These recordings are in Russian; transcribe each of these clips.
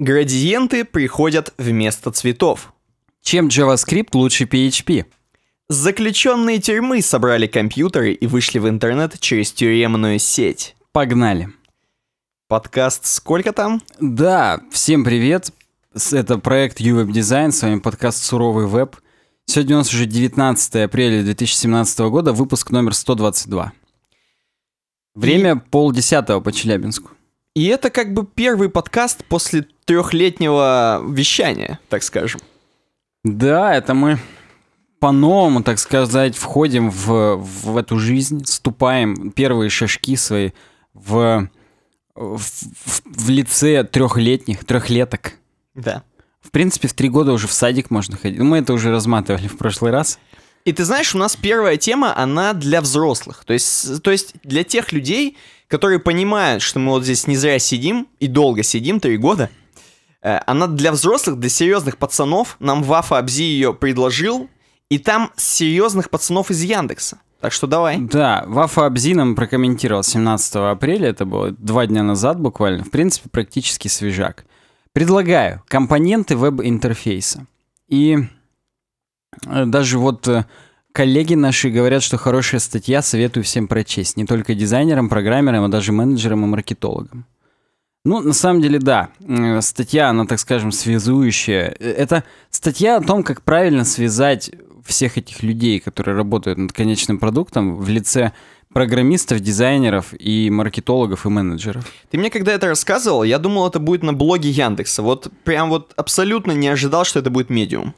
Градиенты приходят вместо цветов. Чем JavaScript лучше PHP? Заключенные тюрьмы собрали компьютеры и вышли в интернет через тюремную сеть. Погнали. Подкаст сколько там? Да, всем привет. Это проект UWeb Design, с вами подкаст «Суровый веб». Сегодня у нас уже 19 апреля 2017 года, выпуск номер 122. Время и... полдесятого по Челябинску. И это как бы первый подкаст после трехлетнего вещания, так скажем. Да, это мы по-новому, так сказать, входим в, в эту жизнь, ступаем первые шажки свои в, в, в лице трехлетних, трехлеток. Да. В принципе, в три года уже в садик можно ходить. Мы это уже разматывали в прошлый раз. И ты знаешь, у нас первая тема, она для взрослых. То есть, то есть для тех людей, которые понимают, что мы вот здесь не зря сидим и долго сидим, три года – Э, она для взрослых, для серьезных пацанов. Нам Вафа Абзи ее предложил. И там серьезных пацанов из Яндекса. Так что давай. Да, Вафа Абзи нам прокомментировал 17 апреля, это было два дня назад буквально. В принципе, практически свежак. Предлагаю компоненты веб-интерфейса. И э, даже вот э, коллеги наши говорят, что хорошая статья, советую всем прочесть. Не только дизайнерам, программерам, а даже менеджерам и маркетологам. Ну, на самом деле, да. Э, статья, она, так скажем, связующая. Э, это статья о том, как правильно связать всех этих людей, которые работают над конечным продуктом в лице программистов, дизайнеров и маркетологов и менеджеров. Ты мне когда это рассказывал, я думал, это будет на блоге Яндекса. Вот прям вот абсолютно не ожидал, что это будет медиум.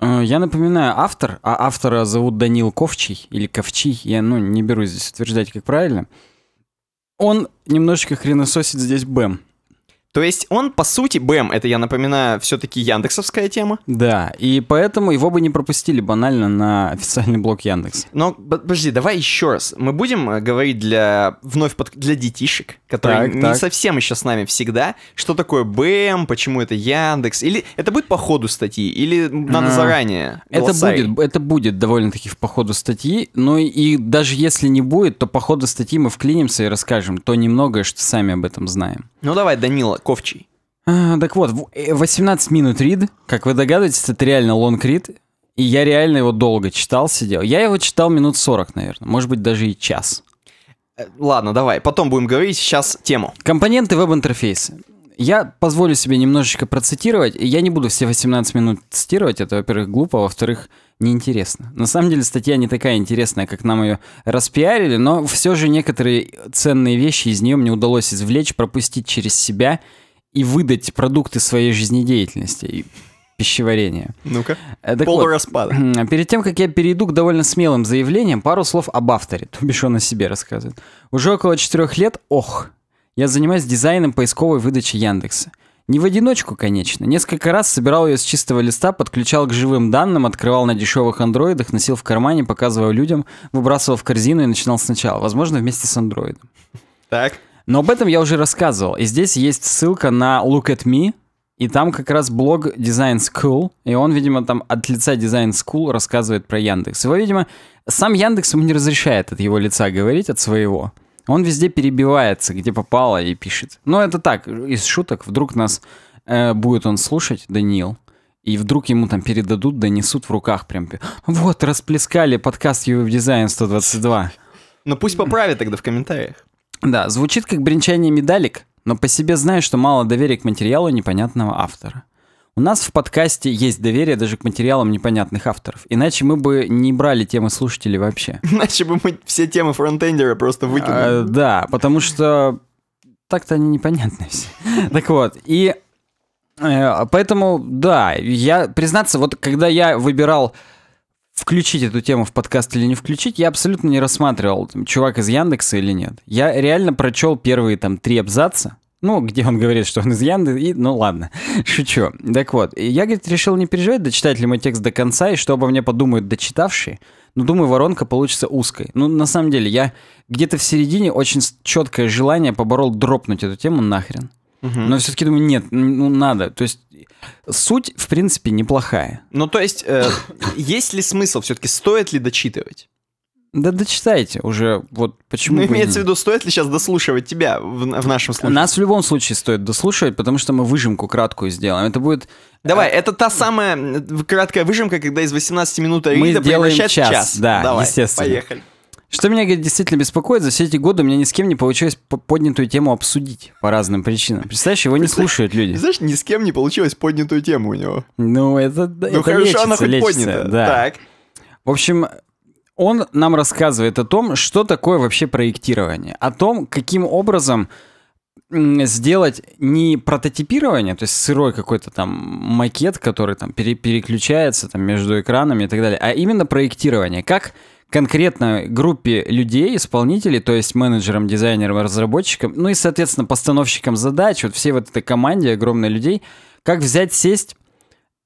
Э, я напоминаю, автор, а автора зовут Данил Ковчий или Ковчий, я ну, не берусь здесь утверждать, как правильно. Он немножечко хренососит здесь Бэм. То есть он, по сути, БМ, это, я напоминаю, все-таки яндексовская тема. Да, и поэтому его бы не пропустили банально на официальный блог Яндекс. Но, подожди, давай еще раз. Мы будем э, говорить для, вновь под, для детишек, которые так, не так. совсем еще с нами всегда, что такое БМ, почему это Яндекс, или это будет по ходу статьи, или надо а, заранее? Это будет, это будет довольно-таки по ходу статьи, но и даже если не будет, то по ходу статьи мы вклинимся и расскажем то немногое, что сами об этом знаем. Ну давай, Данила, Ковчий. А, так вот, 18 э, минут рид, как вы догадываетесь, это реально лонг рид, и я реально его долго читал, сидел. Я его читал минут 40, наверное, может быть, даже и час. Э, ладно, давай, потом будем говорить, сейчас тему. Компоненты веб-интерфейса. Я позволю себе немножечко процитировать, я не буду все 18 минут цитировать, это, во-первых, глупо, а во-вторых, неинтересно. На самом деле статья не такая интересная, как нам ее распиарили, но все же некоторые ценные вещи из нее мне удалось извлечь, пропустить через себя и выдать продукты своей жизнедеятельности и пищеварения. Ну-ка, э, полураспада. Вот, перед тем, как я перейду к довольно смелым заявлениям, пару слов об авторе, то бишь он о себе рассказывает. Уже около четырех лет, ох, я занимаюсь дизайном поисковой выдачи Яндекса – не в одиночку, конечно. Несколько раз собирал ее с чистого листа, подключал к живым данным, открывал на дешевых андроидах, носил в кармане, показывал людям, выбрасывал в корзину и начинал сначала, возможно, вместе с андроидом. Так. Но об этом я уже рассказывал. И здесь есть ссылка на Look at Me, и там как раз блог Design School, и он, видимо, там от лица Design School рассказывает про Яндекс. Его, видимо, сам Яндекс ему не разрешает от его лица говорить, от своего. Он везде перебивается, где попало, и пишет. Но это так, из шуток. Вдруг нас э, будет он слушать, Даниил, и вдруг ему там передадут, донесут в руках прям. Вот, расплескали подкаст UF Design 122. Ну пусть поправят тогда в комментариях. Да, звучит как бренчание медалик, но по себе знаю, что мало доверия к материалу непонятного автора. У нас в подкасте есть доверие даже к материалам непонятных авторов. Иначе мы бы не брали темы слушателей вообще. Иначе бы мы все темы фронтендера просто выкинули. А, да, потому что так-то они непонятны все. Так вот, и э, Поэтому, да, я, признаться, вот когда я выбирал включить эту тему в подкаст или не включить, я абсолютно не рассматривал, там, чувак из Яндекса или нет. Я реально прочел первые там три абзаца, ну, где он говорит, что он из Янды, и ну ладно, шучу. Так вот, я, говорит, решил не переживать, дочитать ли мой текст до конца, и что обо мне подумают дочитавшие. Но ну, думаю, воронка получится узкой. Ну, на самом деле, я где-то в середине очень четкое желание поборол дропнуть эту тему нахрен. Угу. Но все-таки думаю, нет, ну надо. То есть суть, в принципе, неплохая. Ну, то есть, э, есть ли смысл все-таки, стоит ли дочитывать? Да дочитайте уже, вот почему... Ну, имеется в виду, стоит ли сейчас дослушивать тебя в, в нашем случае? Нас в любом случае стоит дослушивать, потому что мы выжимку краткую сделаем. Это будет... Давай, э, это та самая э, краткая выжимка, когда из 18 минут мы сделаем час, час. Да, Давай, естественно. поехали. Что меня говорит, действительно беспокоит, за все эти годы у меня ни с кем не получилось поднятую тему обсудить по разным причинам. Представляешь, его не слушают люди. Знаешь, ни с кем не получилось поднятую тему у него. Ну, это Ну, это хорошо, лечится, она хоть лечится, поднята. Да. Так. В общем, он нам рассказывает о том, что такое вообще проектирование, о том, каким образом сделать не прототипирование, то есть сырой какой-то там макет, который там пере переключается там между экранами и так далее, а именно проектирование. Как конкретно группе людей, исполнителей, то есть менеджерам, дизайнерам, разработчикам, ну и, соответственно, постановщикам задач, вот всей вот этой команде огромной людей, как взять, сесть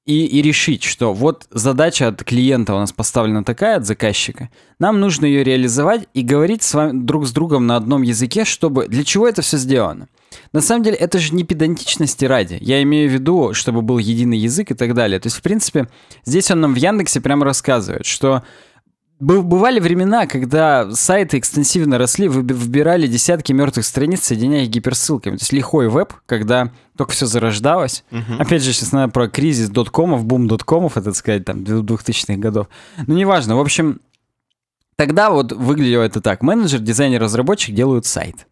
и, и решить, что вот задача от клиента у нас поставлена такая, от заказчика. Нам нужно ее реализовать и говорить с вами друг с другом на одном языке, чтобы для чего это все сделано. На самом деле это же не педантичности ради. Я имею в виду, чтобы был единый язык и так далее. То есть, в принципе, здесь он нам в Яндексе прямо рассказывает, что Бывали времена, когда сайты экстенсивно росли, выбирали десятки мертвых страниц, соединяя их гиперссылками. То есть лихой веб, когда только все зарождалось. Угу. Опять же, сейчас надо про кризис доткомов, бум доткомов, это сказать, там, 2000-х годов. Ну, неважно. В общем, тогда вот выглядело это так. Менеджер, дизайнер, разработчик делают сайт.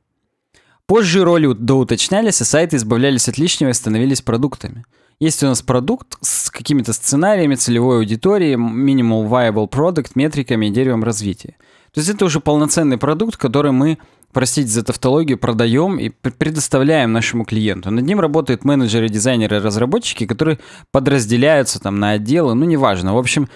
Позже роли доуточнялись, а сайты избавлялись от лишнего и становились продуктами. Есть у нас продукт с какими-то сценариями, целевой аудиторией, minimal viable product, метриками и деревом развития. То есть это уже полноценный продукт, который мы, простите за тавтологию, продаем и предоставляем нашему клиенту. Над ним работают менеджеры, дизайнеры, разработчики, которые подразделяются там на отделы, ну неважно. В общем,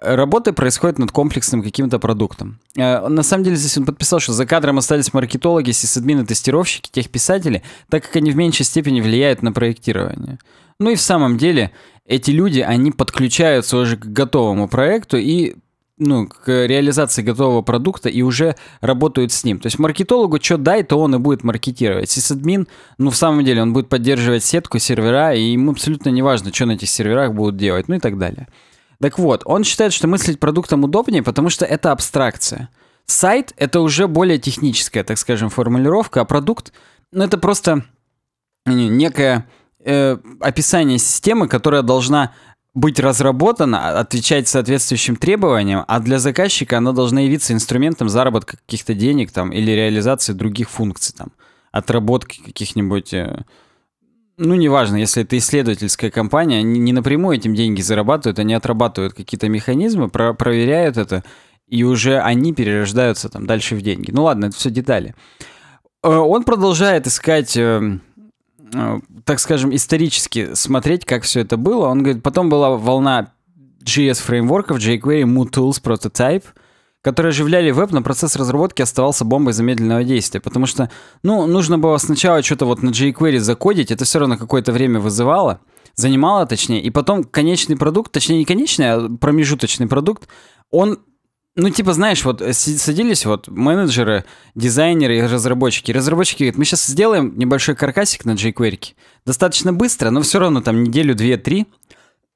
работа происходит над комплексным каким-то продуктом. Э, на самом деле здесь он подписал, что за кадром остались маркетологи, сисадмины, тестировщики, техписатели, так как они в меньшей степени влияют на проектирование. Ну и в самом деле эти люди, они подключаются уже к готовому проекту и ну, к реализации готового продукта и уже работают с ним. То есть маркетологу что дай, то он и будет маркетировать. если админ ну, в самом деле, он будет поддерживать сетку, сервера, и ему абсолютно не важно, что на этих серверах будут делать, ну и так далее. Так вот, он считает, что мыслить продуктом удобнее, потому что это абстракция. Сайт — это уже более техническая, так скажем, формулировка, а продукт, ну, это просто э, некая Э, описание системы, которая должна быть разработана, а, отвечать соответствующим требованиям, а для заказчика она должна явиться инструментом заработка каких-то денег там или реализации других функций там, отработки каких-нибудь э, ну, неважно, если это исследовательская компания, они не напрямую этим деньги зарабатывают, они отрабатывают какие-то механизмы, про проверяют это, и уже они перерождаются там дальше в деньги. Ну ладно, это все детали. Э, он продолжает искать эм, Э, так скажем, исторически смотреть, как все это было. Он говорит, потом была волна JS-фреймворков, jQuery, MooTools, Prototype, которые оживляли веб, но процесс разработки оставался бомбой замедленного действия, потому что, ну, нужно было сначала что-то вот на jQuery закодить, это все равно какое-то время вызывало, занимало точнее, и потом конечный продукт, точнее не конечный, а промежуточный продукт, он ну, типа, знаешь, вот э, садились вот менеджеры, дизайнеры и разработчики. Разработчики говорят, мы сейчас сделаем небольшой каркасик на jQuery. Достаточно быстро, но все равно там неделю, две, три.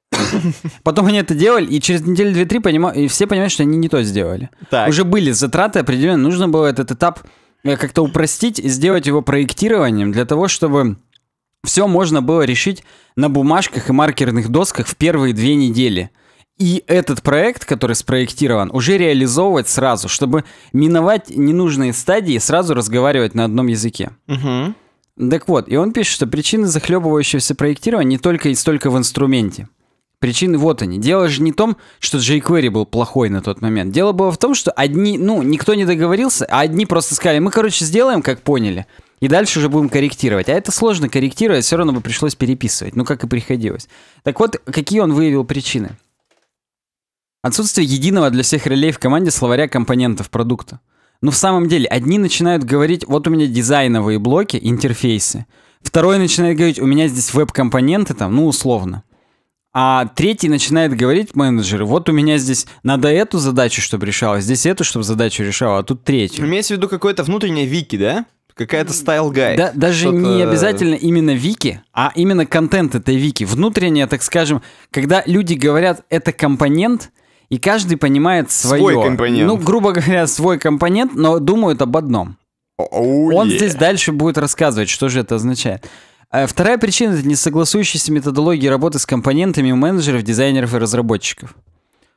Потом они это делали, и через неделю, две, три понима... и все понимают, что они не то сделали. Так. Уже были затраты определенные, нужно было этот этап э, как-то упростить и сделать его проектированием для того, чтобы все можно было решить на бумажках и маркерных досках в первые две недели и этот проект, который спроектирован, уже реализовывать сразу, чтобы миновать ненужные стадии и сразу разговаривать на одном языке. Угу. Так вот, и он пишет, что причины захлебывающегося проектирования не только и столько в инструменте. Причины вот они. Дело же не в том, что jQuery был плохой на тот момент. Дело было в том, что одни, ну, никто не договорился, а одни просто сказали, мы, короче, сделаем, как поняли, и дальше уже будем корректировать. А это сложно корректировать, все равно бы пришлось переписывать, ну, как и приходилось. Так вот, какие он выявил причины? Отсутствие единого для всех релей в команде словаря компонентов продукта. Но в самом деле, одни начинают говорить, вот у меня дизайновые блоки, интерфейсы. Второй начинает говорить, у меня здесь веб-компоненты там, ну условно. А третий начинает говорить менеджеру, вот у меня здесь надо эту задачу, чтобы решала, здесь эту, чтобы задачу решала, а тут третью. Ну, имеется в виду какое-то внутреннее вики, да? Какая-то стайл гайд. Да, даже не обязательно именно вики, а именно контент этой вики. Внутреннее, так скажем, когда люди говорят, это компонент, и каждый понимает свое. Свой компонент. Ну, грубо говоря, свой компонент, но думают об одном. Oh, Он здесь дальше будет рассказывать, что же это означает. Э, вторая причина — это несогласующиеся методологии работы с компонентами у менеджеров, дизайнеров и разработчиков.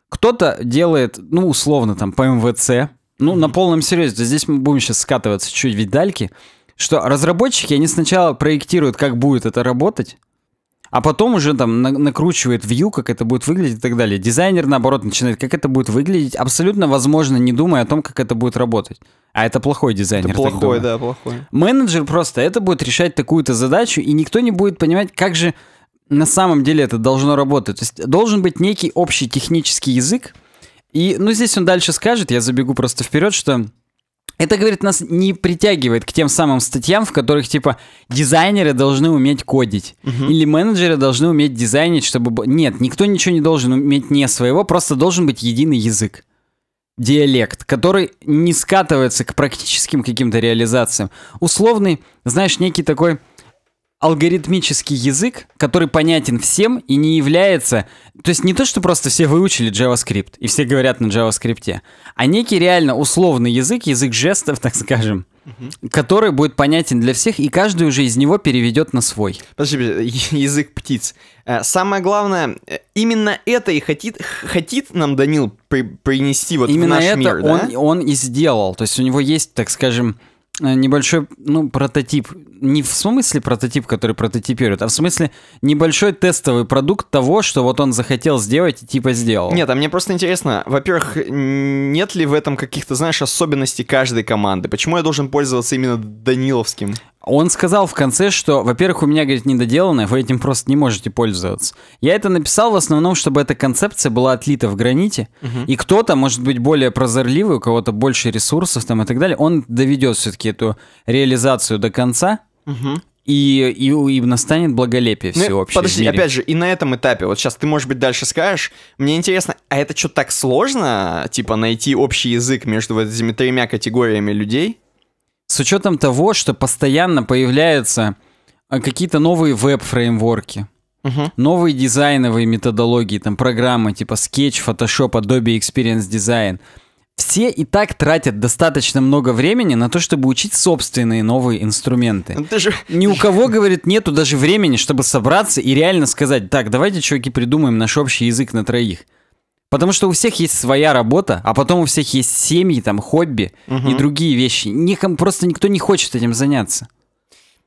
Кто-то делает, ну, условно, там, по МВЦ, ну, на полном серьезе, здесь мы будем сейчас скатываться чуть в дальки, что разработчики, они сначала проектируют, как будет это работать, а потом уже там накручивает вью, как это будет выглядеть и так далее. Дизайнер, наоборот, начинает, как это будет выглядеть, абсолютно возможно, не думая о том, как это будет работать. А это плохой дизайнер. Это плохой, да, плохой. Менеджер просто, это будет решать такую-то задачу, и никто не будет понимать, как же на самом деле это должно работать. То есть должен быть некий общий технический язык, и, ну, здесь он дальше скажет, я забегу просто вперед, что это, говорит, нас не притягивает к тем самым статьям, в которых, типа, дизайнеры должны уметь кодить. Угу. Или менеджеры должны уметь дизайнить, чтобы... Нет, никто ничего не должен уметь не своего, просто должен быть единый язык. Диалект, который не скатывается к практическим каким-то реализациям. Условный, знаешь, некий такой алгоритмический язык, который понятен всем и не является... То есть не то, что просто все выучили JavaScript и все говорят на JavaScript, а некий реально условный язык, язык жестов, так скажем, угу. который будет понятен для всех, и каждый уже из него переведет на свой. Подожди, язык птиц. Э, самое главное, э, именно это и хотит, хотит нам Данил при, принести вот именно в наш это мир, Именно это он и сделал. То есть у него есть, так скажем, Э, небольшой, ну, прототип. Не в смысле прототип, который прототипирует, а в смысле небольшой тестовый продукт того, что вот он захотел сделать и типа сделал. Нет, а мне просто интересно, во-первых, нет ли в этом каких-то, знаешь, особенностей каждой команды? Почему я должен пользоваться именно Даниловским? Он сказал в конце, что, во-первых, у меня, говорит, недоделанное, вы этим просто не можете пользоваться. Я это написал в основном, чтобы эта концепция была отлита в граните, угу. и кто-то, может быть, более прозорливый, у кого-то больше ресурсов там и так далее, он доведет все-таки эту реализацию до конца, угу и, и, и настанет благолепие ну, всеобщее. Подожди, опять же, и на этом этапе, вот сейчас ты, может быть, дальше скажешь, мне интересно, а это что, так сложно, типа, найти общий язык между вот этими тремя категориями людей? с учетом того, что постоянно появляются э, какие-то новые веб-фреймворки, угу. новые дизайновые методологии, там программы типа Sketch, Photoshop, Adobe Experience Design. Все и так тратят достаточно много времени на то, чтобы учить собственные новые инструменты. Ну, ты же... Ни у кого, говорит, нету даже времени, чтобы собраться и реально сказать, так, давайте, чуваки, придумаем наш общий язык на троих. Потому что у всех есть своя работа, а потом у всех есть семьи, там, хобби угу. и другие вещи. Ником, просто никто не хочет этим заняться.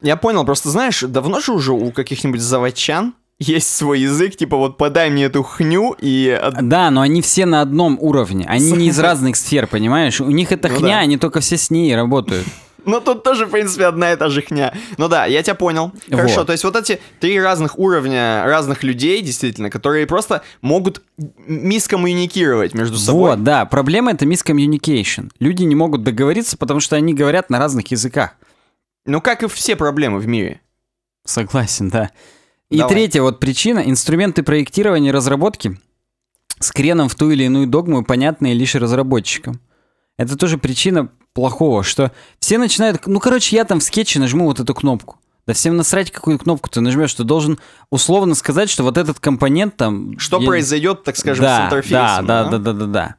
Я понял, просто знаешь, давно же уже у каких-нибудь заводчан есть свой язык, типа вот подай мне эту хню и... Да, но они все на одном уровне, они не из разных сфер, понимаешь? У них это ну хня, они только все с ней работают. Ну тут тоже, в принципе, одна и та же хня. Ну да, я тебя понял. Хорошо, то есть вот эти три разных уровня разных людей, действительно, которые просто могут мискоммуникировать между собой. Вот, да, проблема это мискоммуникейшн. Люди не могут договориться, потому что они говорят на разных языках. Ну как и все проблемы в мире. Согласен, да. И Давай. третья вот причина. Инструменты проектирования и разработки с креном в ту или иную догму понятные лишь разработчикам. Это тоже причина, плохого, что все начинают... Ну, короче, я там в скетче нажму вот эту кнопку. Да всем насрать, какую кнопку ты нажмешь, ты должен условно сказать, что вот этот компонент там... Что я... произойдет, так скажем, да, с интерфейсом. Да, да, да, да, да, да.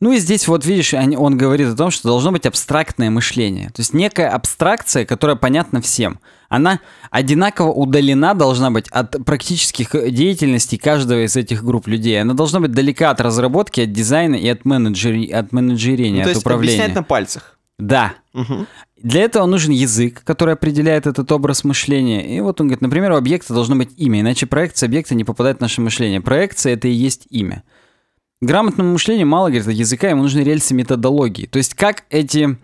Ну и здесь вот, видишь, он говорит о том, что должно быть абстрактное мышление. То есть некая абстракция, которая понятна всем. Она одинаково удалена должна быть от практических деятельностей каждого из этих групп людей. Она должна быть далека от разработки, от дизайна и от, менеджери... от менеджерения, ну, то от есть управления. объяснять на пальцах. Да. Угу. Для этого нужен язык, который определяет этот образ мышления. И вот он говорит, например, у объекта должно быть имя, иначе проекция объекта не попадает в наше мышление. Проекция — это и есть имя грамотному мышлению мало, говорит, языка, ему нужны рельсы методологии. То есть как эти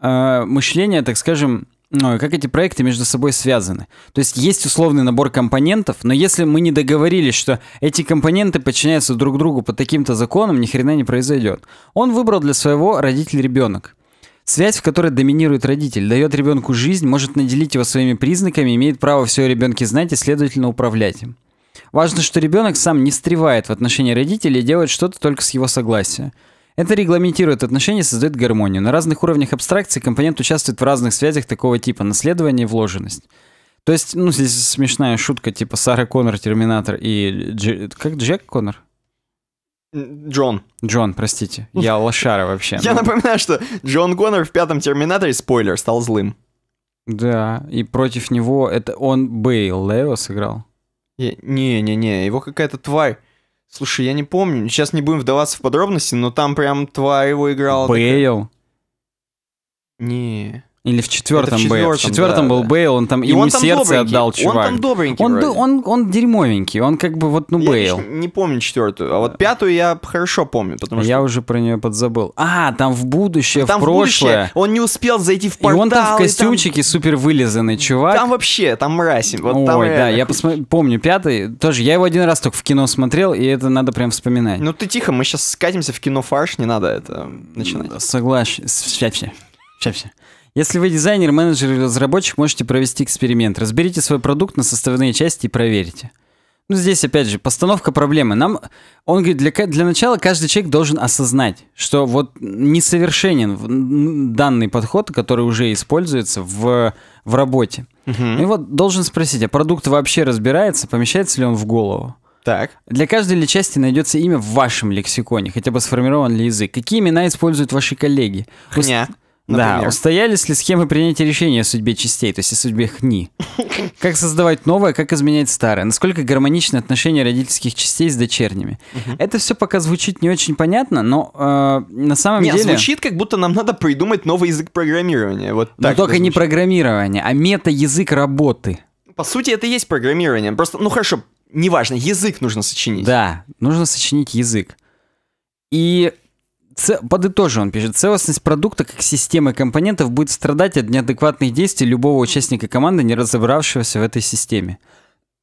э, мышления, так скажем, ну, как эти проекты между собой связаны. То есть есть условный набор компонентов, но если мы не договорились, что эти компоненты подчиняются друг другу по таким-то законам, ни хрена не произойдет. Он выбрал для своего родитель-ребенок. Связь, в которой доминирует родитель, дает ребенку жизнь, может наделить его своими признаками, имеет право все о ребенке знать и, следовательно, управлять им. Важно, что ребенок сам не встревает в отношения родителей и делает что-то только с его согласия. Это регламентирует отношения и создает гармонию. На разных уровнях абстракции компонент участвует в разных связях такого типа – наследование и вложенность. То есть, ну, здесь смешная шутка, типа Сара Коннор, Терминатор и... Дж... Как Джек Коннор? Джон. Джон, простите. Я лошара вообще. Я напоминаю, что Джон Коннор в пятом Терминаторе, спойлер, стал злым. Да, и против него это он Бейл, да, его сыграл? Не-не-не, его какая-то тварь. Слушай, я не помню. Сейчас не будем вдаваться в подробности, но там прям тварь его играл. Бейл? Такая... Не. Или в четвертом, в В четвертом да, был да. Бейл, он там и ему он там сердце добренький. отдал, чувак. Он там добренький он, вроде. он, он, он дерьмовенький, он как бы вот, ну, я Бейл. не помню четвертую, а вот пятую я хорошо помню, потому что... Я уже про нее подзабыл. А, там в будущее, там в прошлое. В будущее, он не успел зайти в портал. И он там в костюмчике там... супер вылизанный, чувак. Там вообще, там мразь. Вот Ой, там да, я посмотри, помню пятый, тоже, я его один раз только в кино смотрел, и это надо прям вспоминать. Ну ты тихо, мы сейчас скатимся в кино фарш, не надо это начинать. Согласен. все. Если вы дизайнер, менеджер или разработчик, можете провести эксперимент. Разберите свой продукт на составные части и проверьте. Ну, здесь, опять же, постановка проблемы. Нам, он говорит, для, для начала каждый человек должен осознать, что вот несовершенен данный подход, который уже используется в, в работе. Угу. И вот должен спросить, а продукт вообще разбирается, помещается ли он в голову? Так. Для каждой ли части найдется имя в вашем лексиконе, хотя бы сформирован ли язык? Какие имена используют ваши коллеги? Хня. Уст... Например. Да, устоялись ли схемы принятия решения о судьбе частей, то есть о судьбе хни? Как создавать новое, как изменять старое? Насколько гармоничны отношения родительских частей с дочерними? Угу. Это все пока звучит не очень понятно, но э, на самом не, деле... звучит, как будто нам надо придумать новый язык программирования. Вот но только звучит. не программирование, а мета-язык работы. По сути, это и есть программирование. Просто, ну хорошо, неважно, язык нужно сочинить. Да, нужно сочинить язык. И Ц... Подытожи, он пишет. Целостность продукта как системы компонентов будет страдать от неадекватных действий любого участника команды, не разобравшегося в этой системе.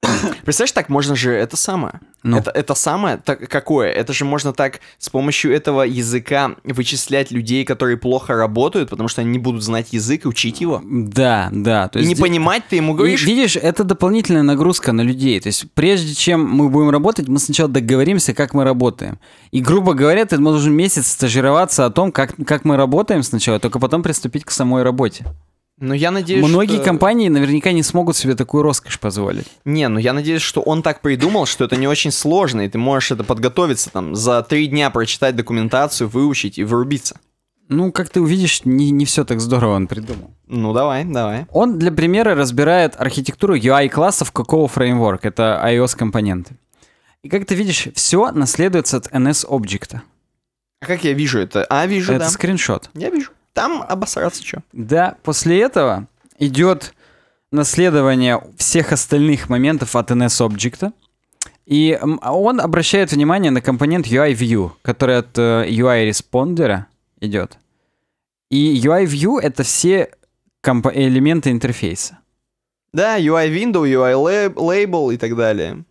Представляешь, так можно же это самое. Ну. Это, это самое так, какое? Это же можно так с помощью этого языка вычислять людей, которые плохо работают, потому что они не будут знать язык и учить его. Да, да. То есть и не ди... понимать ты ему говоришь. Видишь, это дополнительная нагрузка на людей. То есть прежде чем мы будем работать, мы сначала договоримся, как мы работаем. И, грубо говоря, ты должен месяц стажироваться о том, как, как мы работаем сначала, только потом приступить к самой работе. Но я надеюсь, Многие что... компании наверняка не смогут себе такую роскошь позволить. Не, ну я надеюсь, что он так придумал, что это не очень сложно, и ты можешь это подготовиться, там, за три дня прочитать документацию, выучить и вырубиться. Ну, как ты увидишь, не, не все так здорово он придумал. Ну, давай, давай. Он для примера разбирает архитектуру UI-классов какого фреймворка. Это iOS-компоненты. И как ты видишь, все наследуется от NS-объекта. А как я вижу это? А, вижу, это да. Это скриншот. Я вижу. Там обосраться что. Да, после этого идет наследование всех остальных моментов от NS-объекта. И он обращает внимание на компонент UI-View, который от э, UI-респондера идет. И UI-View — это все элементы интерфейса. Да, UI-Window, UI-Label и так далее.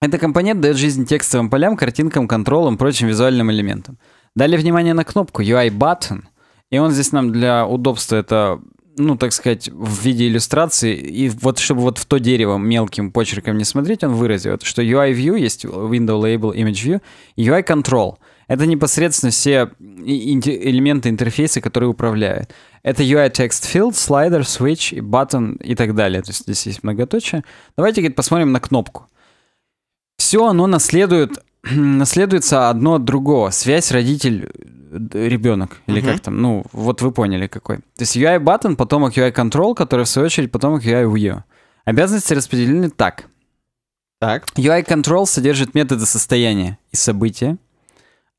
Этот компонент дает жизнь текстовым полям, картинкам, контролам, прочим визуальным элементам. Далее внимание на кнопку UI-Button — и он здесь нам для удобства это ну, так сказать, в виде иллюстрации, и вот чтобы вот в то дерево мелким почерком не смотреть, он выразил, что UI View есть Window Label, Image View, UI Control. Это непосредственно все элементы интерфейса, которые управляют. Это UI Text Field, Slider, Switch, Button и так далее. То есть здесь есть многоточие. Давайте, говорит, посмотрим на кнопку. Все оно наследует наследуется одно от другого. Связь родитель ребенок, или uh-huh. как там, ну, вот вы поняли какой. То есть UI button, потомок UI control, который в свою очередь потомок UI view. Обязанности распределены так. Так. UI control содержит методы состояния и события,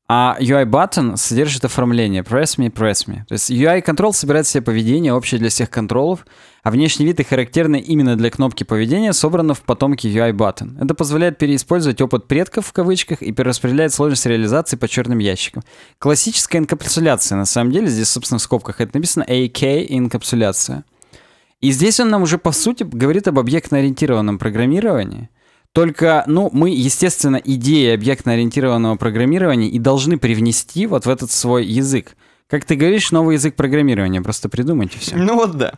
а UI button содержит оформление press me, press me. То есть UI control собирает все поведение, общее для всех контролов, а внешний вид и характерный именно для кнопки поведения собрано в потомке UI button. Это позволяет переиспользовать опыт предков в кавычках и перераспределяет сложность реализации по черным ящикам. Классическая инкапсуляция, на самом деле, здесь, собственно, в скобках это написано AK инкапсуляция. И здесь он нам уже, по сути, говорит об объектно-ориентированном программировании, только, ну, мы, естественно, идеи объектно-ориентированного программирования и должны привнести вот в этот свой язык. Как ты говоришь, новый язык программирования, просто придумайте все. Ну вот да.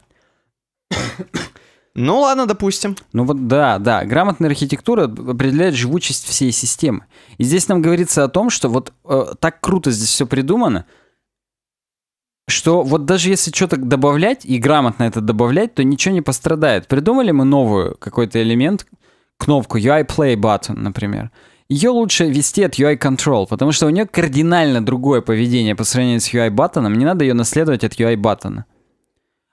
Ну ладно, допустим. Ну вот да, да. Грамотная архитектура определяет живучесть всей системы. И здесь нам говорится о том, что вот э, так круто здесь все придумано, что вот даже если что-то добавлять и грамотно это добавлять, то ничего не пострадает. Придумали мы новую какой-то элемент, кнопку UI Play Button, например, ее лучше вести от UI Control, потому что у нее кардинально другое поведение по сравнению с UI Button, не надо ее наследовать от UI Button.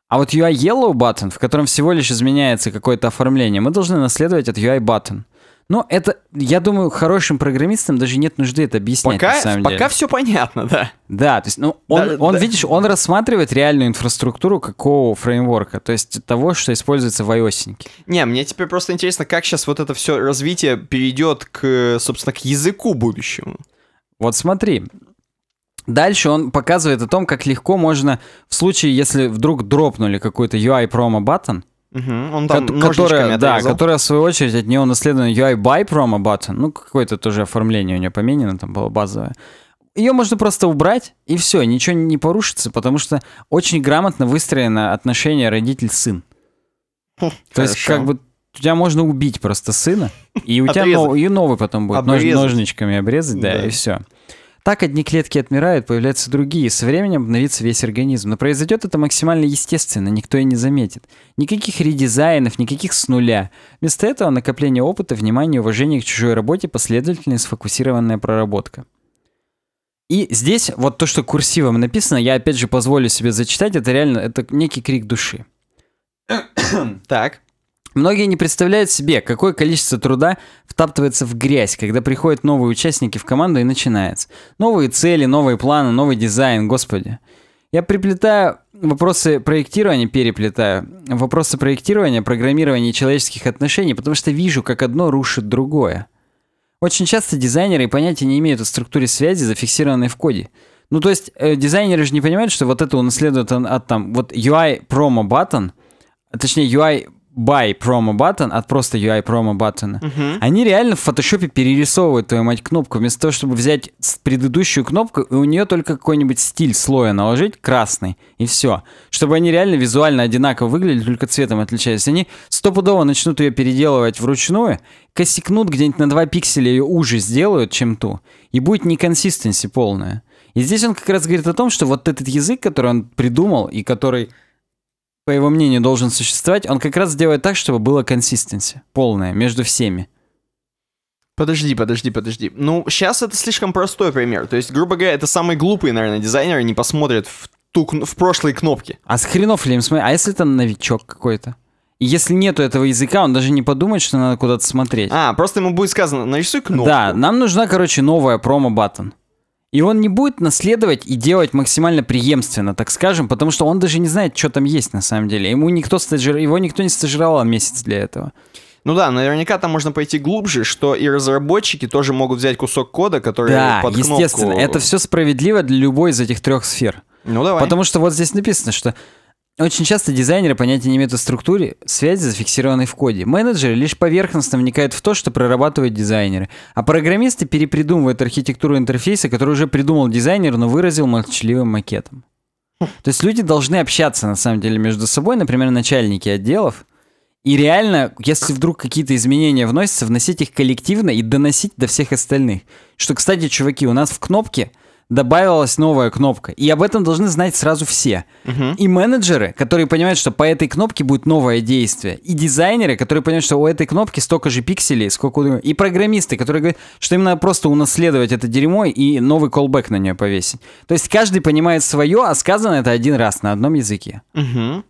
А вот UI Yellow Button, в котором всего лишь изменяется какое-то оформление, мы должны наследовать от UI Button. Но это, я думаю, хорошим программистам даже нет нужды это объяснять. Пока, на самом пока все понятно, да. Да, то есть, ну, он, да, он да. видишь, он рассматривает реальную инфраструктуру какого фреймворка, то есть того, что используется в iOS. Не, мне теперь просто интересно, как сейчас вот это все развитие перейдет к, собственно, к языку будущему. Вот смотри, Дальше он показывает о том, как легко можно, в случае, если вдруг дропнули какой-то UI промо button, Угу, он там Ко- которая, да, которая, в свою очередь, от нее унаследована UI by promo button. Ну, какое-то тоже оформление у нее поменено, там было базовое. Ее можно просто убрать, и все, ничего не порушится, потому что очень грамотно выстроено отношение родитель-сын. Хм, То есть, как бы, у тебя можно убить просто сына, и у тебя и новый потом будет, нож, ножничками обрезать, да, и все. Так одни клетки отмирают, появляются другие, со временем обновится весь организм. Но произойдет это максимально естественно, никто и не заметит. Никаких редизайнов, никаких с нуля. Вместо этого накопление опыта, внимания, уважения к чужой работе, последовательная сфокусированная проработка. И здесь вот то, что курсивом написано, я опять же позволю себе зачитать, это реально, это некий крик души. так. Многие не представляют себе, какое количество труда втаптывается в грязь, когда приходят новые участники в команду и начинается. Новые цели, новые планы, новый дизайн, господи. Я приплетаю вопросы проектирования, переплетаю вопросы проектирования, программирования и человеческих отношений, потому что вижу, как одно рушит другое. Очень часто дизайнеры понятия не имеют о структуре связи, зафиксированной в коде. Ну, то есть, э, дизайнеры же не понимают, что вот это унаследует от, от там, вот UI промо button, точнее, UI buy promo button от просто UI promo button. Угу. Они реально в фотошопе перерисовывают, твою мать, кнопку. Вместо того, чтобы взять предыдущую кнопку, и у нее только какой-нибудь стиль слоя наложить, красный, и все. Чтобы они реально визуально одинаково выглядели, только цветом отличались. Они стопудово начнут ее переделывать вручную, косикнут где-нибудь на 2 пикселя ее уже сделают, чем ту, и будет неконсистенси полная. И здесь он как раз говорит о том, что вот этот язык, который он придумал и который по его мнению, должен существовать, он как раз сделает так, чтобы было консистенция полная между всеми. Подожди, подожди, подожди. Ну, сейчас это слишком простой пример. То есть, грубо говоря, это самый глупый, наверное, дизайнер не посмотрит в, ту, в прошлые кнопки. А с хренов ли им смотреть? А если это новичок какой-то? И если нету этого языка, он даже не подумает, что надо куда-то смотреть. А, просто ему будет сказано, нарисуй кнопку. Да, нам нужна, короче, новая промо-баттон. И он не будет наследовать и делать максимально преемственно, так скажем, потому что он даже не знает, что там есть на самом деле. Ему никто стажир... Его никто не стажировал месяц для этого. Ну да, наверняка там можно пойти глубже, что и разработчики тоже могут взять кусок кода, который да, под кнопку... естественно, это все справедливо для любой из этих трех сфер. Ну давай. Потому что вот здесь написано, что очень часто дизайнеры понятия не имеют о структуре связи, зафиксированной в коде. Менеджеры лишь поверхностно вникают в то, что прорабатывают дизайнеры. А программисты перепридумывают архитектуру интерфейса, который уже придумал дизайнер, но выразил молчаливым макетом. То есть люди должны общаться на самом деле между собой, например, начальники отделов. И реально, если вдруг какие-то изменения вносятся, вносить их коллективно и доносить до всех остальных. Что, кстати, чуваки, у нас в кнопке – добавилась новая кнопка. И об этом должны знать сразу все. Угу. И менеджеры, которые понимают, что по этой кнопке будет новое действие. И дизайнеры, которые понимают, что у этой кнопки столько же пикселей, сколько у И программисты, которые говорят, что именно просто унаследовать это дерьмо и новый колбэк на нее повесить. То есть каждый понимает свое, а сказано это один раз на одном языке. Угу.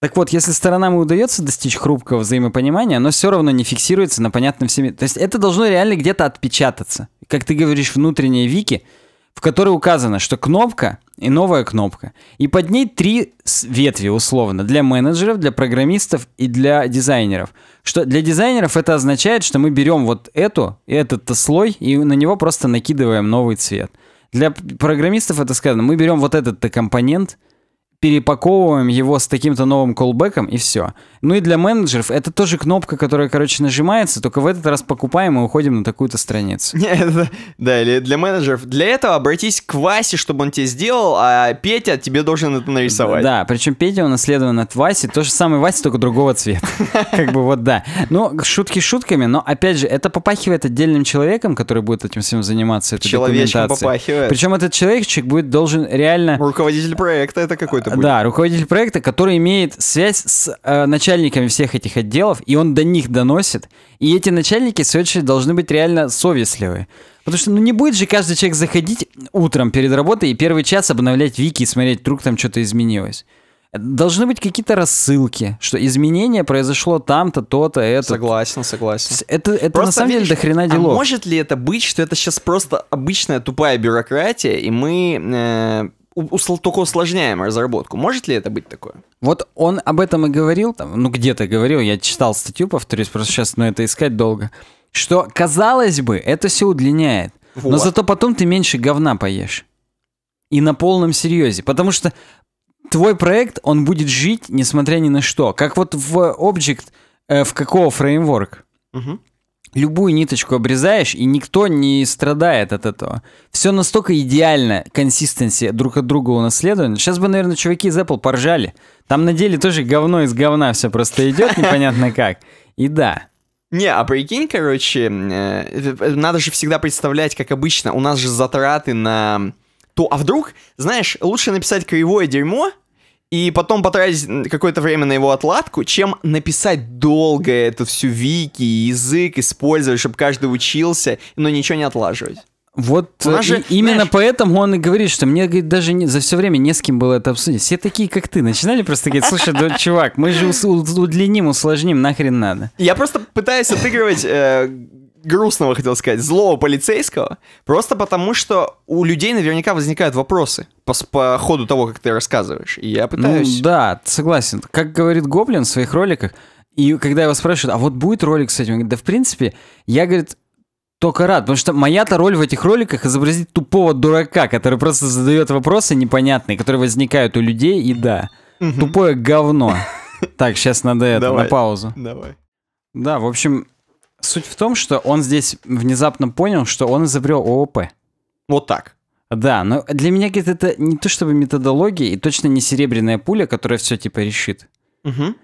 Так вот, если сторонам и удается достичь хрупкого взаимопонимания, оно все равно не фиксируется на понятном всеми. То есть это должно реально где-то отпечататься как ты говоришь, внутреннее вики, в которой указано, что кнопка и новая кнопка. И под ней три ветви, условно, для менеджеров, для программистов и для дизайнеров. Что для дизайнеров это означает, что мы берем вот эту, этот слой, и на него просто накидываем новый цвет. Для программистов это сказано, мы берем вот этот компонент – перепаковываем его с таким-то новым колбеком и все. Ну и для менеджеров это тоже кнопка, которая, короче, нажимается, только в этот раз покупаем и уходим на такую-то страницу. Да, или для менеджеров. Для этого обратись к Васе, чтобы он тебе сделал, а Петя тебе должен это нарисовать. Да, причем Петя унаследован от Васи, то же самое Вася, только другого цвета. Как бы вот да. Ну, шутки шутками, но опять же, это попахивает отдельным человеком, который будет этим всем заниматься, этой Человечком попахивает. Причем этот человечек будет должен реально... Руководитель проекта это какой-то будет. Да, руководитель проекта, который имеет связь с э, начальниками всех этих отделов, и он до них доносит. И эти начальники, в свою очередь, должны быть реально совестливы. Потому что ну, не будет же каждый человек заходить утром перед работой и первый час обновлять вики и смотреть, вдруг там что-то изменилось. Должны быть какие-то рассылки, что изменение произошло там-то, то-то, это. Согласен, согласен. Это, это просто, на самом видишь, деле до хрена а делов. А может ли это быть, что это сейчас просто обычная тупая бюрократия, и мы э, только усложняем разработку. Может ли это быть такое? Вот он об этом и говорил, там, ну где-то говорил, я читал статью, повторюсь, просто сейчас ну, это искать долго, что, казалось бы, это все удлиняет, вот. но зато потом ты меньше говна поешь. И на полном серьезе, потому что твой проект, он будет жить, несмотря ни на что. Как вот в Object, э, в какого фреймворк? Угу любую ниточку обрезаешь, и никто не страдает от этого. Все настолько идеально, консистенция друг от друга унаследована. Сейчас бы, наверное, чуваки из Apple поржали. Там на деле тоже говно из говна все просто идет, непонятно как. И да, не, а прикинь, короче, э, надо же всегда представлять, как обычно, у нас же затраты на то, а вдруг, знаешь, лучше написать кривое дерьмо, и потом потратить какое-то время на его отладку, чем написать долго эту всю вики, язык использовать, чтобы каждый учился, но ничего не отлаживать. Вот э, же, именно знаешь... поэтому он и говорит, что мне говорит, даже не, за все время не с кем было это обсудить. Все такие, как ты, начинали просто говорить, слушай, да, чувак, мы же удлиним, усложним, нахрен надо. Я просто пытаюсь отыгрывать э, грустного хотел сказать, злого полицейского, просто потому что у людей наверняка возникают вопросы по, по ходу того, как ты рассказываешь. И я пытаюсь... Ну, да, согласен. Как говорит Гоблин в своих роликах, и когда его спрашивают, а вот будет ролик с этим? да в принципе, я, говорит, только рад, потому что моя-то роль в этих роликах изобразить тупого дурака, который просто задает вопросы непонятные, которые возникают у людей, и да, угу. тупое говно. Так, сейчас надо это, на паузу. Давай. Да, в общем, Суть в том, что он здесь внезапно понял, что он изобрел ООП. Вот так. Да, но для меня говорит, это не то чтобы методология и точно не серебряная пуля, которая все типа решит. Угу.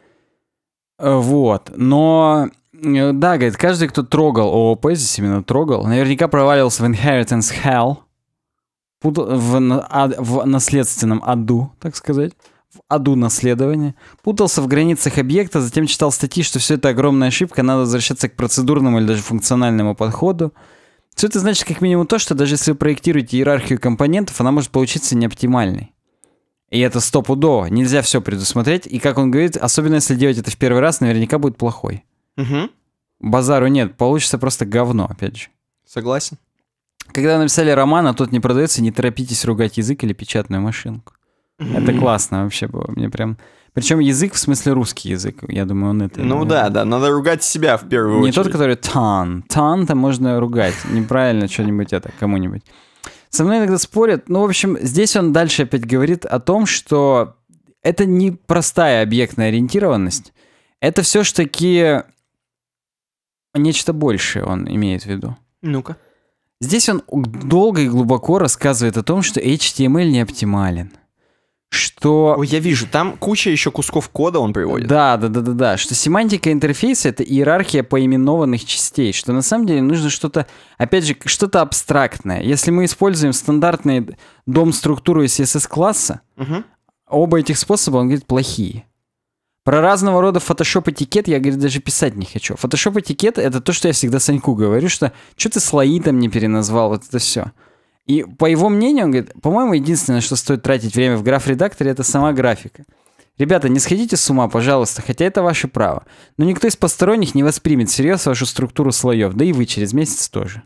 Вот, но э, да, говорит, каждый, кто трогал ООП, здесь именно трогал, наверняка провалился в Inheritance Hell, в, в, в наследственном аду, так сказать аду наследования, путался в границах объекта, затем читал статьи, что все это огромная ошибка, надо возвращаться к процедурному или даже функциональному подходу. Все это значит как минимум то, что даже если вы проектируете иерархию компонентов, она может получиться неоптимальной. И это стопудово, нельзя все предусмотреть, и как он говорит, особенно если делать это в первый раз, наверняка будет плохой. Угу. Базару нет, получится просто говно, опять же. Согласен. Когда написали роман, а тот не продается, не торопитесь ругать язык или печатную машинку. Это классно вообще было. Мне прям... Причем язык, в смысле русский язык, я думаю, он это... Ну, ну да, да, надо ругать себя в первую не очередь. Не тот, который тан. Тан-то можно ругать. Неправильно что-нибудь это кому-нибудь. Со мной иногда спорят. Ну, в общем, здесь он дальше опять говорит о том, что это не простая объектная ориентированность. Это все ж таки нечто большее он имеет в виду. Ну-ка. Здесь он долго и глубоко рассказывает о том, что HTML не оптимален что... Ой, я вижу, там куча еще кусков кода он приводит. Да, да, да, да, да, что семантика интерфейса — это иерархия поименованных частей, что на самом деле нужно что-то, опять же, что-то абстрактное. Если мы используем стандартные дом-структуру из CSS-класса, угу. оба этих способа, он говорит, плохие. Про разного рода фотошоп-этикет я, говорит, даже писать не хочу. Фотошоп-этикет — это то, что я всегда Саньку говорю, что что ты слои там не переназвал, вот это все. И по его мнению, он говорит, по-моему, единственное, что стоит тратить время в граф-редакторе, это сама графика. Ребята, не сходите с ума, пожалуйста, хотя это ваше право. Но никто из посторонних не воспримет всерьез вашу структуру слоев, да и вы через месяц тоже.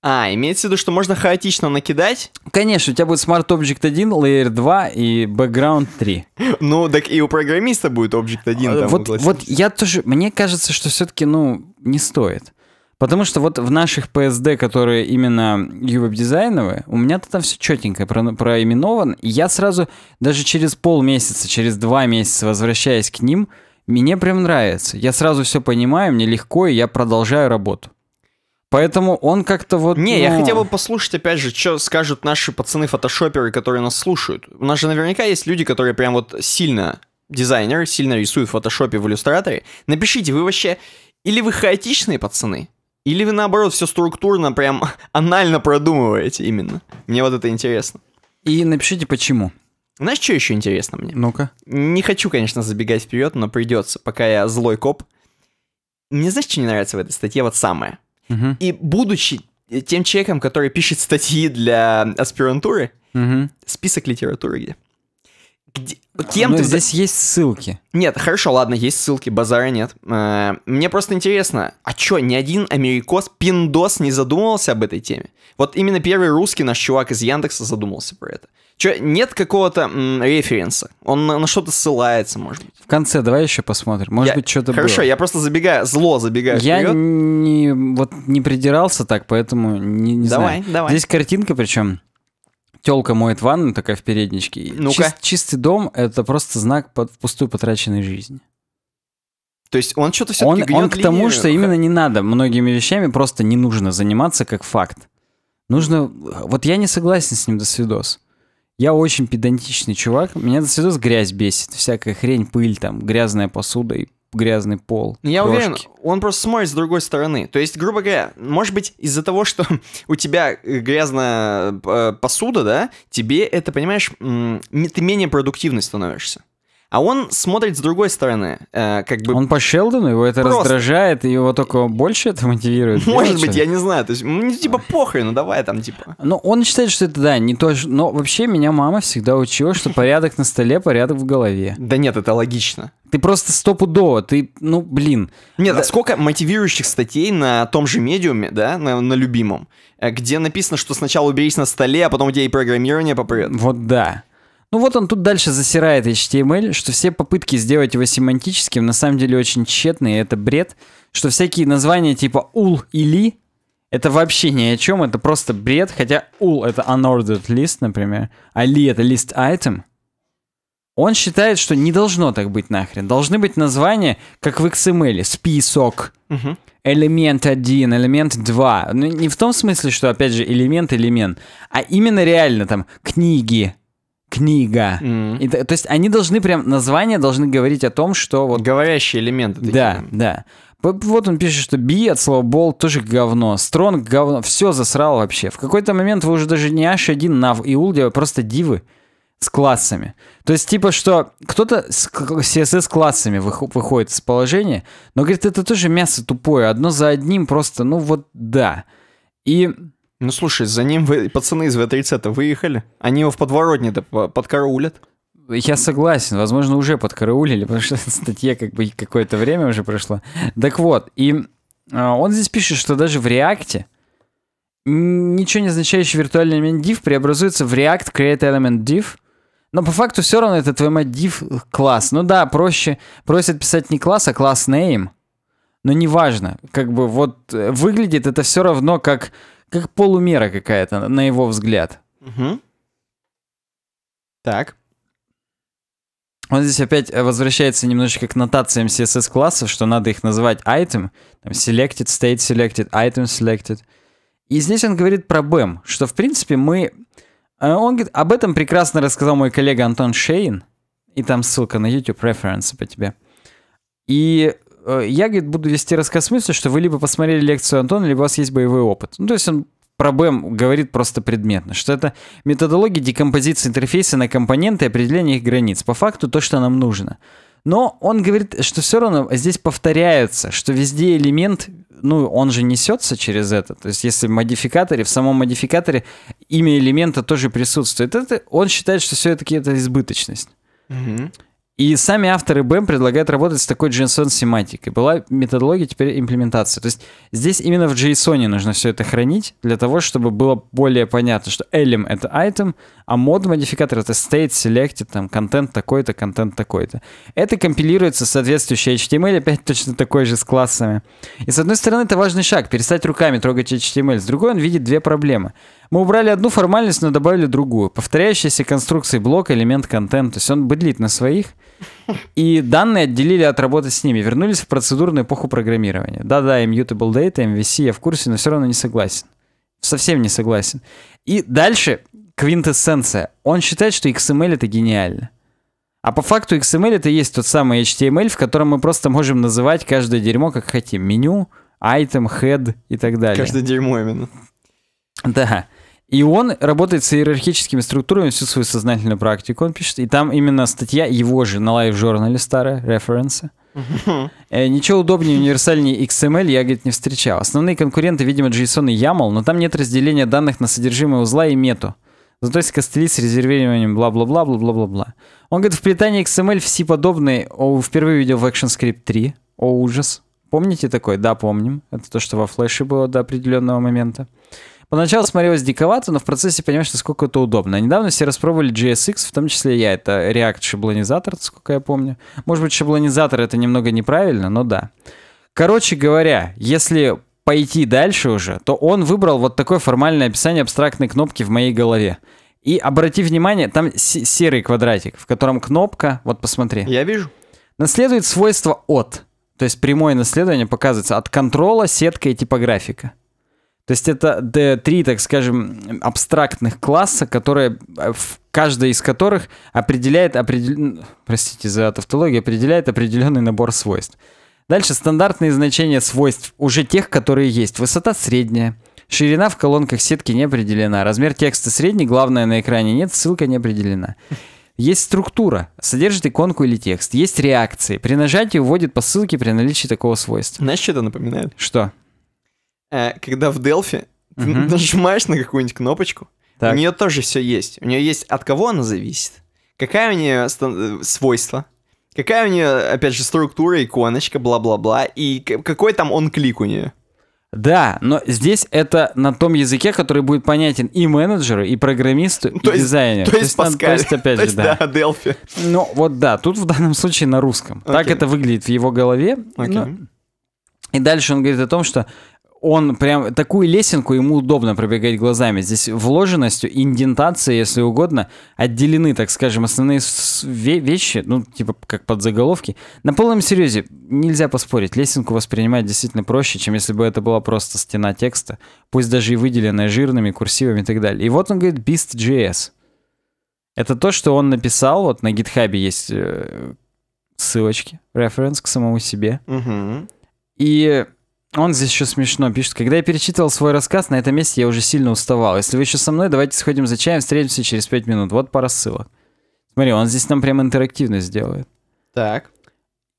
А, имеется в виду, что можно хаотично накидать? Конечно, у тебя будет Smart Object 1, Layer 2 и Background 3. Ну, так и у программиста будет Object 1. А, вот, вот я тоже, мне кажется, что все-таки, ну, не стоит. Потому что вот в наших PSD, которые именно ювеб дизайновые, у меня-то там все четенько про проименовано. И я сразу, даже через полмесяца, через два месяца, возвращаясь к ним, мне прям нравится. Я сразу все понимаю, мне легко, и я продолжаю работу. Поэтому он как-то вот... Не, ну... я хотел бы послушать, опять же, что скажут наши пацаны-фотошоперы, которые нас слушают. У нас же наверняка есть люди, которые прям вот сильно дизайнеры, сильно рисуют в фотошопе, в иллюстраторе. Напишите, вы вообще... Или вы хаотичные пацаны, или вы, наоборот, все структурно, прям анально продумываете именно? Мне вот это интересно. И напишите, почему. Знаешь, что еще интересно мне? Ну-ка. Не хочу, конечно, забегать вперед, но придется, пока я злой коп. Мне знаешь, что не нравится в этой статье? Вот самое. Угу. И будучи тем человеком, который пишет статьи для аспирантуры, угу. список литературы где? Где, кем Но ну, ты... здесь есть ссылки. Нет, хорошо, ладно, есть ссылки, базара нет. Э, мне просто интересно, а чё, ни один америкос, пиндос не задумывался об этой теме? Вот именно первый русский наш чувак из Яндекса задумался про это. Чё, нет какого-то референса? Он на, на что-то ссылается, может быть? В конце давай еще посмотрим. Может я... быть, что-то Хорошо, было. я просто забегаю, зло забегаю Я вперед. не, вот, не придирался так, поэтому не, не давай, знаю. Давай, давай. Здесь картинка причем телка моет ванну такая в передничке. ну Чис, чистый дом — это просто знак под, впустую потраченной жизни. То есть он что-то все-таки Он, он к тому, линию. что именно не надо. Многими вещами просто не нужно заниматься как факт. Нужно... Вот я не согласен с ним до свидос. Я очень педантичный чувак. Меня до свидос грязь бесит. Всякая хрень, пыль, там, грязная посуда и грязный пол. Ну, я крошки. уверен, он просто смотрит с другой стороны. То есть, грубо говоря, может быть, из-за того, что у тебя грязная э, посуда, да, тебе это, понимаешь, ты менее продуктивный становишься. А он смотрит с другой стороны, э, как бы... Он по Шелдону, его это просто... раздражает, и его только больше это мотивирует. Может делать, быть, что? я не знаю, то есть, ну, типа, похрену, давай там, типа. Ну, он считает, что это, да, не то, но вообще меня мама всегда учила, что порядок на столе, порядок в голове. Да нет, это логично. Ты просто стопудово, ты, ну, блин. Нет, а да... а сколько мотивирующих статей на том же медиуме, да, на, на любимом, э, где написано, что сначала уберись на столе, а потом у тебя и программирование попрет. Вот да. Ну вот он тут дальше засирает HTML, что все попытки сделать его семантическим на самом деле очень тщетные, это бред, что всякие названия типа ul или это вообще ни о чем, это просто бред, хотя ul это unordered list, например, а li это list item. Он считает, что не должно так быть нахрен. Должны быть названия, как в XML, список, элемент 1, элемент 2. Ну, не в том смысле, что, опять же, элемент, элемент, а именно реально там книги, книга. Mm. И, то есть они должны прям, названия должны говорить о том, что вот... говорящий элемент Да, да. Вот он пишет, что би от слова бол тоже говно, стронг говно, все засрал вообще. В какой-то момент вы уже даже не h один нав и улди, просто дивы с классами. То есть, типа, что кто-то с CSS-классами выходит из положения, но говорит, это тоже мясо тупое, одно за одним просто, ну вот да. И ну слушай, за ним вы, пацаны из В-30 выехали. Они его в подворотне-то подкараулят. Я согласен, возможно, уже подкараулили, потому что статье как бы какое-то время уже прошло. Так вот, и а, он здесь пишет, что даже в реакте ничего не означающий виртуальный элемент div преобразуется в React Create Element Div, но по факту все равно это твой мать div класс. Ну да, проще, просят писать не класс, а класс name, но неважно. Как бы вот э, выглядит это все равно как как полумера какая-то, на его взгляд. Угу. Так. Он здесь опять э, возвращается немножечко к нотациям CSS-классов, что надо их называть item, там selected, state selected, item selected. И здесь он говорит про BEM, что в принципе мы... Э, он говорит, об этом прекрасно рассказал мой коллега Антон Шейн, и там ссылка на YouTube, reference по тебе. И Э, я, говорит, буду вести рассказ в что вы либо посмотрели лекцию Антона, либо у вас есть боевой опыт. Ну, то есть он про BEM говорит просто предметно, что это методология декомпозиции интерфейса на компоненты и определения их границ. По факту то, что нам нужно. Но он говорит, что все равно здесь повторяется, что везде элемент, ну, он же несется через это. То есть, если в модификаторе, в самом модификаторе имя элемента тоже присутствует. Это, он считает, что все-таки это избыточность. Угу. И сами авторы BEM предлагают работать с такой JSON-семантикой. Была методология, теперь имплементация. То есть здесь именно в JSON нужно все это хранить для того, чтобы было более понятно, что elem — это item, а Mod — это state, selected, там, контент такой-то, контент такой-то. Это компилируется в соответствующий HTML, опять точно такой же с классами. И с одной стороны, это важный шаг — перестать руками трогать HTML. С другой, он видит две проблемы. Мы убрали одну формальность, но добавили другую. Повторяющаяся конструкция блока — элемент контент. То есть он быдлит на своих — и данные отделили от работы с ними, вернулись в процедурную эпоху программирования. Да-да, immutable data, MVC, я в курсе, но все равно не согласен. Совсем не согласен. И дальше квинтэссенция. Он считает, что XML эм это гениально. А по факту XML эм это и есть тот самый HTML, эм в котором мы просто можем называть каждое дерьмо как хотим. Меню, item, head и так далее. Каждое дерьмо именно. Да. И он работает с иерархическими структурами всю свою сознательную практику, он пишет. И там именно статья его же на лайв-журнале старая, референсы. Э, Ничего удобнее универсальнее XML я, говорит, не встречал. Основные конкуренты, видимо, JSON и YAML, но там нет разделения данных на содержимое узла и мету. Зато есть костыли с резервированием бла-бла-бла, бла-бла-бла-бла. Он говорит, в вплетание XML все подобные о, впервые видел в ActionScript 3. О, ужас. Помните такой? Да, помним. Это то, что во флеше было до определенного момента. Поначалу смотрелось диковато, но в процессе понимаешь, насколько это удобно. А недавно все распробовали GSX, в том числе я. Это React шаблонизатор, сколько я помню. Может быть, шаблонизатор это немного неправильно, но да. Короче говоря, если пойти дальше уже, то он выбрал вот такое формальное описание абстрактной кнопки в моей голове. И обрати внимание, там серый квадратик, в котором кнопка, вот посмотри. Я вижу. Наследует свойство от. То есть прямое наследование показывается от контрола, сетка и типографика. То есть это три, так скажем, абстрактных класса, которые э, в каждой из которых определяет определен... простите за тавтологию, определяет определенный набор свойств. Дальше стандартные значения свойств уже тех, которые есть. Высота средняя, ширина в колонках сетки не определена, размер текста средний, главное на экране нет, ссылка не определена. Есть структура, содержит иконку или текст. Есть реакции. При нажатии вводит по ссылке при наличии такого свойства. Знаешь, что это напоминает? Что? Э, когда в Delphi угу. нажимаешь на какую-нибудь кнопочку, так. у нее тоже все есть. У нее есть от кого она зависит, какая у нее ст... Э, свойства, какая у нее, опять же, структура, иконочка, бла-бла-бла, и какой там он клик у нее. Да, но здесь это на том языке, который будет понятен и менеджеру, и программисту, ну, то и есть, дизайнеру. То, то есть, Паскаль. то есть, опять то же, да. да. Delphi. Ну, вот да, тут в данном случае на русском. Okay. Так это выглядит в его голове. Okay. Ну, и дальше он говорит о том, что он прям такую лесенку ему удобно пробегать глазами. Здесь вложенностью, индентацией, если угодно, отделены, так скажем, основные вещи, ну, типа как под заголовки. На полном серьезе, нельзя поспорить, лесенку воспринимать действительно проще, чем если бы это была просто стена текста, пусть даже и выделенная жирными курсивами и так далее. И вот он говорит Beast.js. Это то, что он написал, вот на GitHub есть э, ссылочки, референс к самому себе. Угу. И он здесь еще смешно пишет. Когда я перечитывал свой рассказ, на этом месте я уже сильно уставал. Если вы еще со мной, давайте сходим за чаем, встретимся через 5 минут. Вот пара ссылок. Смотри, он здесь нам прям интерактивно сделает. Так.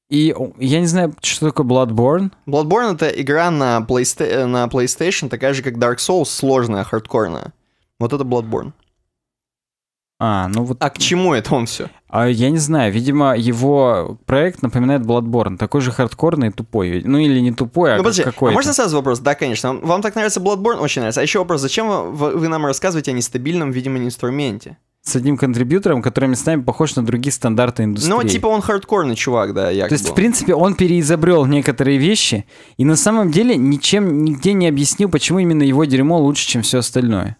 И я не знаю, что такое Bloodborne. Bloodborne — это игра на, Playsta- э, на PlayStation, такая же, как Dark Souls, сложная, хардкорная. Вот это Bloodborne. А, ну вот. А к чему это он все? А, я не знаю, видимо, его проект напоминает Bloodborne, такой же хардкорный и тупой. Ну или не тупой, а ну, подожди, какой. -то. А можно сразу вопрос? Да, конечно. Вам так нравится Bloodborne? Очень нравится. А еще вопрос, зачем вы, вы нам рассказываете о нестабильном, видимо, инструменте? с одним контрибьютором, который с нами похож на другие стандарты индустрии. Ну, типа он хардкорный чувак, да, якобы. То есть, в принципе, он переизобрел некоторые вещи и на самом деле ничем, нигде не объяснил, почему именно его дерьмо лучше, чем все остальное.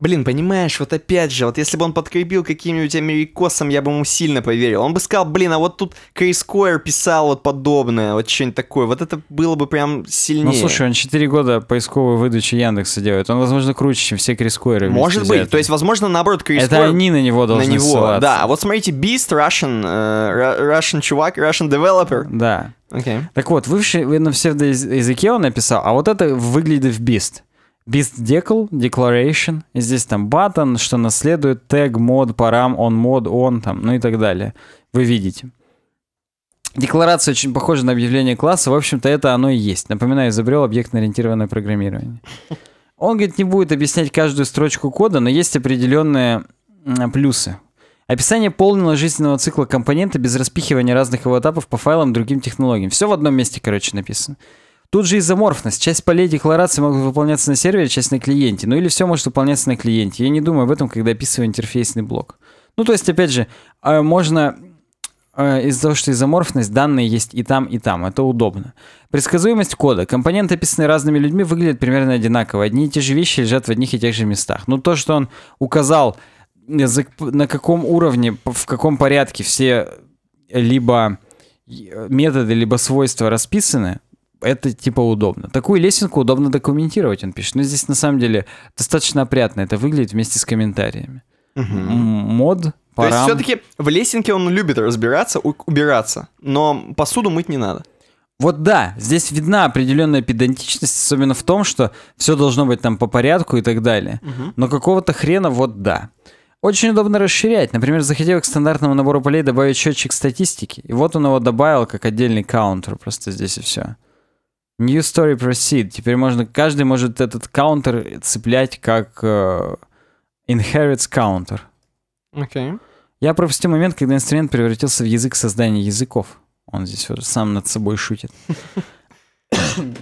Блин, понимаешь, вот опять же, вот если бы он подкрепил каким-нибудь америкосом, я бы ему сильно поверил. Он бы сказал, блин, а вот тут Крис Койер писал вот подобное, вот что-нибудь такое. Вот это было бы прям сильнее. Ну, слушай, он 4 года поисковой выдачи Яндекса делает. Он, возможно, круче, чем все Крис Койеры. Может быть. Взятые. То есть, возможно, наоборот, Крис Это Койер... они на него должны На него, ссылаться. да. А вот смотрите, Beast, Russian, э, Russian чувак, Russian developer. Да. Okay. Так вот, вы, вы на языке он написал, а вот это выглядит в Beast. BeastDecl, Declaration, здесь там button, что наследует, тег мод param, он мод он там, ну и так далее. Вы видите. Декларация очень похожа на объявление класса, в общем-то это оно и есть. Напоминаю, изобрел объектно-ориентированное программирование. Он, говорит, не будет объяснять каждую строчку кода, но есть определенные плюсы. Описание полного жизненного цикла компонента без распихивания разных его этапов по файлам другим технологиям. Все в одном месте, короче, написано. Тут же изоморфность. Часть полей декларации могут выполняться на сервере, часть на клиенте. Ну или все может выполняться на клиенте. Я не думаю об этом, когда описываю интерфейсный блок. Ну то есть, опять же, а, можно а, из-за того, что изоморфность, данные есть и там, и там. Это удобно. Предсказуемость кода. Компоненты, описанные разными людьми, выглядят примерно одинаково. Одни и те же вещи лежат в одних и тех же местах. Но то, что он указал, э, на каком уровне, в каком порядке все либо э, методы, либо свойства расписаны, это типа удобно. Такую лесенку удобно документировать, он пишет. Но ну, здесь на самом деле достаточно опрятно это выглядит вместе с комментариями. Угу. Мод, парам. То есть все-таки в лесенке он любит разбираться, убираться, но посуду мыть не надо. Вот да, здесь видна определенная педантичность, особенно в том, что все должно быть там по порядку и так далее. Угу. Но какого-то хрена вот да. Очень удобно расширять. Например, захотел к стандартному набору полей добавить счетчик статистики. И вот он его добавил как отдельный каунтер просто здесь и все. New Story Proceed. Теперь можно, каждый может этот counter цеплять как э, inherits counter. Окей. Okay. Я пропустил момент, когда инструмент превратился в язык создания языков. Он здесь вот сам над собой шутит.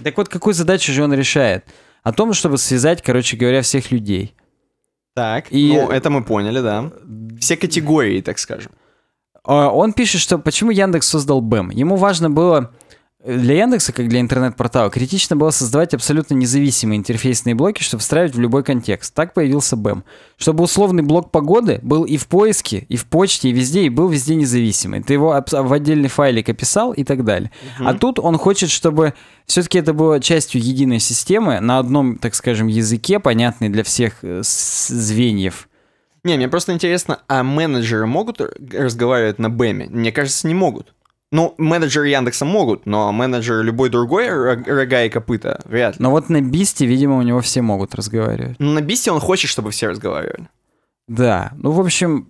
Так вот, какую задачу же он решает? О том, чтобы связать, короче говоря, всех людей. Так, и... ну, это мы поняли, да. Все категории, так скажем. Э, он пишет, что почему Яндекс создал БЭМ? Ему важно было для Яндекса, как для интернет-портала, критично было создавать абсолютно независимые интерфейсные блоки, чтобы встраивать в любой контекст. Так появился BEM. Чтобы условный блок погоды был и в поиске, и в почте, и везде, и был везде независимый. Ты его в отдельный файлик описал и так далее. Угу. А тут он хочет, чтобы все-таки это было частью единой системы, на одном, так скажем, языке, понятный для всех э, звеньев. Не, мне просто интересно, а менеджеры могут разговаривать на БЭМе? Мне кажется, не могут. Ну, менеджеры Яндекса могут, но менеджеры любой другой рога и копыта вряд ли. Но вот на Бисте, видимо, у него все могут разговаривать. Ну, на Бисте он хочет, чтобы все разговаривали. Да, ну, в общем,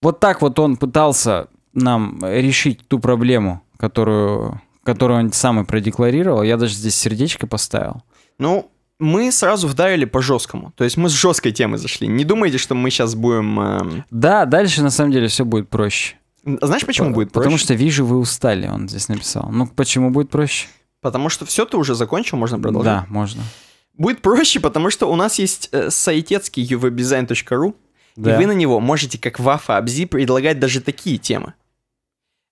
вот так вот он пытался нам решить ту проблему, которую, которую он сам и продекларировал. Я даже здесь сердечко поставил. Ну, мы сразу вдарили по жесткому. То есть мы с жесткой темы зашли. Не думайте, что мы сейчас будем... Э... Да, дальше на самом деле все будет проще. Знаешь, почему По- будет проще? Потому что вижу, вы устали, он здесь написал. Ну, почему будет проще? Потому что все, ты уже закончил, можно продолжить? Да, можно. Будет проще, потому что у нас есть э, сайтецкий uwebdesign.ru, да. и вы на него можете, как вафа Абзи, предлагать даже такие темы.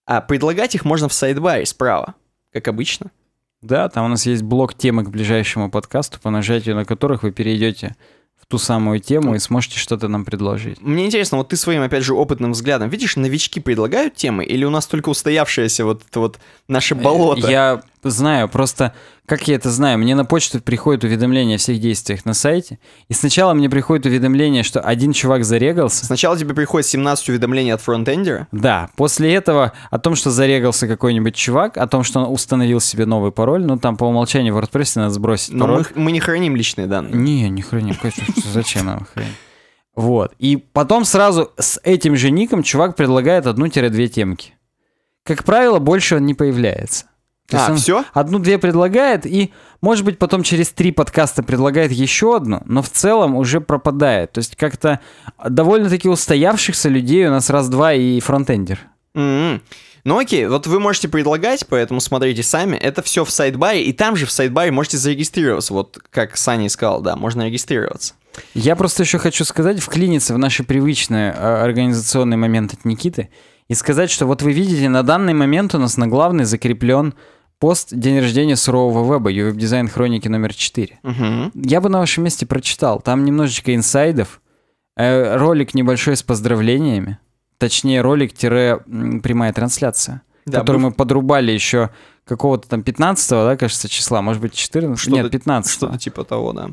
А предлагать их можно в сайдбаре справа, как обычно. Да, там у нас есть блок темы к ближайшему подкасту, по нажатию на которых вы перейдете ту самую тему и сможете что-то нам предложить. Мне интересно, вот ты своим, опять же, опытным взглядом, видишь, новички предлагают темы, или у нас только устоявшееся вот это вот наше болото? Э, я Знаю, просто как я это знаю, мне на почту приходит уведомление о всех действиях на сайте, и сначала мне приходит уведомление, что один чувак зарегался. Сначала тебе приходит 17 уведомлений от фронтендера? Да, после этого о том, что зарегался какой-нибудь чувак, о том, что он установил себе новый пароль, ну там по умолчанию в WordPress надо сбросить Но пароль. мы, мы не храним личные данные. Не, не храним, конечно, зачем нам хранить? Вот. И потом сразу с этим же ником чувак предлагает одну-две темки. Как правило, больше он не появляется. То а, есть все? Одну-две предлагает и, может быть, потом через три подкаста предлагает еще одну, но в целом уже пропадает. То есть как-то довольно-таки устоявшихся людей у нас раз-два и фронтендер. Mm-hmm. Ну окей, вот вы можете предлагать, поэтому смотрите сами. Это все в сайдбаре, и там же в сайдбаре можете зарегистрироваться. Вот как Саня сказал, да, можно регистрироваться. Я просто еще хочу сказать, вклиниться в наши привычные а, организационный момент от Никиты и сказать, что вот вы видите, на данный момент у нас на главный закреплен пост «День рождения сурового веба», ювеб дизайн хроники номер 4. Угу. Я бы на вашем месте прочитал. Там немножечко инсайдов, э, ролик небольшой с поздравлениями, точнее ролик-прямая трансляция, да, который быв... мы подрубали еще какого-то там 15 да, кажется, числа, может быть, 14 что нет, 15 Что-то типа того, да.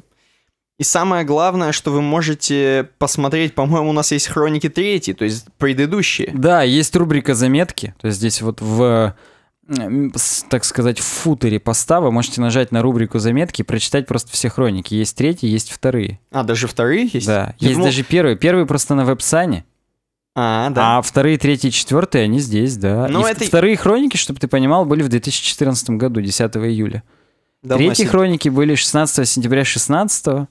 И самое главное, что вы можете посмотреть, по-моему, у нас есть хроники третьи, то есть предыдущие. Да, есть рубрика заметки, то есть здесь вот в так сказать, в футере поста вы можете нажать на рубрику заметки и прочитать просто все хроники. Есть третьи, есть вторые. А, даже вторые есть? Да, Я есть думал... даже первые. Первые просто на веб-сане. А, да. А вторые, третьи, четвертые, они здесь, да. Но ну, и это... Вторые хроники, чтобы ты понимал, были в 2014 году, 10 июля. Давно третьи себе. хроники были 16 сентября 16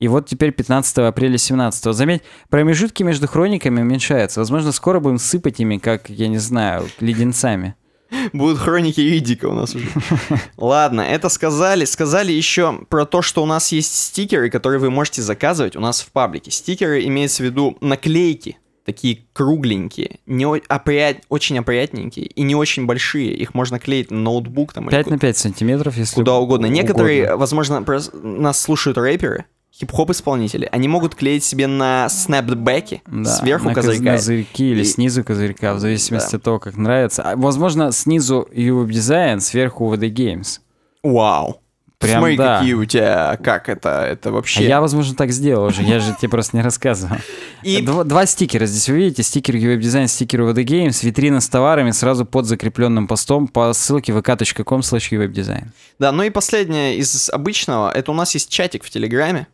и вот теперь 15 апреля 17 Заметь, промежутки между хрониками уменьшаются. Возможно, скоро будем сыпать ими, как, я не знаю, леденцами. Будут хроники Юдика у нас уже. Ладно, это сказали. Сказали еще про то, что у нас есть стикеры, которые вы можете заказывать у нас в паблике. Стикеры имеется в виду наклейки, такие кругленькие, не опрят, очень опрятненькие и не очень большие. Их можно клеить на ноутбук. Там, 5 на 5 сантиметров, если Куда угодно. угодно. Некоторые, возможно, нас слушают рэперы, хип-хоп-исполнители, они могут клеить себе на снэпбэки да, сверху на козырька. козырьки или и... снизу козырька, в зависимости да. от того, как нравится. А, возможно, снизу UWeb Design, сверху VD Games. Вау. Прям, Смотри, да. какие у тебя, как это, это вообще... А я, возможно, так сделал уже, я же тебе просто не рассказывал. И... Два, два стикера здесь вы видите, стикер UWeb Design, стикер VD Games, витрина с товарами сразу под закрепленным постом по ссылке vk.com slash Да, ну и последнее из обычного, это у нас есть чатик в Телеграме,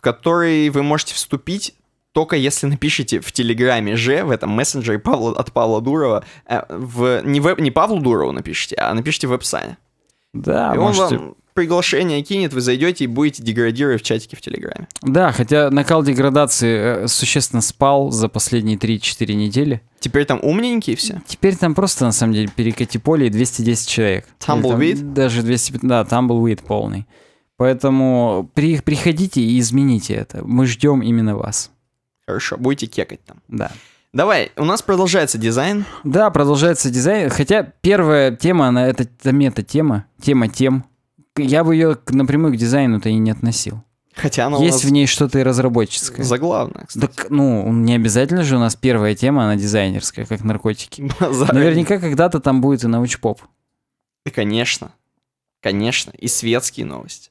в который вы можете вступить только если напишите в Телеграме же, в этом мессенджере Павла, от Павла Дурова, э, в, не, веб, не Павлу Дурову напишите, а напишите в веб Да, И можете... он вам приглашение кинет, вы зайдете и будете деградировать в чатике в Телеграме. Да, хотя накал деградации э, существенно спал за последние 3-4 недели. Теперь там умненькие все? Теперь там просто, на самом деле, перекати поле и 210 человек. Tumbleweed? Там даже 200, да, Tumbleweed полный. Поэтому при, приходите и измените это. Мы ждем именно вас. Хорошо, будете кекать там. Да. Давай, у нас продолжается дизайн. Да, продолжается дизайн. Хотя первая тема, она это, это мета-тема, тема тем. Я бы ее напрямую к дизайну-то и не относил. Хотя она Есть в ней что-то и разработческое. Заглавное, кстати. Так, ну, не обязательно же у нас первая тема, она дизайнерская, как наркотики. Наверняка когда-то там будет и научпоп. Да, конечно. Конечно. И светские новости.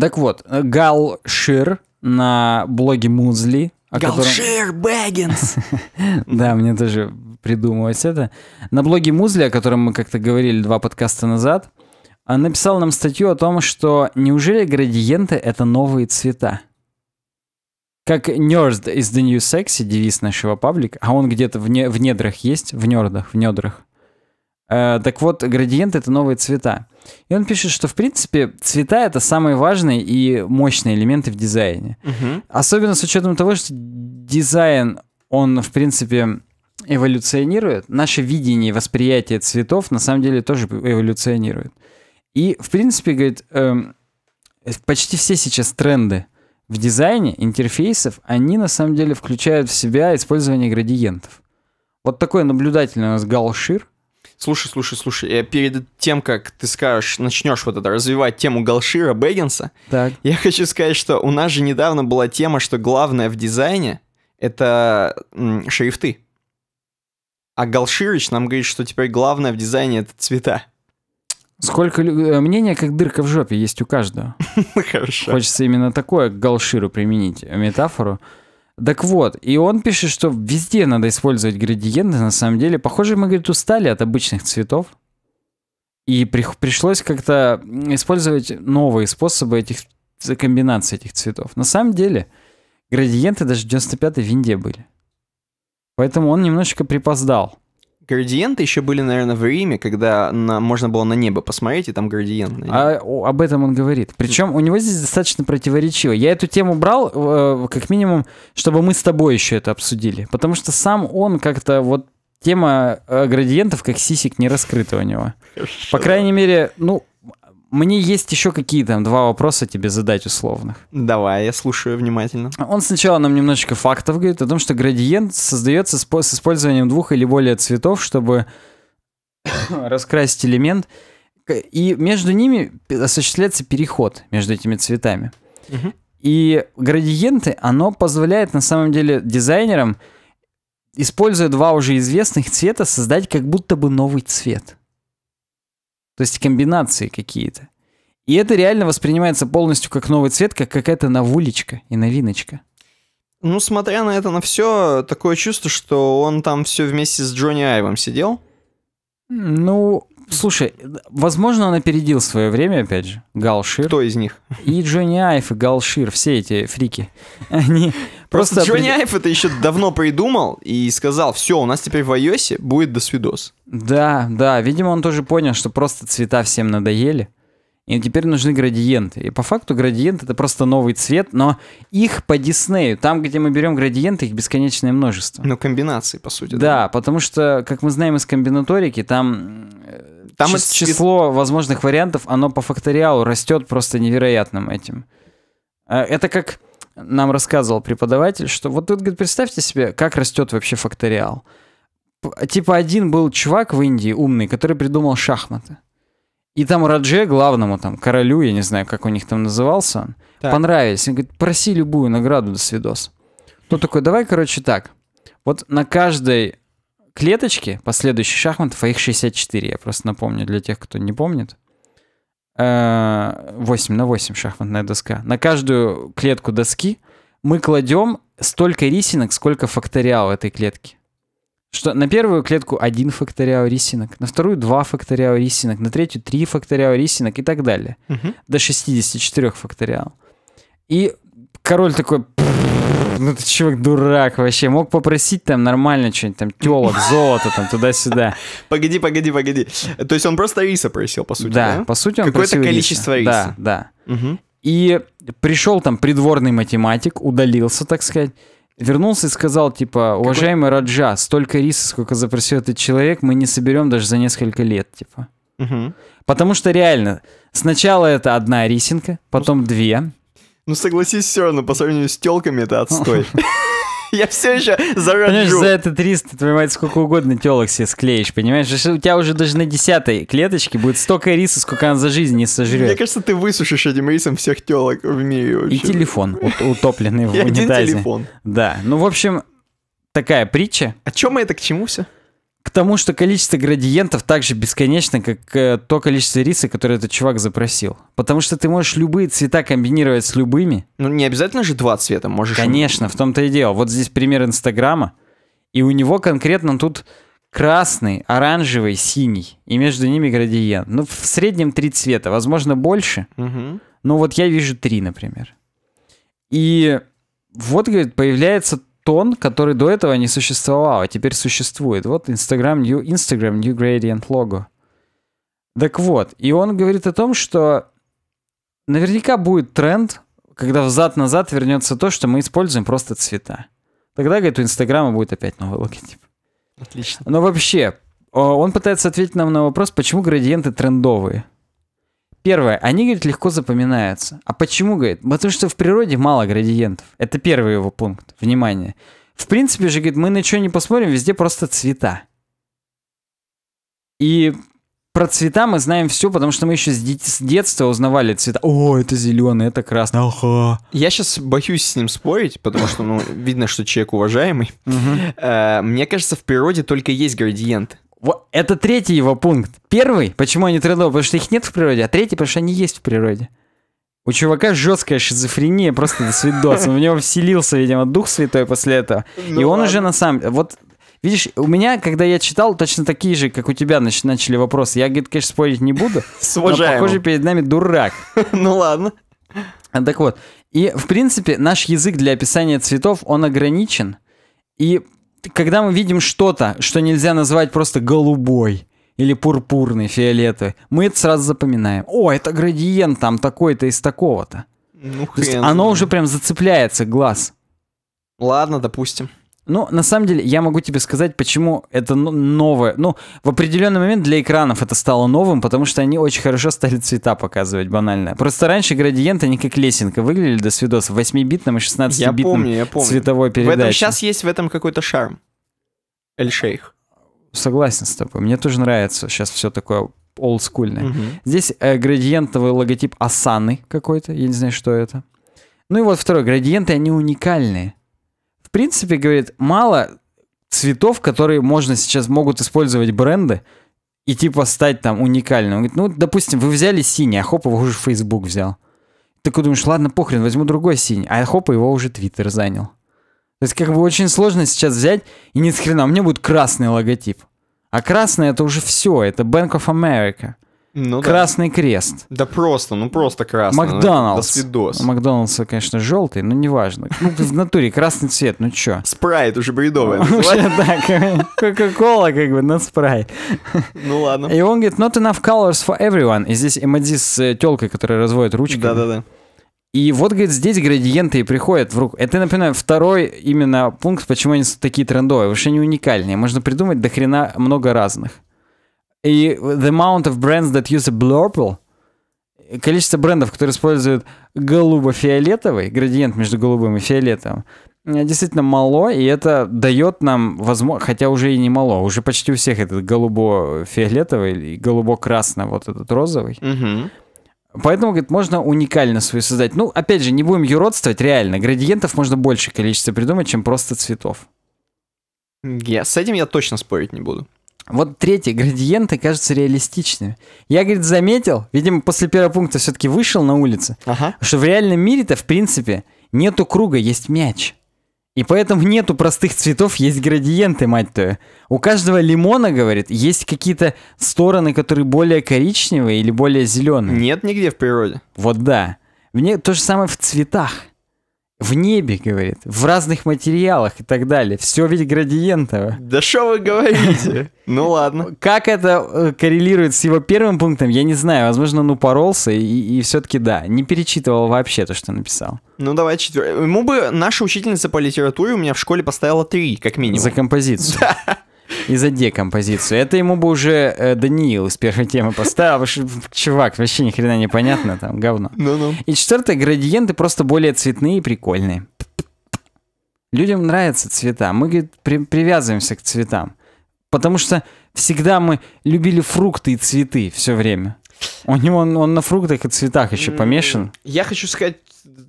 Так вот, Гал Шир на блоге Музли. Галшир котором... Бэггинс! да, мне тоже придумывать это. На блоге Музли, о котором мы как-то говорили два подкаста назад, а, написал нам статью о том, что неужели градиенты — это новые цвета? Как Nerd из the new sexy, девиз нашего паблика, а он где-то в, не, в недрах есть, в нердах, в недрах. Э, так вот, градиент это новые цвета. И он пишет, что в принципе цвета это самые важные и мощные элементы в дизайне. Угу. Особенно с учетом того, что дизайн, он в принципе эволюционирует. Наше видение и восприятие цветов на самом деле тоже эволюционирует. И в принципе, говорит, эм, почти все сейчас тренды в дизайне интерфейсов, они на самом деле включают в себя использование градиентов. Вот такой наблюдательный у нас галшир – Слушай, слушай, слушай, я э, перед тем, как ты скажешь, начнешь вот это развивать тему Галшира Бэггинса, так. я хочу сказать, что у нас же недавно была тема, что главное в дизайне это шрифты. А Галширыч нам говорит, что теперь главное в дизайне это цвета. Сколько э, мнения, как дырка в жопе, есть у каждого. Хорошо. Хочется именно такое к Галширу применить э, метафору. Так вот, и он пишет, что везде надо использовать градиенты, на самом деле. Похоже, мы, говорит, устали от обычных цветов. И при, пришлось как-то использовать новые способы этих комбинации этих цветов. На самом деле, градиенты даже в 95-й винде были. Поэтому он немножечко припоздал. Градиенты еще были, наверное, в Риме, когда на, можно было на небо посмотреть, и там градиенты. А, об этом он говорит. Причем у него здесь достаточно противоречиво. Я эту тему брал, э, как минимум, чтобы мы с тобой еще это обсудили. Потому что сам он как-то вот тема э, градиентов как сисик не раскрыта у него. Хорошо. По крайней мере, ну, мне есть еще какие то два вопроса тебе задать условных. Давай, я слушаю внимательно. Он сначала нам немножечко фактов говорит о том, что градиент создается с, использованием двух или более цветов, чтобы раскрасить элемент. И между ними осуществляется переход между этими цветами. И градиенты, оно позволяет на самом деле дизайнерам, используя два уже известных цвета, создать как будто бы новый цвет. То есть комбинации какие-то. И это реально воспринимается полностью как новый цвет, как какая-то навулечка и новиночка. Ну, смотря на это, на все, такое чувство, что он там все вместе с Джонни Айвом сидел. Ну, слушай, возможно, он опередил свое время, опять же. Галшир. Кто из них? И Джонни Айв, и Галшир, все эти фрики. Они, Просто, Джонни Айв это еще давно придумал и сказал, все, у нас теперь в iOS будет до свидос. Да, да, видимо, он тоже понял, что просто цвета всем надоели. И теперь нужны градиенты. И по факту градиент это просто новый цвет, но их по Диснею, там, где мы берем градиенты, их бесконечное множество. Ну, комбинации, по сути. Да, да потому что, как мы знаем из комбинаторики, там, э, там чис- цвет... число возможных вариантов, оно по факториалу растет просто невероятным этим. Э, это как нам рассказывал преподаватель, что вот тут, говорит, представьте себе, как растет вообще факториал. Типа один был чувак в Индии умный, который придумал шахматы. И там Радже, главному там, королю, я не знаю, как у них там назывался он, так. понравились. Он говорит, проси любую награду до свидос. Ну такой, давай, короче, так. Вот на каждой клеточке последующих шахматов, а их 64, я просто напомню для тех, кто не помнит, 8 э, на 8 шахматная доска. На каждую клетку доски мы кладем столько рисинок, сколько факториал этой клетки. Что на первую клетку один факториал рисинок, на вторую два факториал рисинок, на третью три факториал рисинок и так далее. Угу. До 64 факториал. И король такой ну ты человек дурак вообще. Мог попросить там нормально что-нибудь, там телок, золото, там туда-сюда. Погоди, погоди, погоди. То есть он просто риса просил, по сути, да? да? по сути он Какое-то количество риса. Да, да. И пришел там придворный математик, удалился, так сказать, вернулся и сказал, типа, уважаемый Какой? Раджа, столько риса, сколько запросил этот человек, мы не соберем даже за несколько лет, типа. Угу. Потому что реально, сначала это одна рисинка, потом ну, две, ну согласись, все равно, по сравнению с телками это отстой. Я все еще заражу. Понимаешь, за это 300, твою мать, сколько угодно телок себе склеишь, понимаешь? У тебя уже даже на десятой клеточке будет столько риса, сколько она за жизнь не сожрет. Мне кажется, ты высушишь этим рисом всех телок в мире вообще. И телефон, утопленный в унитазе. телефон. Да, ну, в общем, такая притча. А чем мы это к чему все? К тому, что количество градиентов также бесконечно, как э, то количество риса, которое этот чувак запросил. Потому что ты можешь любые цвета комбинировать с любыми. Ну, не обязательно же два цвета, можешь... Конечно, в том-то и дело. Вот здесь пример Инстаграма. И у него конкретно тут красный, оранжевый, синий. И между ними градиент. Ну, в среднем три цвета, возможно, больше. Угу. Ну, вот я вижу три, например. И вот, говорит, появляется тон, который до этого не существовал, а теперь существует. Вот Instagram New, Instagram New Gradient Logo. Так вот, и он говорит о том, что наверняка будет тренд, когда взад-назад вернется то, что мы используем просто цвета. Тогда, говорит, у Инстаграма будет опять новый логотип. Отлично. Но вообще, он пытается ответить нам на вопрос, почему градиенты трендовые. Первое, они, говорит, легко запоминаются. А почему, говорит? Потому что в природе мало градиентов. Это первый его пункт. Внимание. В принципе же, говорит, мы на что не посмотрим, везде просто цвета. И про цвета мы знаем все, потому что мы еще с, де- с детства узнавали цвета. О, это зеленый, это красный. Ага. Я сейчас боюсь с ним спорить, потому что, ну, видно, что человек уважаемый. Э, мне кажется, в природе только есть градиент. Вот Это третий его пункт. Первый, почему они трудовые, потому что их нет в природе, а третий, потому что они есть в природе. У чувака жесткая шизофрения, просто до свидоса. В него вселился, видимо, Дух Святой после этого. и ну он уже на самом... Вот Видишь, у меня, когда я читал, точно такие же, как у тебя, нач- начали вопросы. Я, говорит, конечно, спорить не буду. Но, похоже, перед нами дурак. Ну ладно. Так вот. И, в принципе, наш язык для описания цветов, он ограничен. И когда мы видим что-то, что нельзя назвать просто голубой, или пурпурный, фиолетовый, мы это сразу запоминаем. О, это градиент там такой-то из такого-то. Ну, То есть оно уже прям зацепляется, глаз. Ладно, допустим. Ну, на самом деле, я могу тебе сказать, почему это ну, новое. Ну, в определенный момент для экранов это стало новым, потому что они очень хорошо стали цвета показывать, банально. Просто раньше градиенты, они как лесенка выглядели до свидос в 8-битном и 16-битном я я цветовой передаче. В этом сейчас есть в этом какой-то шарм. Эль-Шейх. Согласен с тобой. Мне тоже нравится сейчас все такое олдскульное. Угу. Здесь э, градиентовый логотип Асаны какой-то. Я не знаю, что это. Ну и вот второй. Градиенты, они уникальные принципе, говорит, мало цветов, которые можно сейчас могут использовать бренды и типа стать там уникальным. Он говорит, ну, допустим, вы взяли синий, а хоп, его уже Facebook взял. Ты такой думаешь, ладно, похрен, возьму другой синий, а хоп, его уже Twitter занял. То есть как бы очень сложно сейчас взять и ни с хрена, у меня будет красный логотип. А красный это уже все, это Bank of America. Ну, красный да. крест. Да просто, ну просто красный. Ну, Макдоналдс. Да, Макдоналдс, конечно, желтый, но неважно. Ну, в натуре красный цвет, ну чё. Спрайт уже бредовый. Да, Кока-кола как бы, но спрайт. Ну ладно. И он говорит, not enough colors for everyone. И здесь эмодзи с э, телкой, которая разводит ручки. Да-да-да. И вот, говорит, здесь градиенты и приходят в руку. Это, например, второй именно пункт, почему они такие трендовые, вообще не уникальные. Можно придумать до хрена много разных. И the amount of brands that use a blurple, количество брендов, которые используют голубо-фиолетовый, градиент между голубым и фиолетовым, э, действительно мало, и это дает нам возможность, хотя уже и не мало, уже почти у всех этот голубо-фиолетовый и голубо красный вот этот розовый. Угу. Поэтому, говорит, можно уникально свою создать. Ну, опять же, не будем юродствовать, реально. Градиентов можно больше количество придумать, чем просто цветов. Я с этим я точно спорить не буду. Вот третий градиенты кажутся реалистичными. Я, говорит, заметил, видимо, после первого пункта все-таки вышел на улицу, ага. что в реальном мире-то, в принципе, нету круга, есть мяч. И поэтому нету простых цветов, есть градиенты, мать твою. У каждого лимона, говорит, есть какие-то стороны, которые более коричневые или более зеленые. Нет нигде в природе. Вот да. Мне то же самое в цветах. В небе, говорит, в разных материалах и так далее. Все ведь градиентово. Да что вы говорите? Ну ладно. Как это э, коррелирует с его первым пунктом, я не знаю. Возможно, он упоролся и, и все-таки да. Не перечитывал вообще то, что написал. Ну давай четвертый. Ему бы наша учительница по литературе у меня в школе поставила три, как минимум. За композицию. и за декомпозицию. Это ему бы уже э, Даниил с первой темы поставил. А чувак, вообще ни хрена не там говно. No, no. И четвертое, градиенты просто более цветные и прикольные. Людям нравятся цвета. Мы говорит, при привязываемся к цветам. Потому что всегда мы любили фрукты и цветы все время. У него он, он на фруктах и цветах еще помешан. Я хочу сказать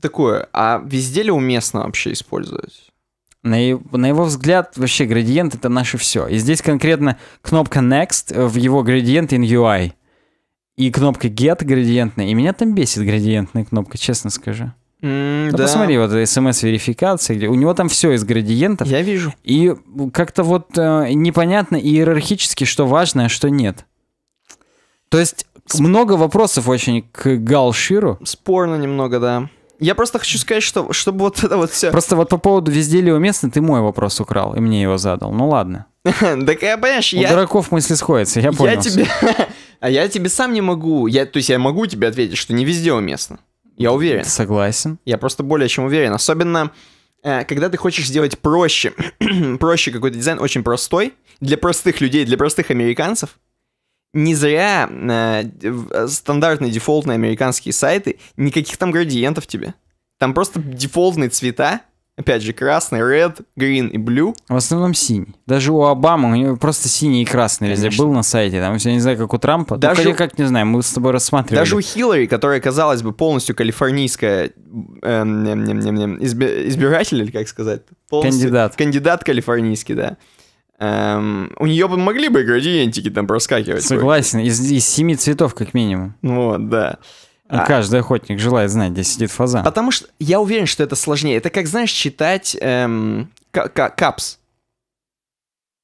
такое, а везде ли уместно вообще использовать? На, на его взгляд, вообще градиент — это наше все. И здесь конкретно кнопка Next в его градиент in UI. И кнопка Get градиентная. И меня там бесит градиентная кнопка, честно скажу. Mm, ну, да. посмотри, вот смс-верификация, где у него там все из градиентов. Я вижу. И как-то вот э, непонятно иерархически, что важно, а что нет. То есть Сп... много вопросов очень к Галширу. Спорно немного, да. Я просто хочу сказать, что чтобы вот это вот все. Просто вот по поводу везде ли уместно, ты мой вопрос украл и мне его задал. Ну ладно. Так э, я понимаешь, я... У дураков мысли сходятся, я понял. Я тебе... А я тебе сам не могу... Я... То есть я могу тебе ответить, что не везде уместно. Я уверен. Согласен. Я просто более чем уверен. Особенно, э, когда ты хочешь сделать проще, проще какой-то дизайн, очень простой, для простых людей, для простых американцев, не зря э, э, стандартные дефолтные американские сайты, никаких там градиентов тебе. Там просто дефолтные цвета, опять же, красный, red, green и blue. В основном синий. Даже у Обамы, у него просто синий и красный везде был на сайте. Там, я не знаю, как у Трампа. Даже ну, как, не знаю, мы с тобой рассматривали. Даже у Хиллари, которая, казалось бы, полностью калифорнийская э, избиратель, или как сказать? Кандидат. Кандидат калифорнийский, да Эм, у нее бы могли бы градиентики там проскакивать. Согласен, из, из семи цветов как минимум. Вот, да. И а, каждый охотник желает знать, где сидит фазан. Потому что я уверен, что это сложнее. Это как, знаешь, читать эм, капс.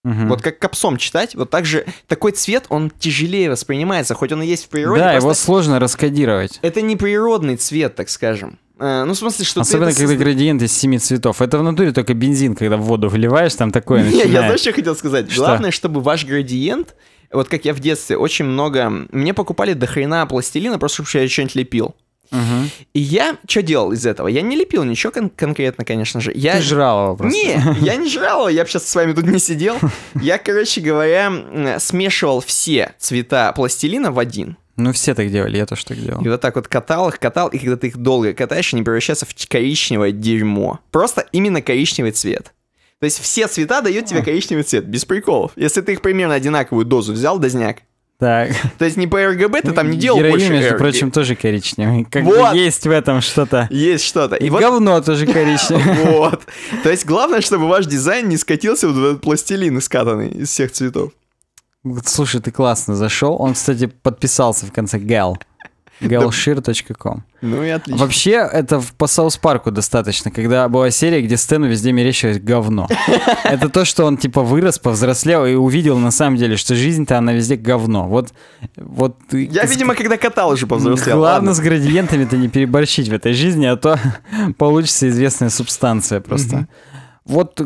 Угу. Вот как капсом читать, вот так же такой цвет, он тяжелее воспринимается, хоть он и есть в природе. Да, просто... его сложно раскодировать. Это не природный цвет, так скажем. Э, ну, в смысле, что Особенно, ты когда созда... градиент из семи цветов. Это в натуре только бензин, когда в воду вливаешь, там такое Не, начинает. я знаешь, что хотел сказать? Что? Главное, чтобы ваш градиент, вот как я в детстве, очень много... Мне покупали до хрена пластилина, просто чтобы я что-нибудь лепил. Угу. И я что делал из этого? Я не лепил ничего кон- конкретно, конечно же. Я... Ты жрал его просто. Не, я не жрал его, я бы сейчас с вами тут не сидел. Я, короче говоря, смешивал все цвета пластилина в один. Ну, все так делали, я тоже так делал. И вот так вот катал их, катал, и когда ты их долго катаешь, они превращаются в коричневое дерьмо. Просто именно коричневый цвет. То есть все цвета дают тебе а. коричневый цвет, без приколов. Если ты их примерно одинаковую дозу взял, дозняк. Так. То есть не по РГБ ты там не делал Героин, больше между РГ. прочим, тоже коричневый. Как вот. бы есть в этом что-то. Есть что-то. И, И вот... говно тоже коричневое. Вот. То есть главное, чтобы ваш дизайн не скатился в пластилин, скатанный из всех цветов. Слушай, ты классно зашел. Он, кстати, подписался в конце Гал. galshir.com. Ну и отлично. Вообще, это по Саус Парку достаточно, когда была серия, где Стэну везде мерещилось говно. Это то, что он типа вырос, повзрослел и увидел на самом деле, что жизнь-то она везде говно. Вот, вот... Я, видимо, когда катал уже повзрослел. Ладно, с градиентами-то не переборщить в этой жизни, а то получится известная субстанция просто. Вот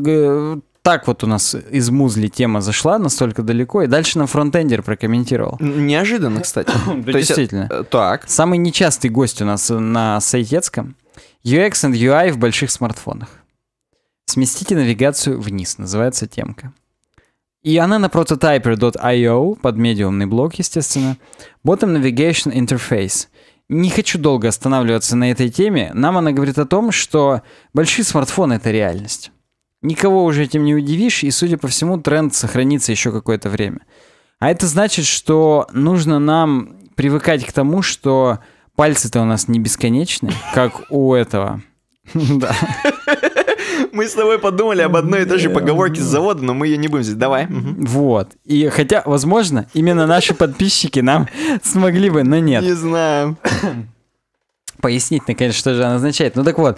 так вот у нас из музли тема зашла настолько далеко, и дальше нам фронтендер прокомментировал. Неожиданно, кстати. Да, э, действительно. Так. Самый нечастый гость у нас на сайтецком. UX and UI в больших смартфонах. Сместите навигацию вниз, называется темка. И она на prototyper.io, под медиумный блок, естественно. Bottom Navigation Interface. Не хочу долго останавливаться на этой теме. Нам она говорит о том, что большие смартфоны — это реальность. Никого уже этим не удивишь, и, судя по всему, тренд сохранится еще какое-то время. А это значит, что нужно нам привыкать к тому, что пальцы-то у нас не бесконечны, как у этого. Да. Мы с тобой подумали об одной и той же поговорке с завода, но мы ее не будем здесь. Давай. Вот. И хотя, возможно, именно наши подписчики нам смогли бы, но нет. Не знаю. Пояснить, наконец, что же она означает. Ну так вот,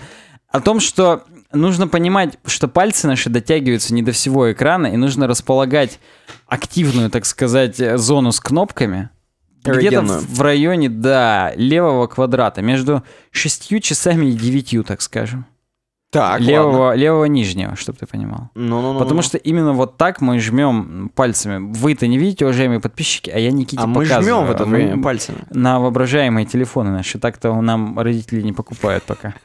о том, что нужно понимать, что пальцы наши дотягиваются не до всего экрана, и нужно располагать активную, так сказать, э, зону с кнопками. Где-то в районе, да, левого квадрата, между шестью часами и девятью, так скажем. Так, левого, ладно. левого нижнего, чтобы ты понимал. Ну, ну, ну, Потому ну. что именно вот так мы жмем пальцами. Вы это не видите, уважаемые подписчики, а я Никите а показываю. мы жмем в это время мы пальцами. На воображаемые телефоны наши. Так-то нам родители не покупают пока.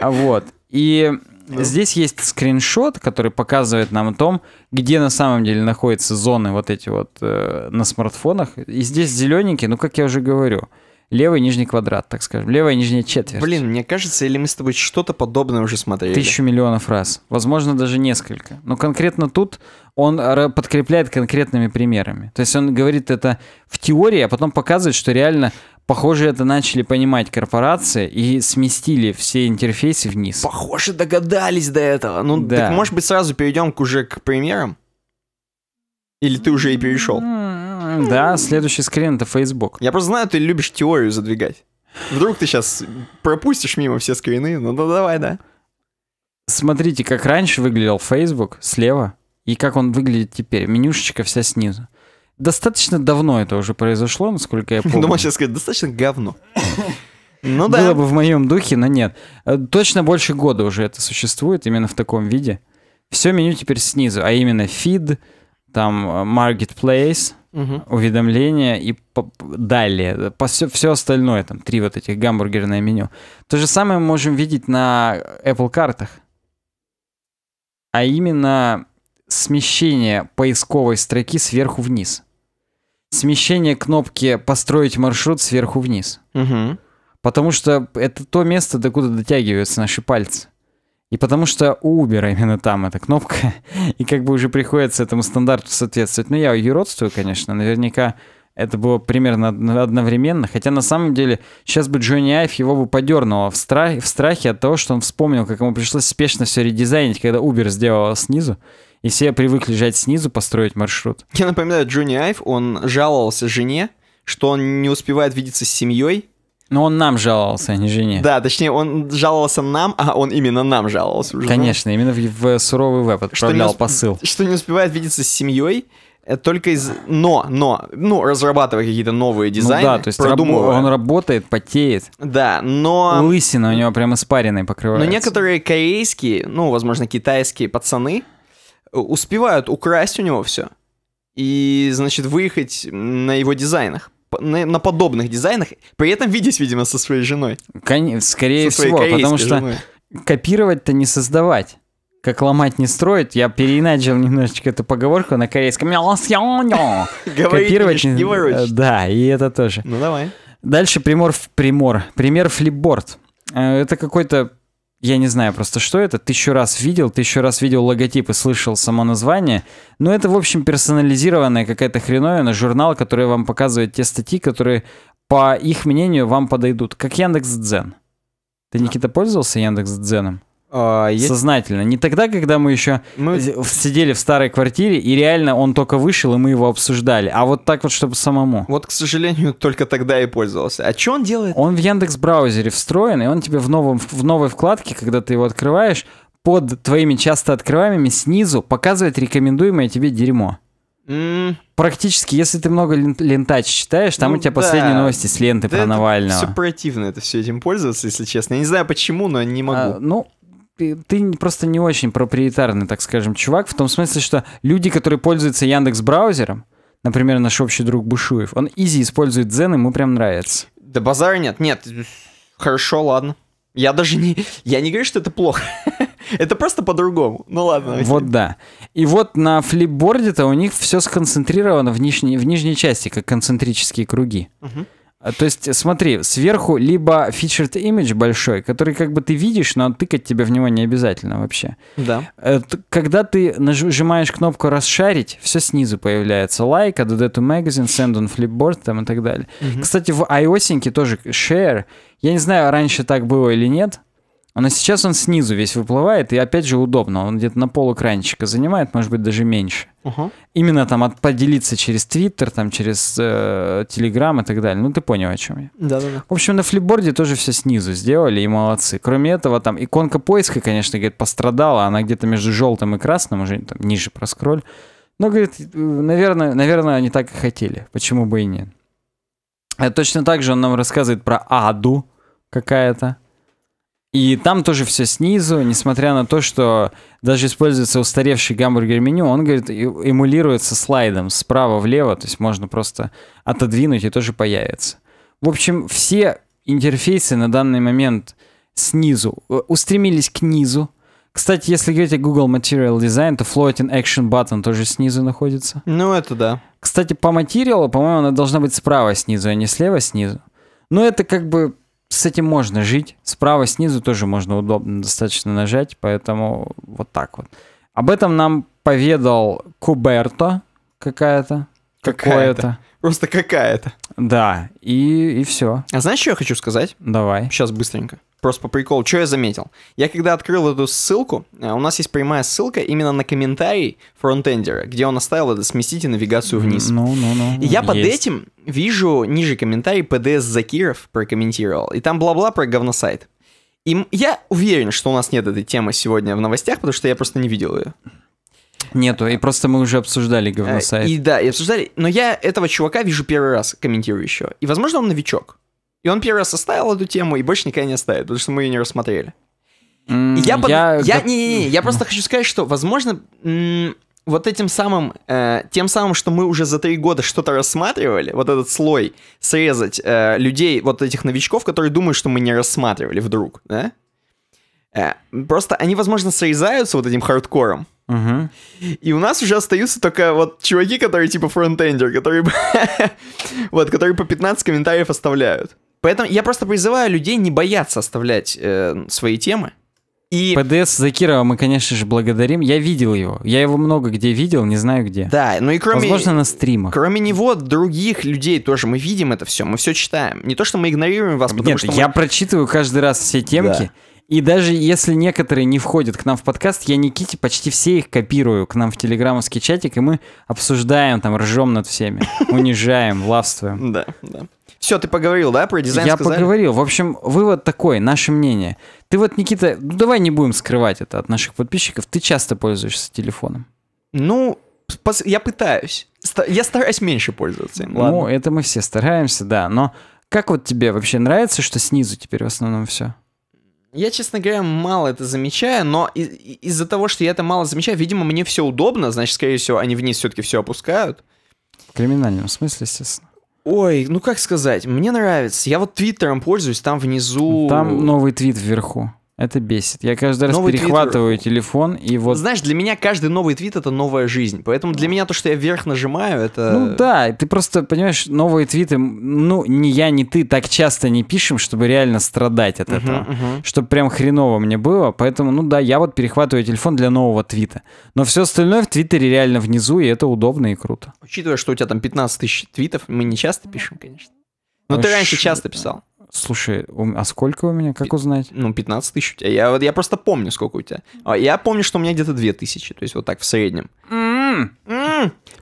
А вот. И Здесь есть скриншот, который показывает нам о том, где на самом деле находятся зоны вот эти вот э, на смартфонах. И здесь зелененький, ну как я уже говорю, левый нижний квадрат, так скажем, левая нижняя четверть. Блин, мне кажется, или мы с тобой что-то подобное уже смотрели? Тысячу миллионов раз, возможно, даже несколько. Но конкретно тут он подкрепляет конкретными примерами. То есть он говорит это в теории, а потом показывает, что реально Похоже, это начали понимать корпорации и сместили все интерфейсы вниз. Похоже, догадались до этого. Ну, да. так может быть сразу перейдем к уже к примерам? Или ты уже и перешел? Да, следующий скрин это Facebook. Я просто знаю, ты любишь теорию задвигать. Вдруг ты сейчас пропустишь мимо все скрины, ну да давай, да. Смотрите, как раньше выглядел Facebook слева, и как он выглядит теперь. Менюшечка вся снизу. Достаточно давно это уже произошло, насколько я ну, помню. Думаю, сейчас сказать, достаточно говно. Ну да. Было бы в моем духе, но нет. Э, точно больше года уже это существует, именно в таком виде. Все меню теперь снизу, а именно feed, там э, marketplace, угу. уведомления и по далее. По все, все остальное, там три вот этих гамбургерное меню. То же самое мы можем видеть на Apple картах. А именно смещение поисковой строки сверху вниз смещение кнопки «Построить маршрут» сверху вниз. Угу. Потому что это то место, до куда дотягиваются наши пальцы. И потому что у Uber именно там эта кнопка, и как бы уже приходится этому стандарту соответствовать. Но я юродствую, конечно, наверняка это было примерно одновременно. Хотя на самом деле сейчас бы Джонни Айв его бы подернуло в, страх, в страхе от того, что он вспомнил, как ему пришлось спешно все редизайнить, когда Uber сделала снизу и все привыкли жать снизу, построить маршрут. Я напоминаю, Джонни Айв, он жаловался жене, что он не успевает видеться с семьей. Но он нам жаловался, а не жене. Да, точнее, он жаловался нам, а он именно нам жаловался. Уже, Конечно, ну? именно в, в суровый веб отправлял что усп... посыл. Что не успевает видеться с семьей, э, только из... Но, но, ну, разрабатывая какие-то новые ну дизайны, ну, да, то есть продумывая. Раб... он работает, потеет. Да, но... Лысина у него прям испаренной покрывается. Но некоторые корейские, ну, возможно, китайские пацаны, Э, успевают украсть у него все и, значит, выехать на его дизайнах. На, на подобных дизайнах, при этом видеть видимо, со своей женой. Кон... Скорее со всего, потому что копировать-то не создавать. Как ломать не строит, я переиначил немножечко эту поговорку на корейском. Копировать не э, Да, и это тоже. Ну давай. Дальше примор, примор, пример флипборд. Э, это какой-то я не знаю просто, что это, Ты еще раз видел, ты еще раз видел логотип и слышал само название, но это, в общем, персонализированная какая-то хреновина, журнал, который вам показывает те статьи, которые, по их мнению, вам подойдут, как Яндекс Дзен. Ты, Никита, пользовался Яндекс Дзеном? А, есть... Сознательно. Не тогда, когда мы еще мы... сидели в старой квартире, и реально он только вышел, и мы его обсуждали. А вот так вот, чтобы самому. Вот, к сожалению, только тогда и пользовался. А что он делает? Он в Яндекс браузере встроен, и он тебе в, новом, в новой вкладке, когда ты его открываешь, под твоими часто открываемыми снизу показывает рекомендуемое тебе дерьмо. Mm. Практически, если ты много лентач читаешь, там ну, у тебя да. последние новости с ленты да про это Навального. Все противно это все этим пользоваться, если честно. Я не знаю почему, но не могу. А, ну, ты просто не очень проприетарный, так скажем, чувак, в том смысле, что люди, которые пользуются Яндекс браузером, например, наш общий друг Бушуев, он изи использует Zen, ему прям нравится. Да базара нет, нет, хорошо, ладно. Я даже не, я не говорю, что это плохо. это просто по-другому. Ну ладно. Вот да. И вот на флипборде-то у них все сконцентрировано в нижней, в нижней части, как концентрические круги. Угу. А, то есть, смотри, сверху либо featured image большой, который как бы ты видишь, но тыкать тебе в него не обязательно вообще. Да. Э, когда ты нажимаешь кнопку «Расшарить», все снизу появляется. Like, add to magazine, send on flipboard там и так далее. Угу. Кстати, в iOS тоже share. Я не знаю, раньше так было или нет, но а сейчас он снизу весь выплывает, и опять же удобно. Он где-то на пол экранчика занимает, может быть, даже меньше. Угу. Именно там от, поделиться через Твиттер, там через э, Телеграм и так далее. Ну, ты понял, о чем я. Да, да, да. В общем, на флипборде тоже все снизу сделали, и молодцы. Кроме этого, там иконка поиска, конечно, говорит, пострадала. Она где-то между желтым и красным, уже там ниже проскроль. Но, говорит, наверное, наверное, они так и хотели. Почему бы и нет? А точно так же он нам рассказывает про аду какая-то. И там тоже все снизу, несмотря на то, что даже используется устаревший гамбургер меню, он, говорит, эмулируется слайдом справа влево, то есть можно просто отодвинуть и тоже появится. В общем, все интерфейсы на данный момент снизу э, устремились к низу. Кстати, если говорить о Google Material Design, то Floating Action Button тоже снизу находится. Ну, это да. Кстати, по материалу, по-моему, она должна быть справа снизу, а не слева снизу. Но это как бы с этим можно жить. Справа снизу тоже можно удобно достаточно нажать, поэтому вот так вот. Об этом нам поведал Куберто какая-то. Какая-то. Какое-то. Просто какая-то. Да, и, и все. А знаешь, что я хочу сказать? Давай. Сейчас быстренько. Просто по приколу, что я заметил? Я когда открыл эту ссылку, э, у нас есть прямая ссылка именно на комментарий фронтендера, где он оставил это «сместите навигацию вниз». Ну, ну, ну. И ну, я есть. под этим вижу ниже комментарий ПДС Закиров прокомментировал, и там бла-бла про говносайт. И я уверен, что у нас нет этой темы сегодня в новостях, потому что я просто не видел ее. Нету, и просто мы уже обсуждали э, говносайт. И да, и обсуждали, но я этого чувака вижу первый раз комментирующего. И, возможно, он новичок. И он первый раз оставил эту тему и больше никогда не оставит, потому что мы ее не рассмотрели. Mm, я, под... я... я... Не, не, не, я просто хочу сказать, что, возможно, вот этим самым, э, тем самым, что мы уже за три года что-то рассматривали, вот этот слой срезать э, людей, вот этих новичков, которые думают, что мы не рассматривали вдруг, да? Э, просто они, возможно, срезаются вот этим хардкором. Угу. И у нас уже остаются только вот чуваки, которые типа фронтендер, которые, вот, которые по 15 комментариев оставляют. Поэтому я просто призываю людей не бояться оставлять э, свои темы. И... ПДС Закирова мы, конечно же, благодарим. Я видел его. Я его много где видел, не знаю где. Да, ну и кроме... Возможно, на стримах. Кроме него, других людей тоже. Мы видим это все, мы все читаем. Не то, что мы игнорируем вас, потому Нет, что я мы... прочитываю каждый раз все темки. Да. И даже если некоторые не входят к нам в подкаст, я Никите почти все их копирую к нам в телеграммовский чатик, и мы обсуждаем, там, ржем над всеми, унижаем, властвуем. Да, да. Все, ты поговорил, да, про дизайн? Я сказали? поговорил. В общем, вывод такой, наше мнение. Ты вот, Никита, ну давай не будем скрывать это от наших подписчиков. Ты часто пользуешься телефоном? Ну, я пытаюсь. Я стараюсь меньше пользоваться им, ладно? Ну, это мы все стараемся, да. Но как вот тебе вообще нравится, что снизу теперь в основном все? Я, честно говоря, мало это замечаю, но из- из-за того, что я это мало замечаю, видимо, мне все удобно, значит, скорее всего, они вниз все-таки все опускают. В криминальном смысле, естественно. Ой, ну как сказать, мне нравится. Я вот твиттером пользуюсь, там внизу... Там новый твит вверху. Это бесит. Я каждый раз новый перехватываю твиттер... телефон и вот. Знаешь, для меня каждый новый твит это новая жизнь. Поэтому для ну. меня то, что я вверх нажимаю, это. Ну да, ты просто понимаешь, новые твиты, ну, ни я, ни ты так часто не пишем, чтобы реально страдать от uh-huh, этого. Uh-huh. Чтобы прям хреново мне было. Поэтому, ну да, я вот перехватываю телефон для нового твита. Но все остальное в Твиттере реально внизу, и это удобно и круто. Учитывая, что у тебя там 15 тысяч твитов, мы не часто пишем, конечно. Но ну, ты раньше часто писал. Слушай, а сколько у меня? Как узнать? Ну, 15 тысяч у э, тебя. Я, вот, я просто помню, сколько у тебя. А, я помню, что у меня где-то 2 тысячи, то есть вот так в среднем. Mm.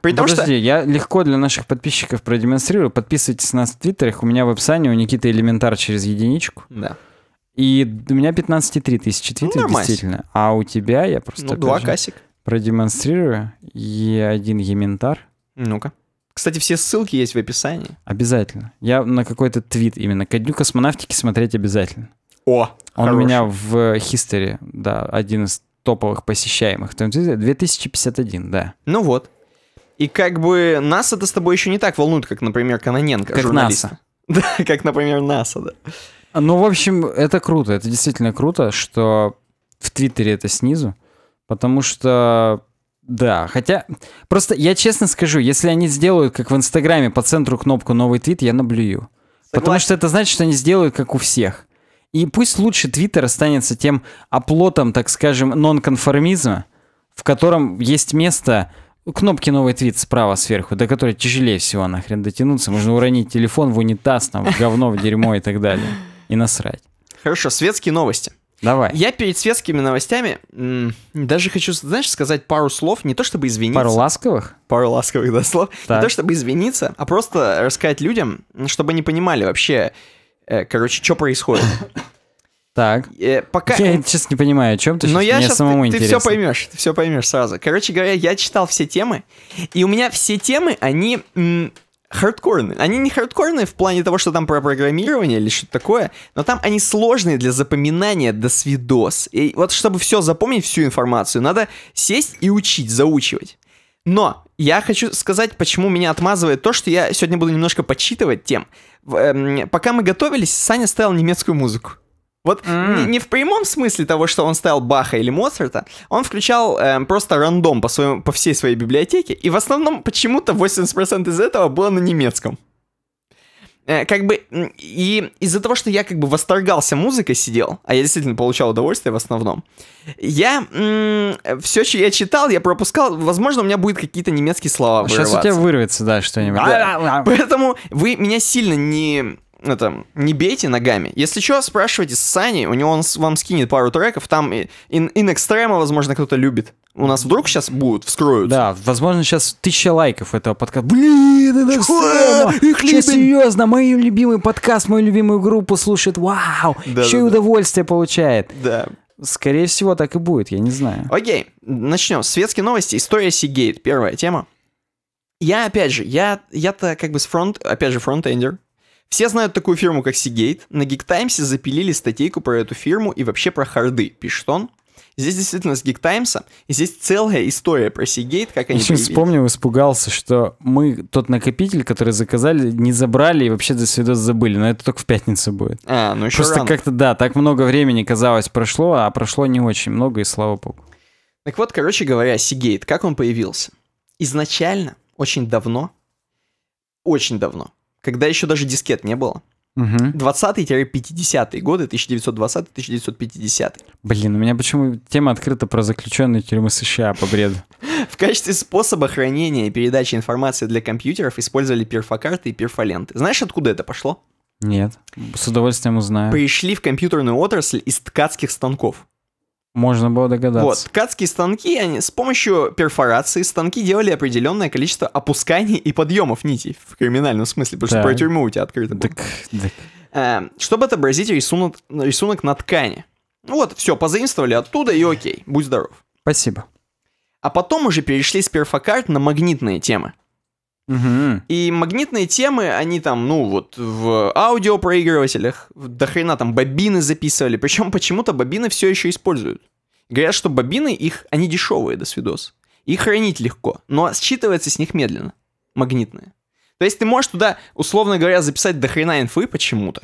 При том, Подожди, что... я легко для наших подписчиков продемонстрирую. Подписывайтесь на нас в твиттерах. У меня в описании у Никиты элементар через единичку. Да. И у меня 15,3 тысячи твиттеров, ну, действительно. А у тебя я просто... Ну, два касик. Продемонстрирую. И один ементар. Ну-ка. Кстати, все ссылки есть в описании. Обязательно. Я на какой-то твит именно. Ко дню космонавтики смотреть обязательно. О, Он хорош. у меня в History, да, один из топовых посещаемых. 2051, да. Ну вот. И как бы нас это с тобой еще не так волнует, как, например, Каноненко, как журналиста. НАСА. Да, как, например, НАСА, да. Ну, в общем, это круто. Это действительно круто, что в Твиттере это снизу. Потому что да, хотя просто я честно скажу, если они сделают, как в Инстаграме, по центру кнопку «Новый твит», я наблюю. Согласен. Потому что это значит, что они сделают, как у всех. И пусть лучше Твиттер останется тем оплотом, так скажем, нонконформизма, в котором есть место кнопки «Новый твит» справа сверху, до которой тяжелее всего нахрен дотянуться. Можно уронить телефон в унитаз, там, в говно, в дерьмо и так далее. И насрать. Хорошо, светские новости. Давай. Я перед светскими новостями даже хочу, знаешь, сказать пару слов, не то чтобы извиниться. Пару ласковых? Пару ласковых, да, слов. Так. Не то чтобы извиниться, а просто рассказать людям, чтобы они понимали вообще, э, короче, что происходит. Так. Э, пока... Я сейчас не понимаю, о чем ты Но сейчас. я Мне сейчас, самому ты, интересно. ты все поймешь, ты все поймешь сразу. Короче говоря, я читал все темы, и у меня все темы, они хардкорные. Они не хардкорные в плане того, что там про программирование или что-то такое, но там они сложные для запоминания до свидос. И вот чтобы все запомнить, всю информацию, надо сесть и учить, заучивать. Но я хочу сказать, почему меня отмазывает то, что я сегодня буду немножко подсчитывать тем. Эм, пока мы готовились, Саня ставил немецкую музыку. Вот mm. не, не в прямом смысле того, что он ставил Баха или Моцарта, он включал э, просто рандом по, своему, по всей своей библиотеке, и в основном почему-то 80% из этого было на немецком. Э, как бы, и из-за того, что я как бы восторгался музыкой сидел, а я действительно получал удовольствие в основном, я м- все, что я читал, я пропускал, возможно, у меня будет какие-то немецкие слова Сейчас у тебя вырвется, да, что-нибудь. Да. Поэтому вы меня сильно не это, не бейте ногами. Если что, спрашивайте с Сани, у него он вам скинет пару треков, там in, in extremo, возможно, кто-то любит. У нас вдруг сейчас будут, вскроют. Да, возможно, сейчас тысяча лайков этого подкаста. Блин, это Чего? Их Че, серьезно, мой любимый подкаст, мою любимую группу слушает, вау, да, еще да, и удовольствие да. получает. Да. Скорее всего, так и будет, я не знаю. Окей, начнем. Светские новости, история Сигейт, первая тема. Я, опять же, я, я-то как бы с фронт, опять же, фронтендер, все знают такую фирму, как Seagate. На Geek Times запилили статейку про эту фирму и вообще про харды, пишет он. Здесь действительно с Geek Times, здесь целая история про Seagate, как они... Я появились. вспомнил, испугался, что мы тот накопитель, который заказали, не забрали и вообще до свидос забыли, но это только в пятницу будет. А, ну еще Просто рано. как-то, да, так много времени, казалось, прошло, а прошло не очень много, и слава богу. Так вот, короче говоря, Seagate, как он появился? Изначально, очень давно, очень давно, когда еще даже дискет не было. Угу. 20-50-е годы, 1920-1950. Блин, у меня почему тема открыта про заключенные тюрьмы США по бреду? В качестве способа хранения и передачи информации для компьютеров использовали перфокарты и перфоленты. Знаешь, откуда это пошло? Нет, с удовольствием узнаю. Пришли в компьютерную отрасль из ткацких станков. Можно было догадаться. Вот, ткацкие станки, они с помощью перфорации станки делали определенное количество опусканий и подъемов нитей в криминальном смысле, потому да. что про тюрьму у тебя открыто было. Так, так. Э, чтобы отобразить рисунок, рисунок на ткани. Вот, все, позаимствовали оттуда и окей, будь здоров. Спасибо. А потом уже перешли с перфокарт на магнитные темы. Угу. И магнитные темы, они там, ну, вот в аудиопроигрывателях, до хрена там бобины записывали. Причем почему-то бобины все еще используют. Говорят, что бобины их, они дешевые, до свидос. Их хранить легко, но считывается с них медленно. Магнитные. То есть ты можешь туда, условно говоря, записать до хрена инфы почему-то.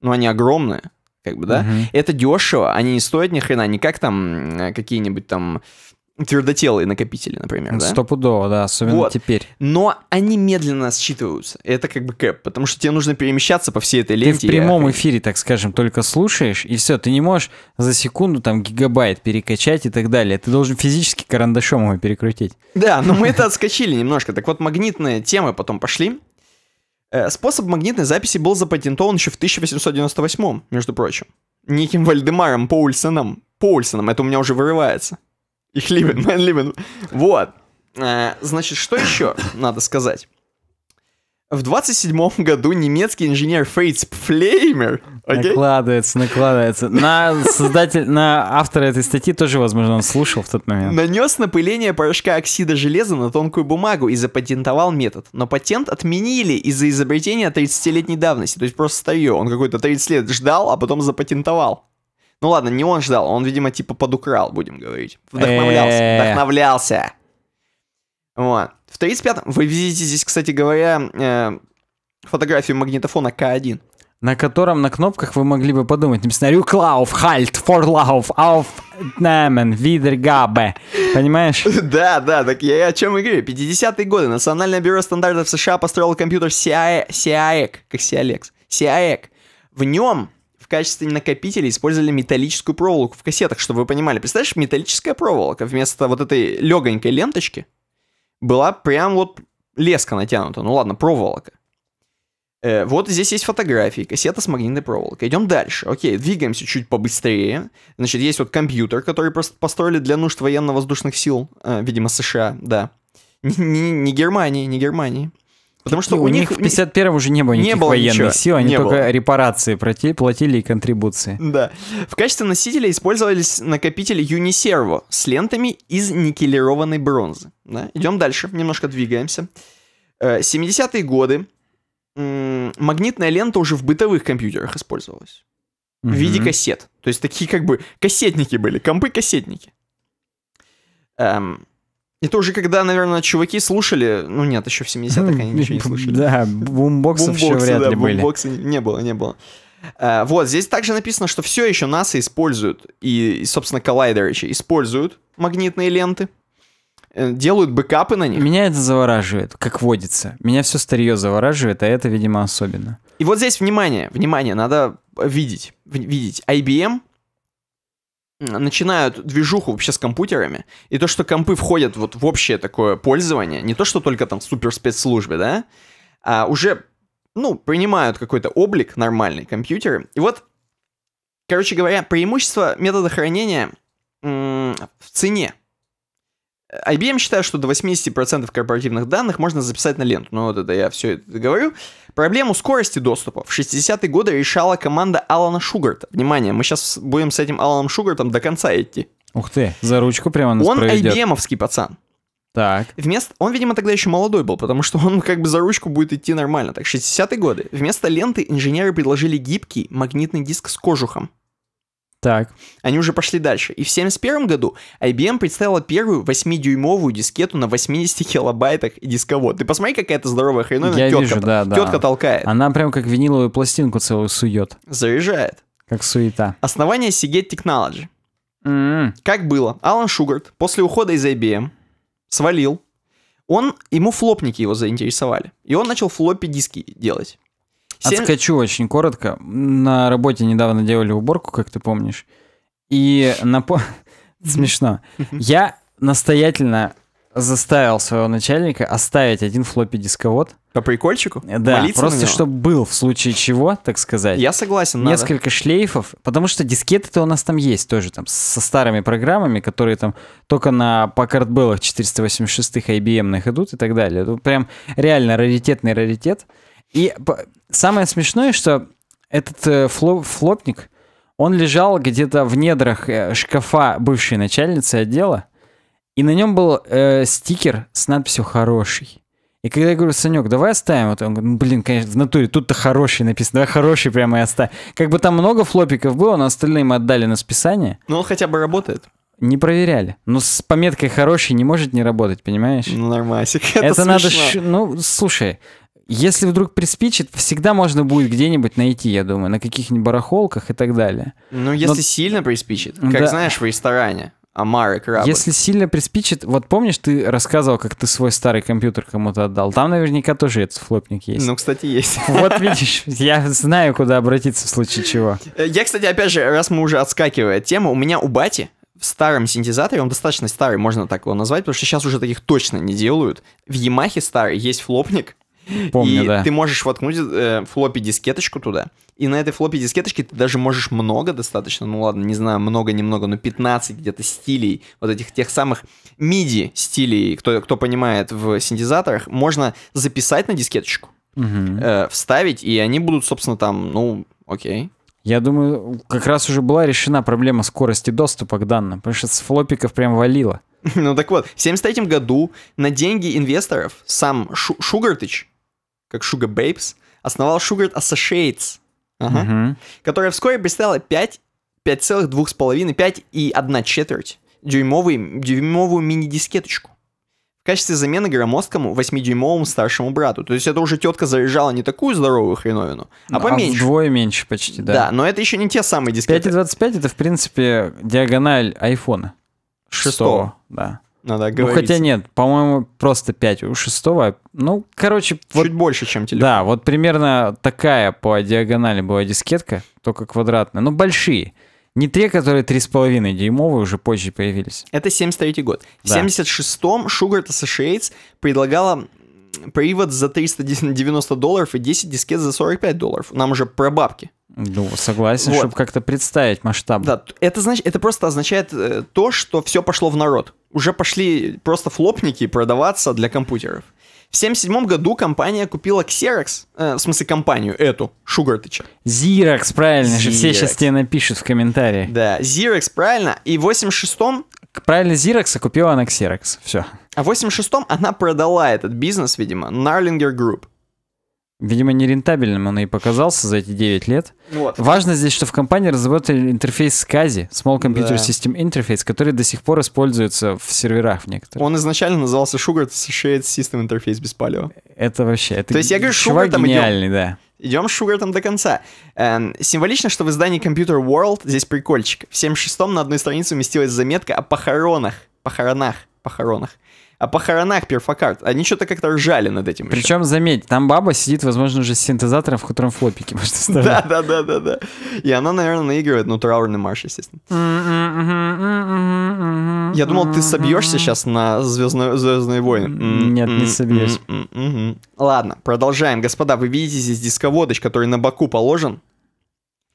Но они огромные, как бы, да? Угу. Это дешево, они не стоят ни хрена, не как там какие-нибудь там твердотелые накопители, например, да? Стопудово, да, особенно вот. теперь. Но они медленно считываются. Это как бы кэп, потому что тебе нужно перемещаться по всей этой ленте. Ты в прямом и... эфире, так скажем, только слушаешь, и все, ты не можешь за секунду там гигабайт перекачать и так далее. Ты должен физически карандашом его перекрутить. Да, но мы это отскочили немножко. Так вот, магнитные темы потом пошли. Э, способ магнитной записи был запатентован еще в 1898, между прочим. Неким Вальдемаром Поульсоном. Поульсоном, это у меня уже вырывается. Их Либен, Мэн Либен. Вот. Э, значит, что еще надо сказать? В 27 году немецкий инженер Фейц Пфлеймер... Okay? Накладывается, накладывается. На создатель, на автора этой статьи тоже, возможно, он слушал в тот момент. Нанес напыление порошка оксида железа на тонкую бумагу и запатентовал метод. Но патент отменили из-за изобретения 30-летней давности. То есть просто старье. Он какой-то 30 лет ждал, а потом запатентовал. Ну ладно, не он ждал, он, видимо, типа подукрал, будем говорить. Вдохновлялся, э. вдохновлялся. Вот. В 35-м, вы видите здесь, кстати говоря, э, фотографию магнитофона К1. На котором на кнопках вы могли бы подумать, написано «Рюклауф, хальт, форлауф, auf, намен, видергабе». Понимаешь? Да, да, так я о чем и говорю. 50-е годы. Национальное бюро стандартов США построило компьютер CIEC, как CIEX. CIEC. В нем в качестве накопителя использовали металлическую проволоку в кассетах, чтобы вы понимали. Представляешь, металлическая проволока вместо вот этой легонькой ленточки была прям вот леска натянута. Ну ладно, проволока. Э, вот здесь есть фотографии, кассета с магнитной проволокой. Идем дальше. Окей, двигаемся чуть побыстрее. Значит, есть вот компьютер, который просто построили для нужд военно-воздушных сил, э, видимо, США, да. Не, не Германии, не Германии. Потому что у, у них... них в 51 уже не было никаких не было военных ничего. сил, они не только было. репарации платили и контрибуции. Да. В качестве носителя использовались накопители Uniservo с лентами из никелированной бронзы. Да? Идем дальше, немножко двигаемся. 70-е э, годы магнитная лента уже в бытовых компьютерах использовалась. Mm-hmm. В виде кассет. То есть такие как бы кассетники были, компы-кассетники. Эм, это уже когда, наверное, чуваки слушали... Ну нет, еще в 70-х они ничего не слушали. Да, бумбоксы еще вряд да, ли были. Бумбоксы не было, не было. Э, вот, здесь также написано, что все еще НАСА используют, и, и, собственно, коллайдеры еще используют магнитные ленты, э, делают бэкапы на них. Меня это завораживает, как водится. Меня все старье завораживает, а это, видимо, особенно. И вот здесь, внимание, внимание, надо видеть, видеть. IBM начинают движуху вообще с компьютерами, и то, что компы входят вот в общее такое пользование, не то, что только там супер спецслужбы, да, а уже, ну, принимают какой-то облик нормальный компьютеры. И вот, короче говоря, преимущество метода хранения в цене. IBM считает, что до 80% корпоративных данных можно записать на ленту. Ну вот это я все это говорю. Проблему скорости доступа в 60-е годы решала команда Алана Шугарта. Внимание, мы сейчас будем с этим Аланом Шугартом до конца идти. Ух ты, за ручку прямо нас Он проведет. ibm пацан. Так. Вместо... Он, видимо, тогда еще молодой был, потому что он как бы за ручку будет идти нормально. Так, 60-е годы. Вместо ленты инженеры предложили гибкий магнитный диск с кожухом. Так. Они уже пошли дальше. И в 1971 году IBM представила первую 8-дюймовую дискету на 80 килобайтах и дисковод. Ты посмотри, какая это здоровая хреновина. Я тетка, вижу, да, да. Тетка толкает. Она прям как виниловую пластинку целую сует. Заряжает. Как суета. Основание Seagate Technology. Mm-hmm. Как было? Алан Шугарт после ухода из IBM свалил. Он, ему флопники его заинтересовали. И он начал флоппи диски делать. Отскочу очень коротко. На работе недавно делали уборку, как ты помнишь. И на смешно. Я настоятельно заставил своего начальника оставить один флоппи дисковод. По прикольчику? Да, Молиться просто чтобы был в случае чего, так сказать. Я согласен, надо. Несколько шлейфов, потому что дискеты-то у нас там есть тоже, там, со старыми программами, которые там только на Packard-беллах 486-х IBM-ных идут и так далее. Это прям реально раритетный -раритет. И самое смешное, что этот э, флопник, он лежал где-то в недрах э, шкафа бывшей начальницы отдела, и на нем был э, стикер с надписью «Хороший». И когда я говорю, Санек, давай оставим, вот он говорит, «Ну, блин, конечно, в натуре, тут-то хороший написано, давай хороший прямо и оставь. Как бы там много флопиков было, но остальные мы отдали на списание. Ну, он хотя бы работает. Не проверяли. Ну, с пометкой «хороший» не может не работать, понимаешь? Ну, нормасик, это, это смешно. надо... Ну, слушай, если вдруг приспичит, всегда можно будет где-нибудь найти, я думаю, на каких-нибудь барахолках и так далее. Ну, если Но... сильно приспичит, как да. знаешь, в ресторане. Амары Краббет. Если сильно приспичит, вот помнишь, ты рассказывал, как ты свой старый компьютер кому-то отдал? Там наверняка тоже этот флопник есть. Ну, кстати, есть. Вот видишь, я знаю, куда обратиться в случае чего. Э, я, кстати, опять же, раз мы уже отскакивая от темы, у меня у бати в старом синтезаторе, он достаточно старый, можно так его назвать, потому что сейчас уже таких точно не делают. В Ямахе старый есть флопник, Помню, и да. ты можешь воткнуть э, флоппи-дискеточку туда. И на этой флопе дискеточке ты даже можешь много достаточно, ну ладно, не знаю, много-немного, но 15 где-то стилей, вот этих тех самых MIDI-стилей, кто, кто понимает в синтезаторах, можно записать на дискеточку, угу. э, вставить, и они будут, собственно, там, ну, окей. Я думаю, как раз уже была решена проблема скорости доступа к данным, потому что с флопиков прям валило. Ну так вот, в 73 году на деньги инвесторов сам Шугартыч, как Sugar Babes, основал Sugar Associates, ага, угу. которая вскоре представила 5, 5,2,5, 5 и 1 четверть дюймовый, дюймовую мини-дискеточку в качестве замены громоздкому 8-дюймовому старшему брату. То есть это уже тетка заряжала не такую здоровую хреновину, а, а поменьше. А вдвое меньше почти, да. Да, но это еще не те самые дискеты. 5,25 это, в принципе, диагональ айфона. Шестого. Шестого. Да. Надо говорить. Ну, хотя нет, по-моему, просто 5. У шестого, ну, короче... Чуть вот, больше, чем телефон. Да, вот примерно такая по диагонали была дискетка, только квадратная. Ну, большие. Не те, которые 3,5 дюймовые уже позже появились. Это 73 год. Да. В 76-м Sugar Associates предлагала привод за 390 долларов и 10 дискет за 45 долларов. Нам уже про бабки. Ну, согласен, вот. чтобы как-то представить масштаб. Да, это, значит, это просто означает э, то, что все пошло в народ уже пошли просто флопники продаваться для компьютеров. В 1977 году компания купила Xerox, э, в смысле компанию эту, Шугартыча. Xerox, правильно, Xerox. все сейчас тебе напишут в комментариях. Да, Xerox, правильно. И в 86-м... Правильно, Xerox, а купила она Xerox, все. А в 86-м она продала этот бизнес, видимо, Narlinger Group. Видимо, нерентабельным он и показался за эти 9 лет. Вот. Важно здесь, что в компании разработали интерфейс SCSI, Small Computer да. System Interface, который до сих пор используется в серверах в некоторых. Он изначально назывался Sugar Associated System Interface без палева. Это вообще... Это То есть я говорю, Sugar там гениальный, идем, да. Идем с Sugar там до конца. Эм, символично, что в издании Computer World здесь прикольчик. В 76-м на одной странице уместилась заметка о похоронах. Похоронах. Похоронах о похоронах перфокарт. Они что-то как-то ржали над этим. Причем, еще. заметь, там баба сидит, возможно, уже с синтезатором, в котором флопики может ставить. Да, да, да, да, да. И она, наверное, наигрывает, ну, траурный марш, естественно. Я думал, ты собьешься сейчас на звездные, звездные войны. Нет, не собьюсь. Ладно, продолжаем. Господа, вы видите здесь дисководыч, который на боку положен.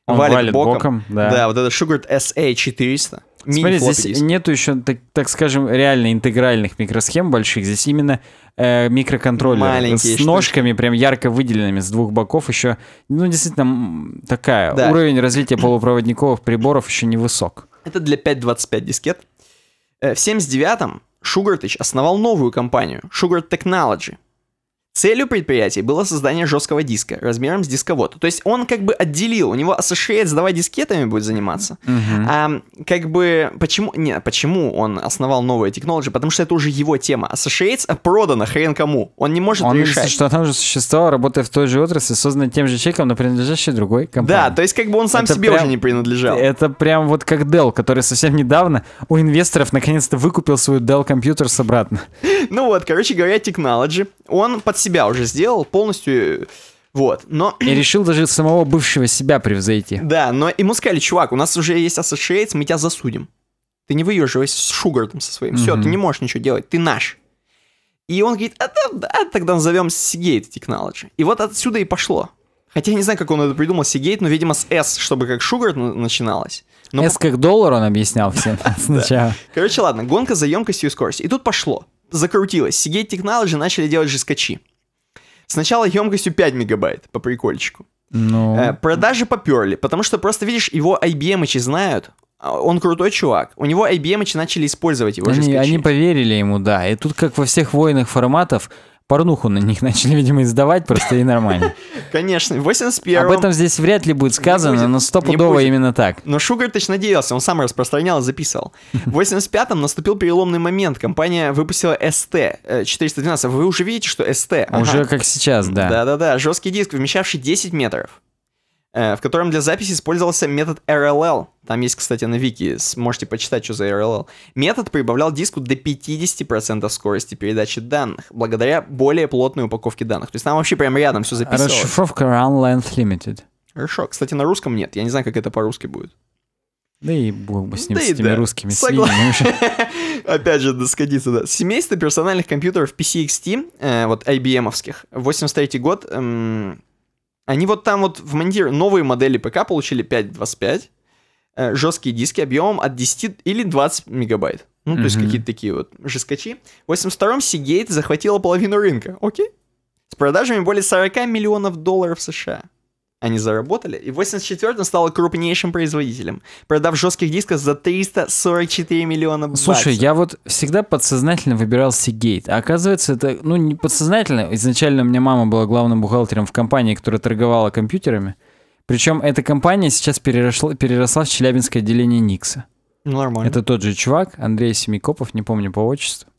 Он валит, валит боком. боком да. да, вот это Sugar SA400. Смотри, здесь нету еще, так, так скажем, реально интегральных микросхем больших. Здесь именно э, микроконтроллеры Маленькие с ножками, прям ярко выделенными с двух боков. Еще, ну, действительно, такая. Да. Уровень развития полупроводниковых приборов еще не высок. Это для 5.25 дискет. Э, в 79-м Шугартыч основал новую компанию Sugar Technology — Целью предприятия было создание жесткого диска размером с дисковод. То есть он как бы отделил, у него ассошиец давай дискетами будет заниматься. Uh-huh. А как бы почему, не, почему он основал новые технологии? Потому что это уже его тема. Ассошиец продано хрен кому. Он не может он решать. Он что там же существовал, работая в той же отрасли, созданный тем же человеком, но принадлежащий другой компании. Да, то есть как бы он сам это себе прям, уже не принадлежал. Это прям вот как Dell, который совсем недавно у инвесторов наконец-то выкупил свой Dell компьютер с обратно. Ну вот, короче говоря, Technology, он под себя уже сделал полностью вот, но... И решил даже самого бывшего себя превзойти. Да, но ему сказали, чувак, у нас уже есть ассошиейтс, мы тебя засудим. Ты не выеживайся с Шугартом со своим. Все, ты не можешь ничего делать, ты наш. И он говорит, а, да, да, тогда назовем Seagate Technology. И вот отсюда и пошло. Хотя я не знаю, как он это придумал, Seagate, но, видимо, с S, чтобы как Шугарт начиналось. Но... S как доллар он объяснял всем сначала. Короче, ладно, гонка за емкостью и скоростью. И тут пошло закрутилось. Seagate Technology начали делать жескачи. Сначала емкостью 5 мегабайт по прикольчику. Но... Ну. Э, продажи поперли, потому что просто, видишь, его IBM-ичи знают, а, он крутой чувак. У него IBM начали использовать его они, они поверили ему, да. И тут, как во всех войнах форматов, порнуху на них начали, видимо, издавать просто и нормально. Конечно, в 81 Об этом здесь вряд ли будет сказано, будет, но стопудово именно так. Но Шугар точно надеялся, он сам распространял и записывал. В 85-м наступил переломный момент, компания выпустила ST 412. Э, Вы уже видите, что ST. Ага. Уже как сейчас, да. Да-да-да, жесткий диск, вмещавший 10 метров. Э, в котором для записи использовался метод RLL. Там есть, кстати, на вики, можете почитать, что за RLL. Метод прибавлял диску до 50% скорости передачи данных, благодаря более плотной упаковке данных. То есть там вообще прям рядом все записывалось. Расшифровка Run Length Limited. Хорошо. Кстати, на русском нет. Я не знаю, как это по-русски будет. Да и бог бы с ним, да с этими да. русскими Согла... свиньями. Опять же, досходиться, да. Семейство персональных компьютеров PCXT, э, вот IBM-овских, 83 год, эм, они вот там вот вмонтировали новые модели ПК получили 5.25, э, жесткие диски объемом от 10 или 20 мегабайт. Ну, то mm есть какие-то такие вот жесткачи. В 82-м Seagate захватила половину рынка. Окей. С продажами более 40 миллионов долларов США они заработали, и в 1984 стала крупнейшим производителем, продав жестких дисков за 344 миллиона баксов. Слушай, я вот всегда подсознательно выбирал Seagate, а оказывается это, ну, не подсознательно, изначально у меня мама была главным бухгалтером в компании, которая торговала компьютерами, причем эта компания сейчас переросла, переросла в Челябинское отделение Никса. Нормально. Это тот же чувак, Андрей Семикопов, не помню по отчеству.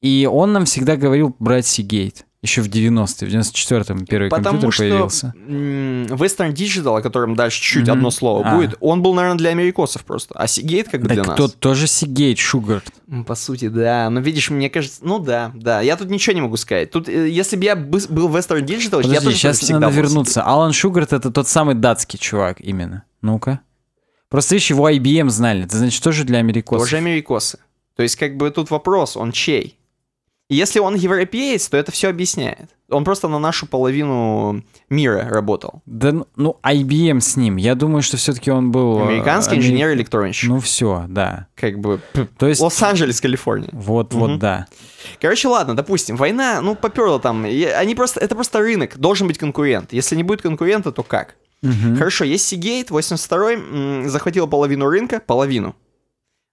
И он нам всегда говорил брать Seagate. Еще в 90-е, в 94-м первый Потому компьютер что появился. Western Digital, о котором дальше чуть mm-hmm. одно слово а. будет, он был, наверное, для америкосов просто. А Сигейт как бы да для кто тоже Сигейт, Шугарт. По сути, да. Но видишь, мне кажется... Ну да, да. Я тут ничего не могу сказать. Тут, э, если бы я был Western Digital, Подожди, я тоже сейчас всегда надо вернуться. Алан Шугарт — это тот самый датский чувак именно. Ну-ка. Просто, видишь, его IBM знали. Это значит, тоже для америкосов. Тоже америкосы. То есть, как бы тут вопрос, он чей? если он европеец, то это все объясняет. Он просто на нашу половину мира работал. Да, ну, ну IBM с ним. Я думаю, что все-таки он был... Э, Американский Амери... инженер-электронщик. Ну, все, да. Как бы... То есть... Лос-Анджелес, Калифорния. Вот, угу. вот, да. Короче, ладно, допустим, война, ну, поперла там. Они просто... Это просто рынок. Должен быть конкурент. Если не будет конкурента, то как? Угу. Хорошо, есть Сигейт, 82-й, захватил половину рынка, половину.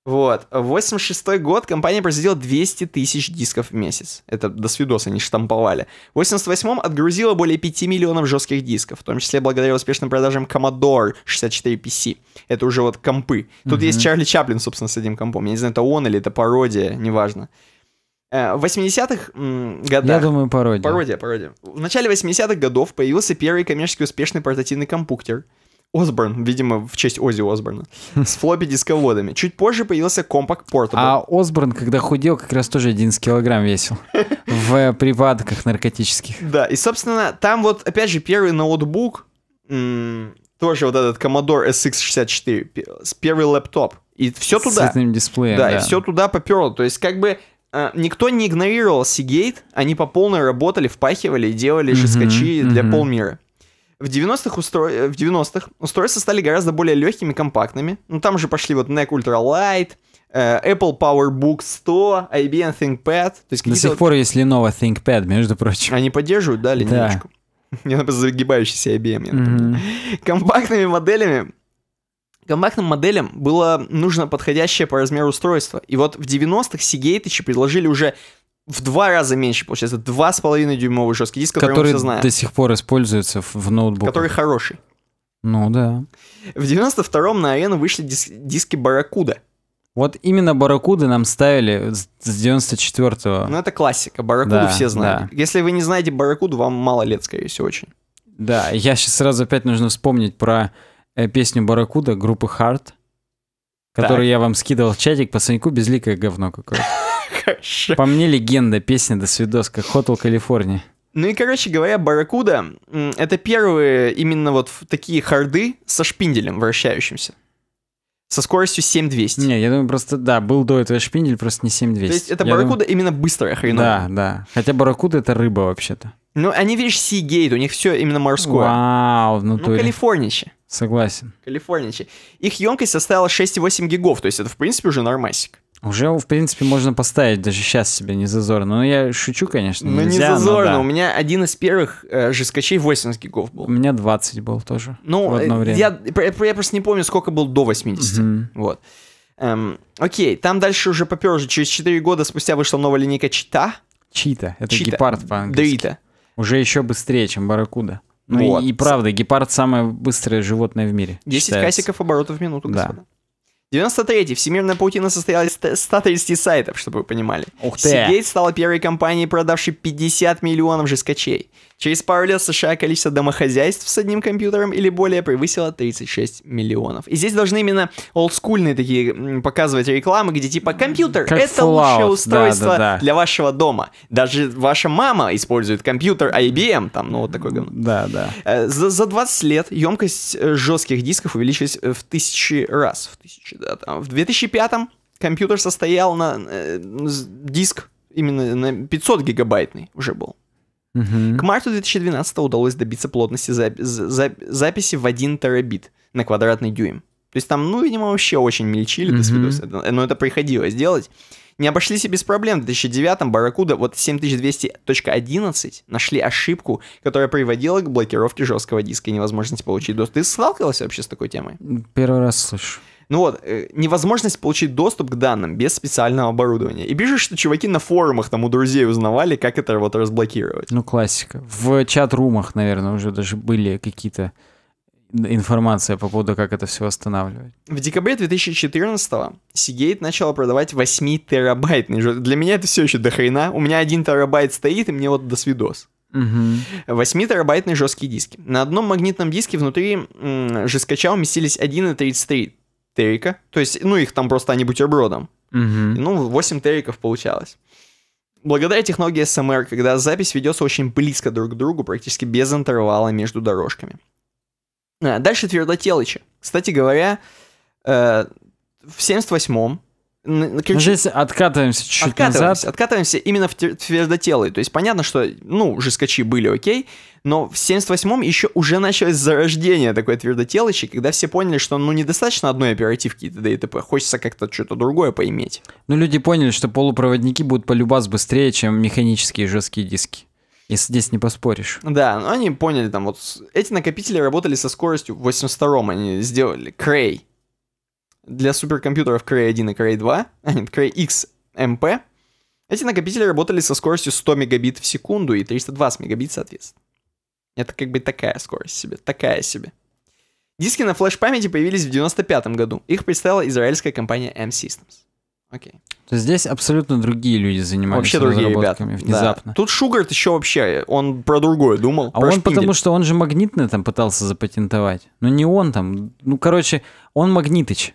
Вот. 86 год компания производила 200 тысяч дисков в месяц. Это до Свидоса они штамповали. В 88-м отгрузила более 5 миллионов жестких дисков, в том числе благодаря успешным продажам Commodore 64 PC. Это уже вот компы. Тут mm-hmm. есть Чарли Чаплин, собственно, с этим компом. Я не знаю, это он или это пародия, неважно. Э, в 80-х годах... Я думаю, пародия. Пародия, пародия. В начале 80-х годов появился первый коммерчески успешный портативный компьютер — Осборн, видимо, в честь Ози Осборна, с флоппи дисководами. Чуть позже появился компакт Portable. А Осборн, когда худел, как раз тоже 11 килограмм весил в припадках наркотических. Да, и, собственно, там вот, опять же, первый ноутбук, тоже вот этот Commodore SX64, первый лэптоп. И все туда. С цветным дисплеем, да. и все туда поперло. То есть, как бы, а, никто не игнорировал Сигейт, они по полной работали, впахивали и делали mm-hmm, же скачи для полмира. В 90-х, устрой... 90 э, устройства стали гораздо более легкими, компактными. Ну, там же пошли вот NEC Ultra Light, э, Apple PowerBook 100, IBM ThinkPad. То есть До сих вот... пор есть Lenovo ThinkPad, между прочим. Они поддерживают, да, линейку? Да. Мне, например, загибающийся IBM. Компактными моделями Компактным моделям было нужно подходящее по размеру устройство. И вот в 90-х Сигейтычи предложили уже в два раза меньше, получается, два с половиной дюймовый жесткий диск, который, который мы все знаем. до сих пор используется в, в ноутбуках. Который хороший. Ну да. В 92-м на арену вышли дис- диски Барракуда. Вот именно Барракуды нам ставили с 94-го. Ну это классика, Барракуду да, все знают. Да. Если вы не знаете Барракуду, вам мало лет, скорее всего, очень. Да, я сейчас сразу опять нужно вспомнить про э, песню Барракуда группы Heart, которую так. я вам скидывал в чатик, по Саньку безликое говно какое-то короче. По мне легенда, песня до свидос, как Hotel California. Ну и, короче говоря, Барракуда — это первые именно вот такие харды со шпинделем вращающимся. Со скоростью 7200. Не, я думаю, просто, да, был до этого шпиндель, просто не 7200. То есть это я Барракуда думаю... именно быстрая хреновая. Да, да. Хотя Барракуда — это рыба вообще-то. Ну, они, видишь, Сигейт, у них все именно морское. Вау, в натуре. Ну, ну калифорничи. Согласен. Калифорничи. Их емкость составила 6,8 гигов, то есть это, в принципе, уже нормасик. Уже, в принципе, можно поставить даже сейчас себе не зазорно. но ну, я шучу, конечно. Ну, не зазорно. Да. У меня один из первых э, жескачей 80 гигов был. У меня 20 был тоже. Ну, в одно э, время. Я, я, я просто не помню, сколько был до 80. Угу. Вот. Эм, окей, там дальше уже попер уже Через 4 года спустя вышла новая линейка Чита. Чита. Это Чита. гепард по-английски. Дрита. Уже еще быстрее, чем Барракуда. Ну вот. и, и правда, гепард самое быстрое животное в мире. 10 считается. касиков оборотов в минуту, господа. Да. 93-й. Всемирная паутина состояла из 130 сайтов, чтобы вы понимали. Ух ты. Сигейт стала первой компанией, продавшей 50 миллионов жескачей. Через пару лет в США количество домохозяйств с одним компьютером или более превысило 36 миллионов. И здесь должны именно олдскульные такие показывать рекламы, где типа компьютер как это Fallout. лучшее устройство да, да, да. для вашего дома. Даже ваша мама использует компьютер IBM, там, ну вот такой говно. Да, да. Э, за, за 20 лет емкость э, жестких дисков увеличилась э, в тысячи раз. В, тысячи, да, там, в 2005 компьютер состоял на э, диск именно на 500 гигабайтный уже был. К марту 2012 удалось добиться плотности запи- за- записи в 1 терабит на квадратный дюйм. То есть там, ну, видимо, вообще очень мельчили э, но это приходилось делать. Не обошлись и без проблем. В 2009-м Барракуда вот 7200.11 нашли ошибку, которая приводила к блокировке жесткого диска и невозможности получить доступ. Ты сталкивался вообще с такой темой? Первый раз слышу. Ну вот, э, невозможность получить доступ к данным без специального оборудования. И пишешь, что чуваки на форумах там у друзей узнавали, как это вот разблокировать. Ну, классика. В чат-румах, наверное, уже даже были какие-то информация по поводу, как это все останавливать. В декабре 2014-го Seagate начала продавать 8-терабайтный жесткий Для меня это все еще до хрена. У меня 1 терабайт стоит, и мне вот до свидос. Угу. 8-терабайтные жесткие диски. На одном магнитном диске внутри м- жесткача уместились 1,33 терика. То есть, ну, их там просто они бутербродом. Угу. Ну, 8 териков получалось. Благодаря технологии SMR, когда запись ведется очень близко друг к другу, практически без интервала между дорожками. А, дальше твердотелычи. Кстати говоря, э, в 78-м Ключ... Здесь откатываемся чуть-чуть откатываемся, назад. Откатываемся именно в твердотелые. То есть понятно, что, ну, жескачи были окей, но в 78-м еще уже началось зарождение такой твердотелочи, когда все поняли, что, ну, недостаточно одной оперативки и т.д. и т.п. Хочется как-то что-то другое поиметь. Ну, люди поняли, что полупроводники будут полюбас быстрее, чем механические жесткие диски. Если здесь не поспоришь. Да, но они поняли, там вот эти накопители работали со скоростью в 82-м, они сделали Cray для суперкомпьютеров Cray 1 и Cray 2, а нет, Cray X MP, эти накопители работали со скоростью 100 мегабит в секунду и 320 мегабит соответственно. Это как бы такая скорость себе, такая себе. Диски на флеш-памяти появились в 95 году. Их представила израильская компания M-Systems. Окей. То есть здесь абсолютно другие люди занимались вообще другие ребята. внезапно. Да. Тут Шугарт еще вообще, он про другое думал. А он шпиндель. потому что он же магнитный там пытался запатентовать. Ну не он там, ну короче, он магнитыч.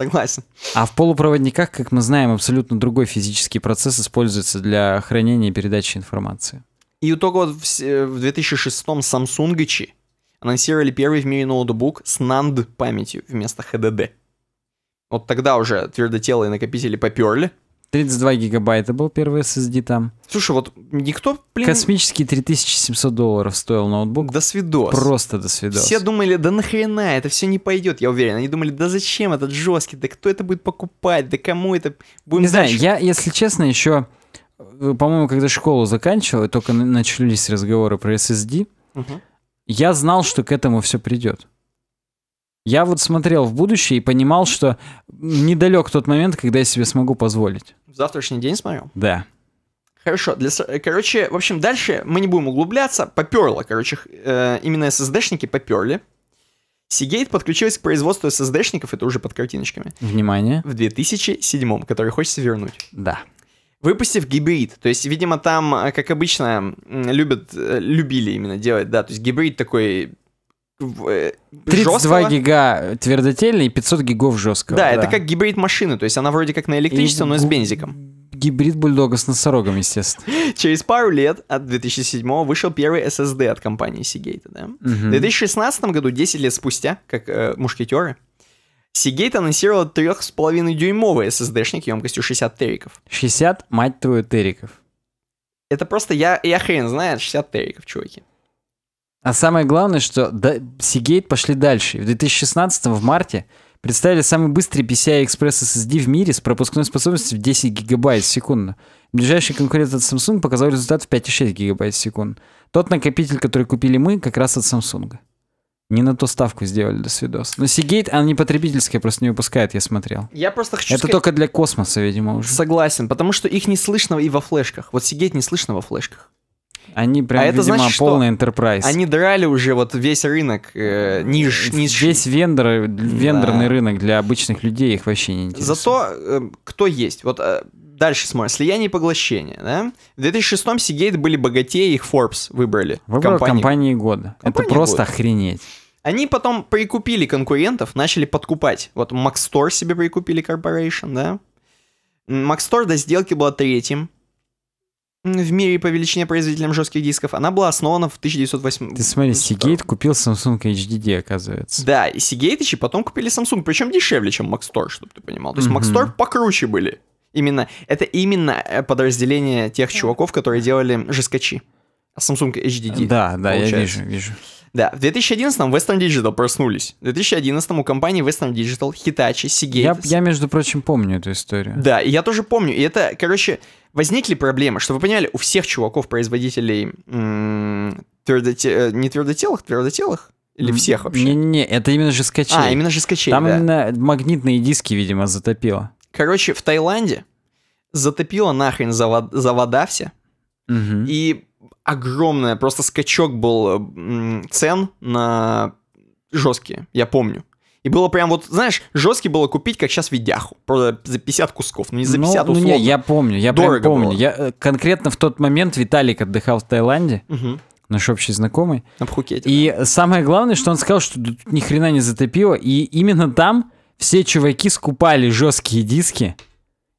Согласен. А в полупроводниках, как мы знаем, абсолютно другой физический процесс используется для хранения и передачи информации. И только вот в 2006 Samsung анонсировали первый в мире ноутбук с NAND памятью вместо HDD. Вот тогда уже твердотелые накопители поперли, 32 гигабайта был первый SSD там. Слушай, вот никто, блин... Космический 3700 долларов стоил ноутбук. До свидос. Просто до свидос. Все думали, да нахрена, это все не пойдет, я уверен. Они думали, да зачем этот жесткий, да кто это будет покупать, да кому это... Будем не знаю, я, если честно, еще, э, по-моему, когда школу заканчивал, и только начались разговоры про SSD, угу. я знал, что к этому все придет. Я вот смотрел в будущее и понимал, что недалек тот момент, когда я себе смогу позволить. Завтрашний день смотрел? Да. Хорошо, для, короче, в общем, дальше мы не будем углубляться. Поперло, короче, э, именно SSD-шники поперли. Seagate подключилась к производству SSD-шников, это уже под картиночками. Внимание. В 2007, который хочется вернуть. Да. Выпустив гибрид, то есть, видимо, там, э, как обычно, любят, э, любили именно делать, да, то есть гибрид такой 32 э, жесткого. гига твердотельный и 500 гигов жесткого. Да, да, это как гибрид машины, то есть она вроде как на электричестве, но с бензиком. Гибрид бульдога с носорогом, естественно. Через пару лет, от 2007 вышел первый SSD от компании Seagate. Да? Угу. В 2016 году, 10 лет спустя, как э, мушкетеры, Seagate анонсировал 3,5-дюймовый SSD-шник емкостью 60 териков. 60, мать твою, териков. Это просто я, я хрен знает, 60 териков, чуваки. А самое главное, что Seagate пошли дальше. В 2016 в марте представили самый быстрый PCI Express SSD в мире с пропускной способностью в 10 гигабайт в секунду. Ближайший конкурент от Samsung показал результат в 5,6 гигабайт в секунду. Тот накопитель, который купили мы, как раз от Samsung. Не на ту ставку сделали до свидос. Но Seagate, она не потребительская, просто не выпускает, я смотрел. Я просто хочу Это сказать... только для космоса, видимо, уже. Согласен, потому что их не слышно и во флешках. Вот Seagate не слышно во флешках. Они а прям, а это видимо, значит, полный enterprise. Они драли уже вот весь рынок э, ниж, ниж... Весь вендор, вендорный да. рынок для обычных людей их вообще не интересует. Зато э, кто есть. Вот э, дальше смотрим. Слияние и поглощение. Да? В 2006-м Seagate были богатее, их Forbes выбрали. выбрали компании, компании года. Компании это просто года. охренеть. Они потом прикупили конкурентов, начали подкупать. Вот макстор себе прикупили Corporation, да? макстор до сделки была третьим в мире по величине производителем жестких дисков, она была основана в 1908 Ты смотри, Seagate купил Samsung HDD, оказывается. Да, и Seagate'ичи потом купили Samsung, причем дешевле, чем Maxtor, чтобы ты понимал. То есть mm-hmm. Maxtor покруче были. Именно, это именно э, подразделение тех чуваков, которые делали жескачи. А Samsung HDD. Да, да, получается. я вижу, вижу. Да, в 2011-м Western Digital проснулись. В 2011-м у компании Western Digital, Hitachi, Seagate. Я, я, между прочим, помню эту историю. Да, и я тоже помню. И это, короче, возникли проблемы, что вы понимали, у всех чуваков-производителей м- э, не твердотелых, твердотелых, или всех вообще? Не-не, это именно же скачей. А, именно же скачей, Там да. именно магнитные диски, видимо, затопило. Короче, в Таиланде затопило нахрен завод, завода все. Угу. И огромная, просто скачок был цен на жесткие, я помню. И было прям вот, знаешь, жесткий было купить, как сейчас видяху. Просто за 50 кусков. Ну, не за 50 ну, условно. Ну, не, я помню, я Дорого прям помню. Было. Я, э, конкретно в тот момент Виталик отдыхал в Таиланде. Угу. Наш общий знакомый. На Пхукете. И да. самое главное, что он сказал, что тут ни хрена не затопило. И именно там все чуваки скупали жесткие диски.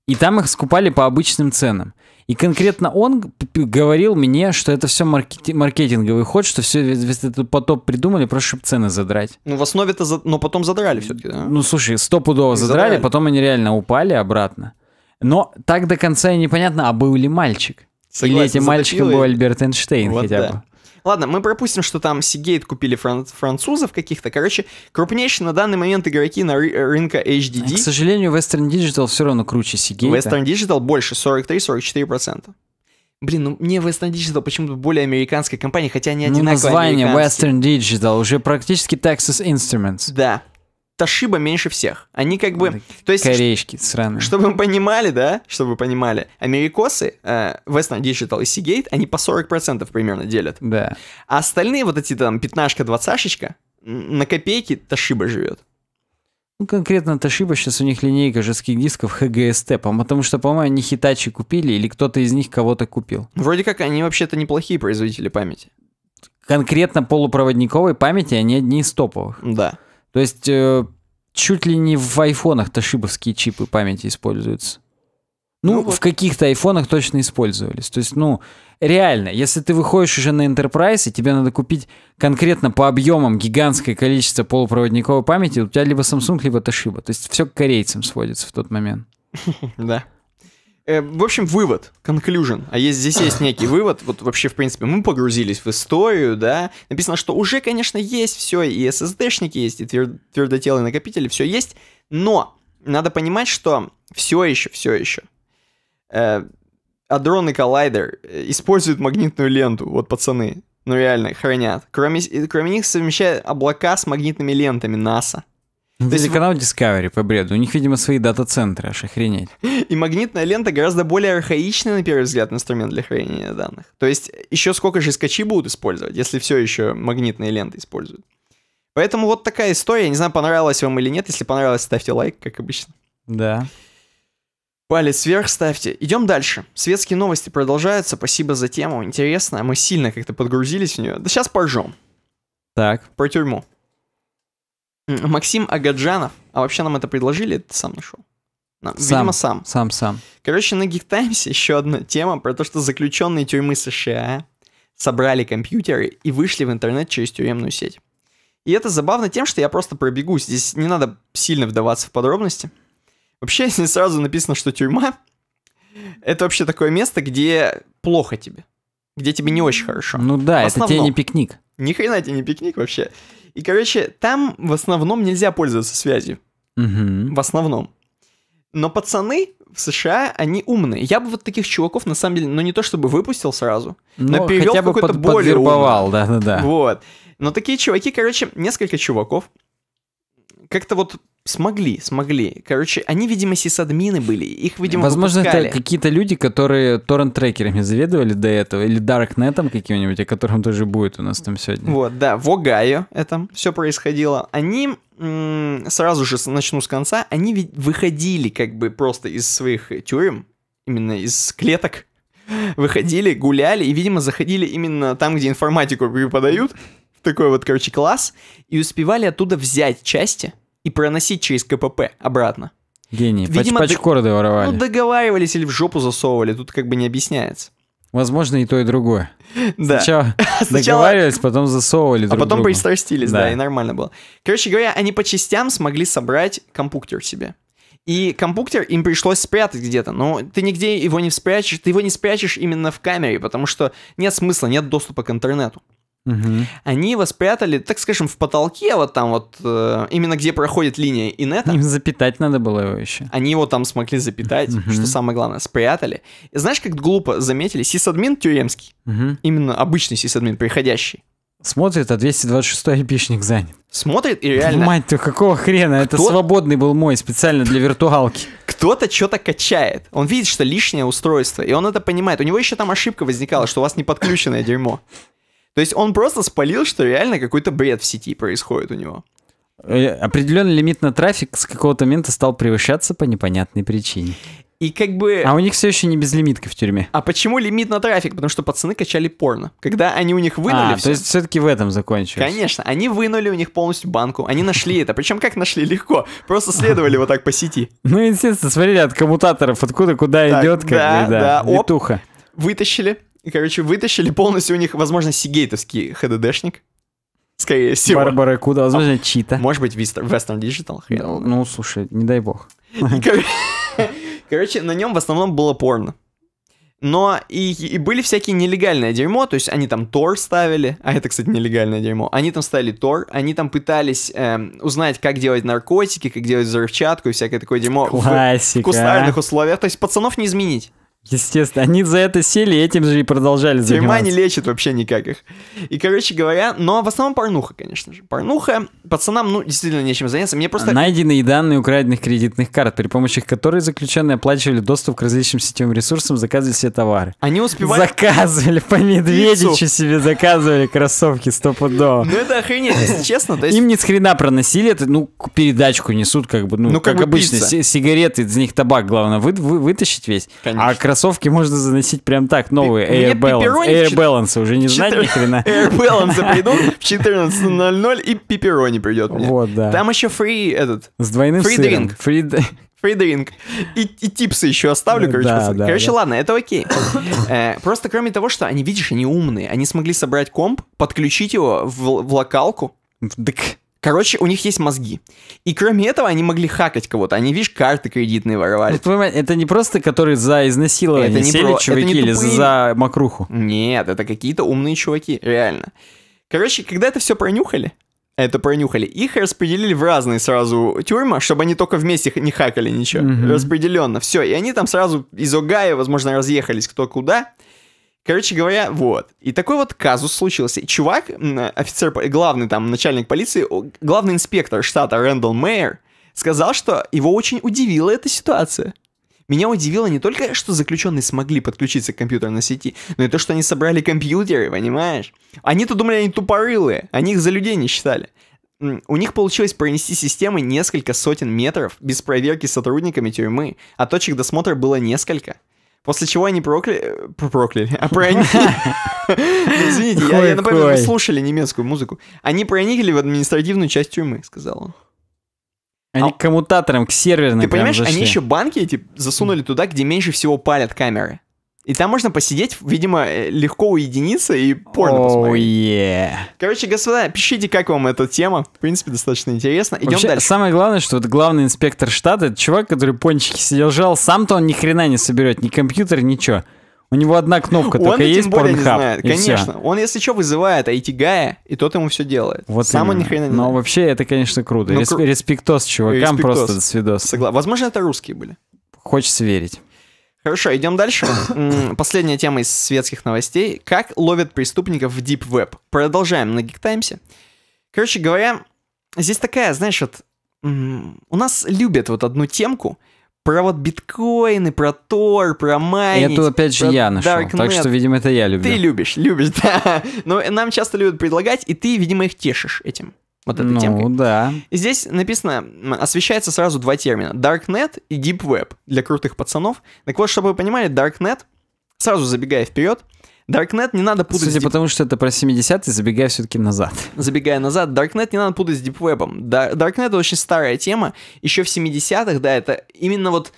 И там их скупали по обычным ценам. И конкретно он говорил мне, что это все маркетинг, маркетинговый ход, что все весь этот потоп придумали, просто чтобы цены задрать. Ну, в основе это, за... но потом задрали все-таки, да? Ну, слушай, стопудово задрали, задрали, потом они реально упали обратно. Но так до конца и непонятно, а был ли мальчик? Согласен, Или этим мальчиком был Альберт Эйнштейн вот хотя да. бы. Ладно, мы пропустим, что там Сигейт купили фран- французов каких-то. Короче, крупнейшие на данный момент игроки на ры- рынка HDD. К сожалению, Western Digital все равно круче Сигейта. Western Digital больше 43-44%. Блин, ну мне Western Digital почему-то более американская компания, хотя они ну, одинаковые Ну название Western Digital уже практически Texas Instruments. Да, Ташиба меньше всех. Они как бы... то есть, Корейки сраные. Чтобы вы понимали, да, чтобы вы понимали, америкосы, э, Western Digital и Seagate, они по 40% примерно делят. Да. А остальные вот эти там пятнашка, двадцашечка, на копейки Ташиба живет. Ну, конкретно Toshiba сейчас у них линейка жестких дисков HGST, потому что, по-моему, они хитачи купили или кто-то из них кого-то купил. Вроде как они вообще-то неплохие производители памяти. Конкретно полупроводниковой памяти они а одни из топовых. Да. То есть э, чуть ли не в айфонах ташибовские чипы памяти используются. Ну, ну вот. в каких-то айфонах точно использовались. То есть, ну, реально, если ты выходишь уже на Enterprise, и тебе надо купить конкретно по объемам гигантское количество полупроводниковой памяти, у тебя либо Samsung, либо Toshiba. То есть все к корейцам сводится в тот момент. Да. Э, в общем, вывод, conclusion. А есть, здесь есть некий вывод. Вот вообще, в принципе, мы погрузились в историю, да. Написано, что уже, конечно, есть все, и SSD-шники есть, и твер- твердотелые накопители, все есть. Но надо понимать, что все еще, все еще. Э, Адрон и коллайдер э, используют магнитную ленту, вот пацаны, ну реально, хранят. Кроме, кроме них совмещают облака с магнитными лентами НАСА. Ну, Телеканал Discovery по бреду. У них, видимо, свои дата-центры, аж охренеть. И магнитная лента гораздо более архаичный, на первый взгляд, инструмент для хранения данных. То есть еще сколько же скачи будут использовать, если все еще магнитные ленты используют. Поэтому вот такая история. Не знаю, понравилась вам или нет. Если понравилось, ставьте лайк, как обычно. Да. Палец вверх ставьте. Идем дальше. Светские новости продолжаются. Спасибо за тему. Интересно. Мы сильно как-то подгрузились в нее. Да сейчас поржем. Так. Про тюрьму. Максим Агаджанов. А вообще нам это предложили, ты сам нашел. Сам, Видимо, сам. Сам, сам. Короче, на Geek Times еще одна тема про то, что заключенные тюрьмы США собрали компьютеры и вышли в интернет через тюремную сеть. И это забавно тем, что я просто пробегу. Здесь не надо сильно вдаваться в подробности. Вообще, здесь сразу написано, что тюрьма — это вообще такое место, где плохо тебе. Где тебе не очень хорошо. Ну да, это тебе не пикник. Ни хрена тебе не пикник вообще. И, короче, там в основном нельзя пользоваться связью. Угу. В основном. Но пацаны в США, они умные. Я бы вот таких чуваков, на самом деле, ну не то чтобы выпустил сразу, но, но ну, перевел хотя бы какой-то под, более умный. да, да, да. Вот. Но такие чуваки, короче, несколько чуваков, как-то вот Смогли, смогли. Короче, они, видимо, сисадмины были. Их, видимо, Возможно, выпускали. это какие-то люди, которые торрент-трекерами заведовали до этого, или даркнетом каким-нибудь, о котором тоже будет у нас там сегодня. Вот, да, в Огайо это все происходило. Они, м- сразу же начну с конца, они ведь выходили как бы просто из своих тюрем, именно из клеток, выходили, гуляли и, видимо, заходили именно там, где информатику преподают, такой вот, короче, класс, и успевали оттуда взять части, и проносить через КПП обратно. Гений. Видимо, Пач Пачкорды дог... воровали. Ну, договаривались или в жопу засовывали, тут как бы не объясняется. Возможно, и то, и другое. Да. Сначала, договаривались, потом засовывали а друг А потом другу. пристрастились, да, и нормально было. Короче говоря, они по частям смогли собрать компуктер себе. И компуктер им пришлось спрятать где-то, но ты нигде его не спрячешь, ты его не спрячешь именно в камере, потому что нет смысла, нет доступа к интернету. Угу. Они его спрятали, так скажем, в потолке, вот там вот, э, именно где проходит линия инета. Им запитать надо было его еще. Они его там смогли запитать, угу. что самое главное, спрятали. И знаешь, как глупо заметили, сисадмин тюремский, угу. именно обычный сисадмин, приходящий. Смотрит, а 226-й айпишник занят. Смотрит и реально... Мать ты, какого хрена? Кто... Это свободный был мой, специально для виртуалки. Кто-то что-то качает. Он видит, что лишнее устройство, и он это понимает. У него еще там ошибка возникала, что у вас не подключенное дерьмо. То есть он просто спалил, что реально какой-то бред в сети происходит у него. Э, Определенный лимит на трафик с какого-то момента стал превышаться по непонятной причине. И как бы... А у них все еще не безлимитка в тюрьме. А почему лимит на трафик? Потому что пацаны качали порно. Когда они у них а, вынули а, все... то есть все-таки в этом закончилось. Конечно. Они вынули у них полностью банку. Они нашли это. Причем как нашли? Легко. Просто следовали вот так по сети. Ну, естественно, смотрели от коммутаторов, откуда куда идет, как да, да, витуха. Вытащили, и Короче, вытащили полностью у них, возможно, сигейтовский хддшник. Скорее всего. Барбара Куда, а, возможно, а, Чита. Может быть, Western Digital. Да, ну, слушай, не дай бог. Короче, на нем в основном было порно. Но и, и были всякие нелегальные дерьмо, то есть они там Тор ставили, а это, кстати, нелегальное дерьмо. Они там ставили Тор, они там пытались эм, узнать, как делать наркотики, как делать взрывчатку и всякое такое дерьмо Классика. в, в кустарных условиях. То есть пацанов не изменить. Естественно, они за это сели, этим же и продолжали заниматься. Тюрьма не лечит вообще никак их. И, короче говоря, но в основном порнуха, конечно же. Порнуха, пацанам, ну, действительно нечем заняться. Мне просто... Найденные данные украденных кредитных карт, при помощи которых заключенные оплачивали доступ к различным сетевым ресурсам, заказывали себе товары. Они успевали... Заказывали по Медведичу себе, заказывали кроссовки стопудово. Ну, это охренеть, если честно. То есть... Им ни с хрена проносили, это, ну, передачку несут, как бы, ну, ну как, как бы обычно. Пицца. Сигареты, из них табак, главное, вы, вы, вытащить весь. А конечно. А кроссовки можно заносить прям так, новые Air Balance. Air Balance уже не знать ни хрена. Air Balance приду в 14.00 и пепперони придет мне. Вот, да. Там еще free этот... С двойным free сыром. Drink. Free, фридинг. И, и типсы еще оставлю, короче. Да, да, короче, да. ладно, это окей. Э, просто кроме того, что они, видишь, они умные. Они смогли собрать комп, подключить его в, в локалку. Дык. Короче, у них есть мозги. И кроме этого, они могли хакать кого-то. Они, видишь, карты кредитные воровали. Ну, понимаешь, это не просто, которые за изнасилование это не сели про... чуваки это не или за мокруху. Нет, это какие-то умные чуваки, реально. Короче, когда это все пронюхали, это пронюхали, их распределили в разные сразу тюрьмы, чтобы они только вместе не хакали ничего. Угу. Распределенно, все. И они там сразу из Огайо, возможно, разъехались кто куда. Короче говоря, вот. И такой вот казус случился. Чувак, офицер, главный там начальник полиции, главный инспектор штата Рэндалл Мэйер, сказал, что его очень удивила эта ситуация. Меня удивило не только, что заключенные смогли подключиться к компьютерной сети, но и то, что они собрали компьютеры, понимаешь? Они-то думали, они тупорылые, они их за людей не считали. У них получилось пронести системы несколько сотен метров без проверки сотрудниками тюрьмы, а точек досмотра было несколько. После чего они прокляли... Э, прокляли. А проникли... Ну, извините, я напомню, вы слушали немецкую музыку. Они проникли в административную часть тюрьмы, сказал он. Они а к коммутаторам, к серверным. Ты понимаешь, они еще банки эти засунули туда, где меньше всего палят камеры. И там можно посидеть, видимо, э, легко уединиться и порно oh, посмотреть. Yeah. Короче, господа, пишите, как вам эта тема. В принципе, достаточно интересно. Идем Вообще, дальше. Самое главное, что вот главный инспектор штата, это чувак, который пончики содержал, сам-то он ни хрена не соберет, ни компьютер, ничего. У него одна кнопка он только и есть, более порнхаб, не знает. Конечно. Все. Он, если что, вызывает IT-гая, и тот ему все делает. Вот Сам именно. он ни хрена не Но знает. вообще это, конечно, круто. Ну, Респ... Респектос чувакам, респектос. просто свидос. Согла... Возможно, это русские были. Хочется верить. Хорошо, идем дальше. Последняя тема из светских новостей. Как ловят преступников в Deep Web? Продолжаем на Гиктаймсе. Короче говоря, здесь такая, знаешь, вот у нас любят вот одну темку, про вот биткоины, про Тор, про майнинг. Это опять же я нашел, Darknet. так что, видимо, это я люблю. Ты любишь, любишь, да. Но нам часто любят предлагать, и ты, видимо, их тешишь этим вот этой ну, темкой. да. Здесь написано, освещается сразу два термина. Darknet и Deep Web для крутых пацанов. Так вот, чтобы вы понимали, Darknet, сразу забегая вперед, Darknet не надо путать... Судя deep... потому, что это про 70-е, забегая все-таки назад. Забегая назад, Darknet не надо путать с Deep дипвебом. Darknet — это очень старая тема. Еще в 70-х, да, это именно вот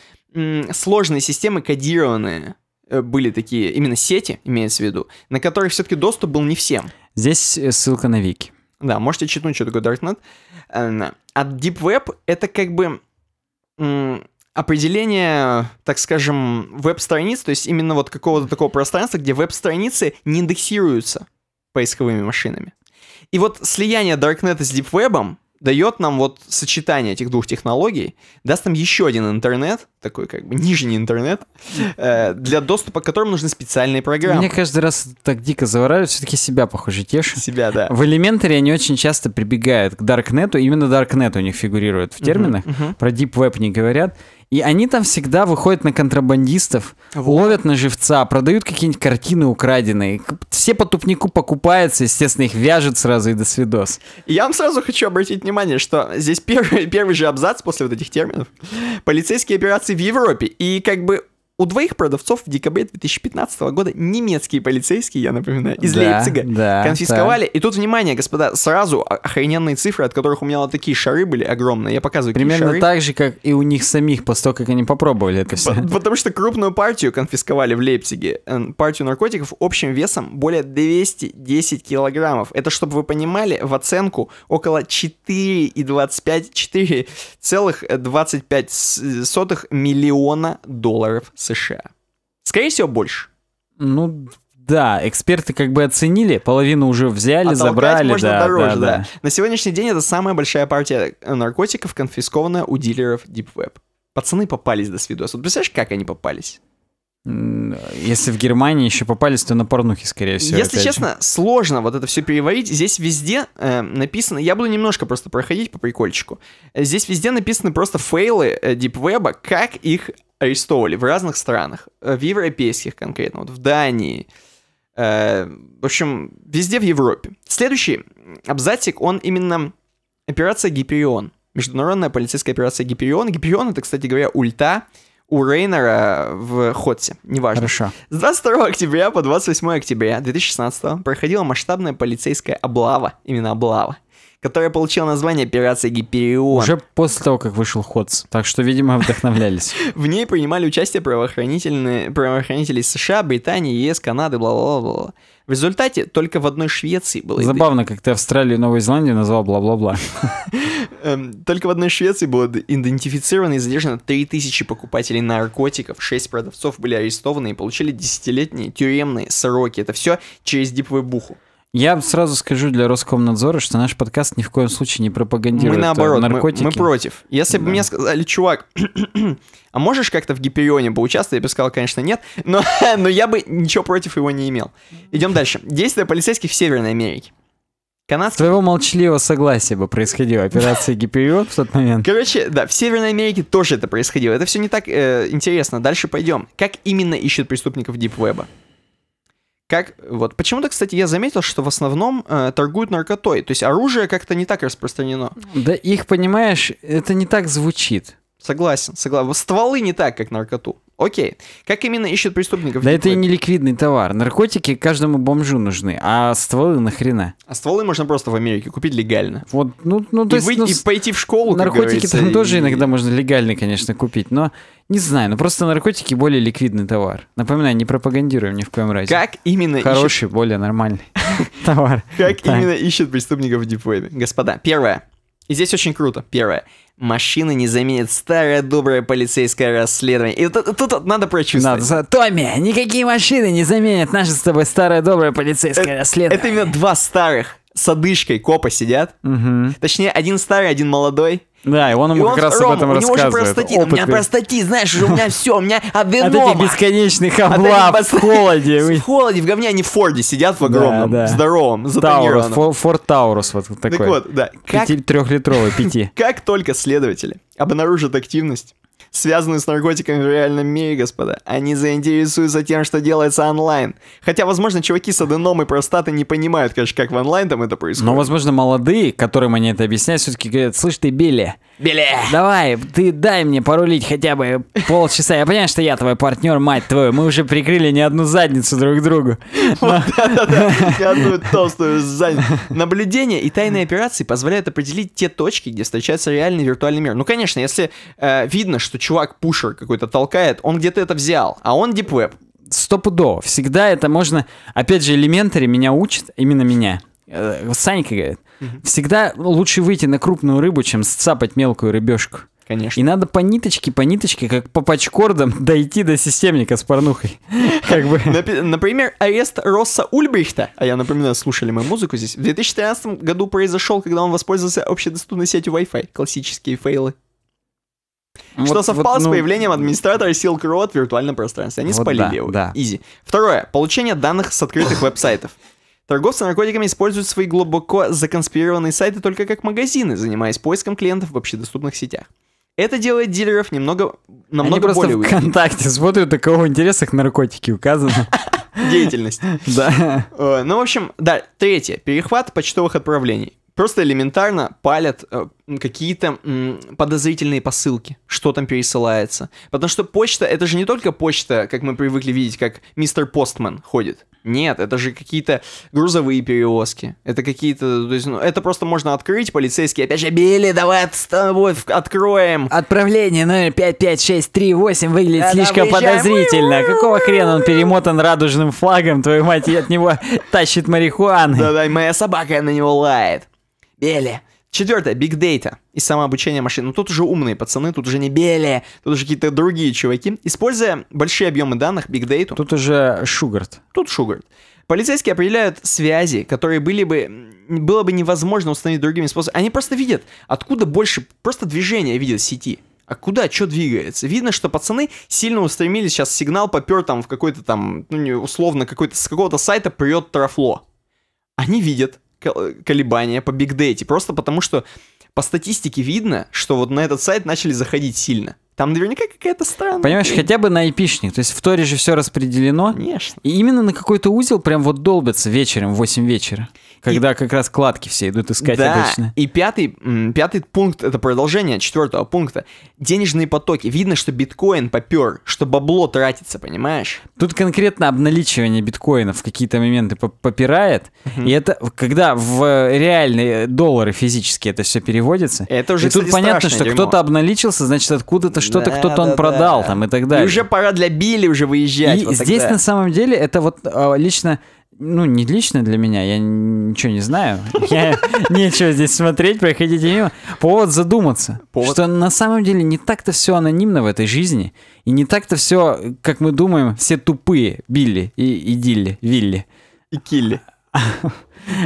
сложные системы кодированные э, были такие, именно сети, имеется в виду, на которых все-таки доступ был не всем. Здесь э, ссылка на Вики. Да, можете читнуть, что такое Darknet. А Deep Web — это как бы определение, так скажем, веб-страниц, то есть именно вот какого-то такого пространства, где веб-страницы не индексируются поисковыми машинами. И вот слияние Darknet с Deep Web дает нам вот сочетание этих двух технологий, даст нам еще один интернет, такой как бы нижний интернет, э, для доступа к которому нужны специальные программы. Мне каждый раз так дико завораживает, все-таки себя, похоже, тешит. Себя, да. В элементаре они очень часто прибегают к Даркнету, именно Даркнет у них фигурирует в терминах, uh-huh, uh-huh. про Deep Web не говорят, и они там всегда выходят на контрабандистов, вот. ловят на живца, продают какие-нибудь картины украденные. Все по тупнику покупаются, естественно, их вяжут сразу и до свидос. Я вам сразу хочу обратить внимание, что здесь первый, первый же абзац после вот этих терминов. Полицейские операции в Европе. И как бы у двоих продавцов в декабре 2015 года немецкие полицейские, я напоминаю, из да, Лейпцига да, конфисковали. Да. И тут, внимание, господа, сразу охрененные цифры, от которых у меня вот такие шары были огромные. Я показываю Примерно шары. так же, как и у них самих, после того, как они попробовали это все. Потому что крупную партию конфисковали в Лейпциге. Э, партию наркотиков общим весом более 210 килограммов. Это, чтобы вы понимали, в оценку около 4,25 4,25 миллиона долларов США. Скорее всего, больше. Ну, да, эксперты как бы оценили, половину уже взяли, Оттолкать забрали. можно да, дороже, да, да. да. На сегодняшний день это самая большая партия наркотиков, конфискованная у дилеров Deep Web. Пацаны попались до свидос. Вот представляешь, как они попались? Если в Германии еще попались, то на порнухе, скорее всего. Если честно, же. сложно вот это все переварить. Здесь везде э, написано... Я буду немножко просто проходить по прикольчику. Здесь везде написаны просто фейлы э, дипвеба, как их арестовывали в разных странах, э, в европейских конкретно, вот в Дании, э, в общем, везде в Европе. Следующий абзацик, он именно операция Гиперион, международная полицейская операция Гиперион. Гиперион это, кстати говоря, ульта у Рейнера в Хотсе, неважно. Хорошо. С 22 октября по 28 октября 2016 проходила масштабная полицейская облава, именно облава, которая получила название «Операция Гиперион». Уже после того, как вышел Ходс, так что, видимо, вдохновлялись. В ней принимали участие правоохранительные правоохранители США, Британии, ЕС, Канады, бла-бла-бла. В результате только в одной Швеции было... Забавно, как ты Австралию и Новую Зеландию назвал бла-бла-бла. Эм, только в одной Швеции было идентифицировано и задержано 3000 покупателей наркотиков, 6 продавцов были арестованы и получили десятилетние тюремные сроки. Это все через диповую буху. Я сразу скажу для Роскомнадзора, что наш подкаст ни в коем случае не пропагандирует мы э, наоборот, наркотики. Мы, мы против. Если да. бы мне сказали, чувак, а можешь как-то в Гиперионе поучаствовать? Я бы сказал, конечно, нет, но, но я бы ничего против его не имел. Идем дальше. Действия полицейских в Северной Америке. Канадских... Твоего молчаливого согласия бы происходила операция Гиперион в тот момент. Короче, да, в Северной Америке тоже это происходило. Это все не так э, интересно. Дальше пойдем. Как именно ищут преступников Дипвеба? Как, вот. Почему-то, кстати, я заметил, что в основном э, торгуют наркотой. То есть оружие как-то не так распространено. Да их, понимаешь, это не так звучит. Согласен, согласен. Стволы не так, как наркоту. Окей. Как именно ищут преступников? Да это и типа, не ликвидный товар. Наркотики каждому бомжу нужны. А стволы нахрена? А стволы можно просто в Америке купить легально. Вот, ну, ну то и есть... Выйти, ну, и пойти в школу, Наркотики там и... тоже иногда можно легально, конечно, купить. Но не знаю, но ну, просто наркотики более ликвидный товар. Напоминаю, не пропагандируем ни в коем разе. Как именно Хороший, ищут... более нормальный товар. Как именно ищут преступников в Дипвебе? Господа, первое. И здесь очень круто. Первое машины не заменят старое доброе полицейское расследование. И тут, тут, тут надо прочувствовать. Надо, Томми, никакие машины не заменят наше с тобой старое доброе полицейское это, расследование. Это именно два старых с одышкой копа сидят. Угу. Точнее, один старый, один молодой. Да, и он ему и как он, раз Рома, об этом у рассказывает. Него простатит, у меня простатит, знаешь, у меня все, у меня от венома. От этих бесконечных облав в холоде. В холоде, в говне они в Форде сидят в огромном, здоровом, затонированном. Форд Таурус вот такой. Так вот, да. Как... Трехлитровый, пяти. Как только следователи обнаружат активность связанные с наркотиками в реальном мире, господа. Они заинтересуются тем, что делается онлайн. Хотя, возможно, чуваки с аденомой простаты не понимают, конечно, как в онлайн там это происходит. Но, возможно, молодые, которым они это объясняют, все-таки говорят, слышь ты, Билли, Билли! Давай, ты дай мне порулить хотя бы полчаса. Я понимаю, что я твой партнер, мать твою. Мы уже прикрыли не одну задницу друг другу. Вот, да-да-да, одну толстую задницу. Наблюдение и тайные операции позволяют определить те точки, где встречается реальный виртуальный мир. Ну, конечно, если э, видно, что чувак-пушер какой-то толкает, он где-то это взял, а он дипвеб. Стопудово. Всегда это можно... Опять же, элементари меня учат, именно меня Э, Санька говорит, всегда лучше выйти на крупную рыбу, чем сцапать мелкую рыбешку. Конечно. И надо по ниточке, по ниточке, как по пачкордам, дойти до системника с порнухой. Как бы. Например, арест Росса Ульбрихта, а я напоминаю, слушали мы музыку здесь, в 2013 году произошел, когда он воспользовался общедоступной сетью Wi-Fi. Классические фейлы. Вот, что совпало вот, ну... с появлением администратора Silk Road в виртуальном пространстве. Они вот спалили да, его. Да. Изи. Второе. Получение данных с открытых веб-сайтов. Торговцы наркотиками используют свои глубоко законспирированные сайты только как магазины, занимаясь поиском клиентов в общедоступных сетях. Это делает дилеров немного, намного Они просто более выгодными. ВКонтакте смотрят, у кого в интересах наркотики указаны. Деятельность. Да. Э, ну, в общем, да, третье. Перехват почтовых отправлений просто элементарно палят э, какие-то подозрительные посылки, что там пересылается. Потому что почта, это же не только почта, как мы привыкли видеть, как мистер Постман ходит. Нет, это же какие-то грузовые перевозки. Это какие-то... То есть, ну, это просто можно открыть, полицейские. Опять же, Билли, давай от, вот, откроем. Отправление номер 55638 выглядит да, слишком выезжаем. подозрительно. Какого хрена он перемотан радужным флагом? Твою мать, и от него тащит марихуаны. Да-да, моя собака на него лает. Беле. Четвертое, big data и самообучение машин. Но ну, тут уже умные пацаны, тут уже не беле, тут уже какие-то другие чуваки. Используя большие объемы данных, big data. Тут уже Шугарт. Тут Шугарт. Полицейские определяют связи, которые были бы, было бы невозможно установить другими способами. Они просто видят, откуда больше, просто движение видят сети. А куда, что двигается? Видно, что пацаны сильно устремились, сейчас сигнал попер там в какой-то там, ну, условно, какой-то, с какого-то сайта прет трафло. Они видят, колебания по Big Data, просто потому что по статистике видно, что вот на этот сайт начали заходить сильно. Там наверняка какая-то странная. Понимаешь, хотя бы на айпишник. То есть в Торе же все распределено. Конечно. И именно на какой-то узел прям вот долбится вечером в 8 вечера. Когда и... как раз кладки все идут искать да, обычно. И пятый, пятый пункт — это продолжение четвертого пункта. Денежные потоки. Видно, что биткоин попер, что бабло тратится, понимаешь? Тут конкретно обналичивание биткоина в какие-то моменты попирает. Угу. И это когда в э, реальные э, доллары физически это все переводится. Это уже, и тут понятно, что кто-то обналичился, значит, откуда-то что-то да, кто-то да, он да. продал там и так далее. И уже пора для били уже выезжать. И вот здесь тогда. на самом деле это вот а, лично ну, не лично для меня, я ничего не знаю. Я нечего здесь смотреть, проходите мимо. Повод задуматься, Повод? что на самом деле не так-то все анонимно в этой жизни, и не так-то все, как мы думаем, все тупые Билли и, и Дилли, Вилли. И Килли.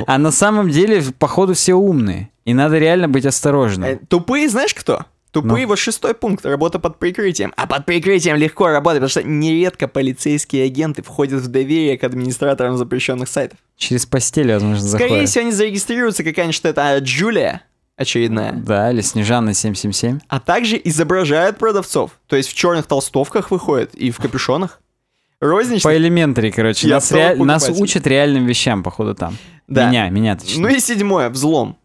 А на самом деле, походу, все умные. И надо реально быть осторожным. Э, тупые знаешь кто? Тупые ну. вот шестой пункт, работа под прикрытием. А под прикрытием легко работать, потому что нередко полицейские агенты входят в доверие к администраторам запрещенных сайтов. Через постель, возможно, заходят. Скорее всего, они зарегистрируются, какая-нибудь что это а Джулия очередная. Да, или Снежана 777. А также изображают продавцов. То есть в черных толстовках выходят и в капюшонах. Розничных. По элементарии, короче. Нас, ре... нас учат реальным вещам, походу, там. Да. Меня, меня точнее. Ну и седьмое, взлом.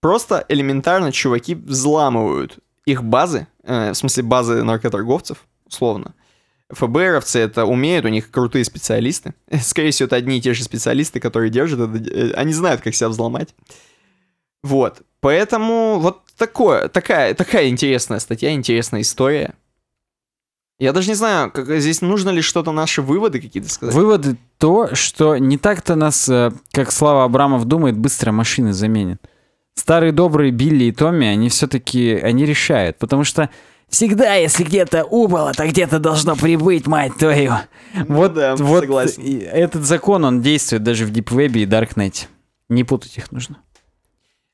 Просто элементарно чуваки взламывают их базы, э, в смысле базы наркоторговцев, условно, ФБРовцы это умеют, у них крутые специалисты. Скорее всего, это одни и те же специалисты, которые держат это, э, они знают, как себя взломать. Вот, поэтому вот такое, такая, такая интересная статья, интересная история. Я даже не знаю, как, здесь нужно ли что-то наши выводы какие-то сказать. Выводы то, что не так-то нас, э, как Слава Абрамов думает, быстро машины заменят старые добрые Билли и Томми, они все-таки, они решают, потому что Всегда, если где-то убыло, то где-то должно прибыть, мать твою. Ну, вот, да, вот согласен. Этот закон, он действует даже в дипвебе и даркнете. Не путать их нужно.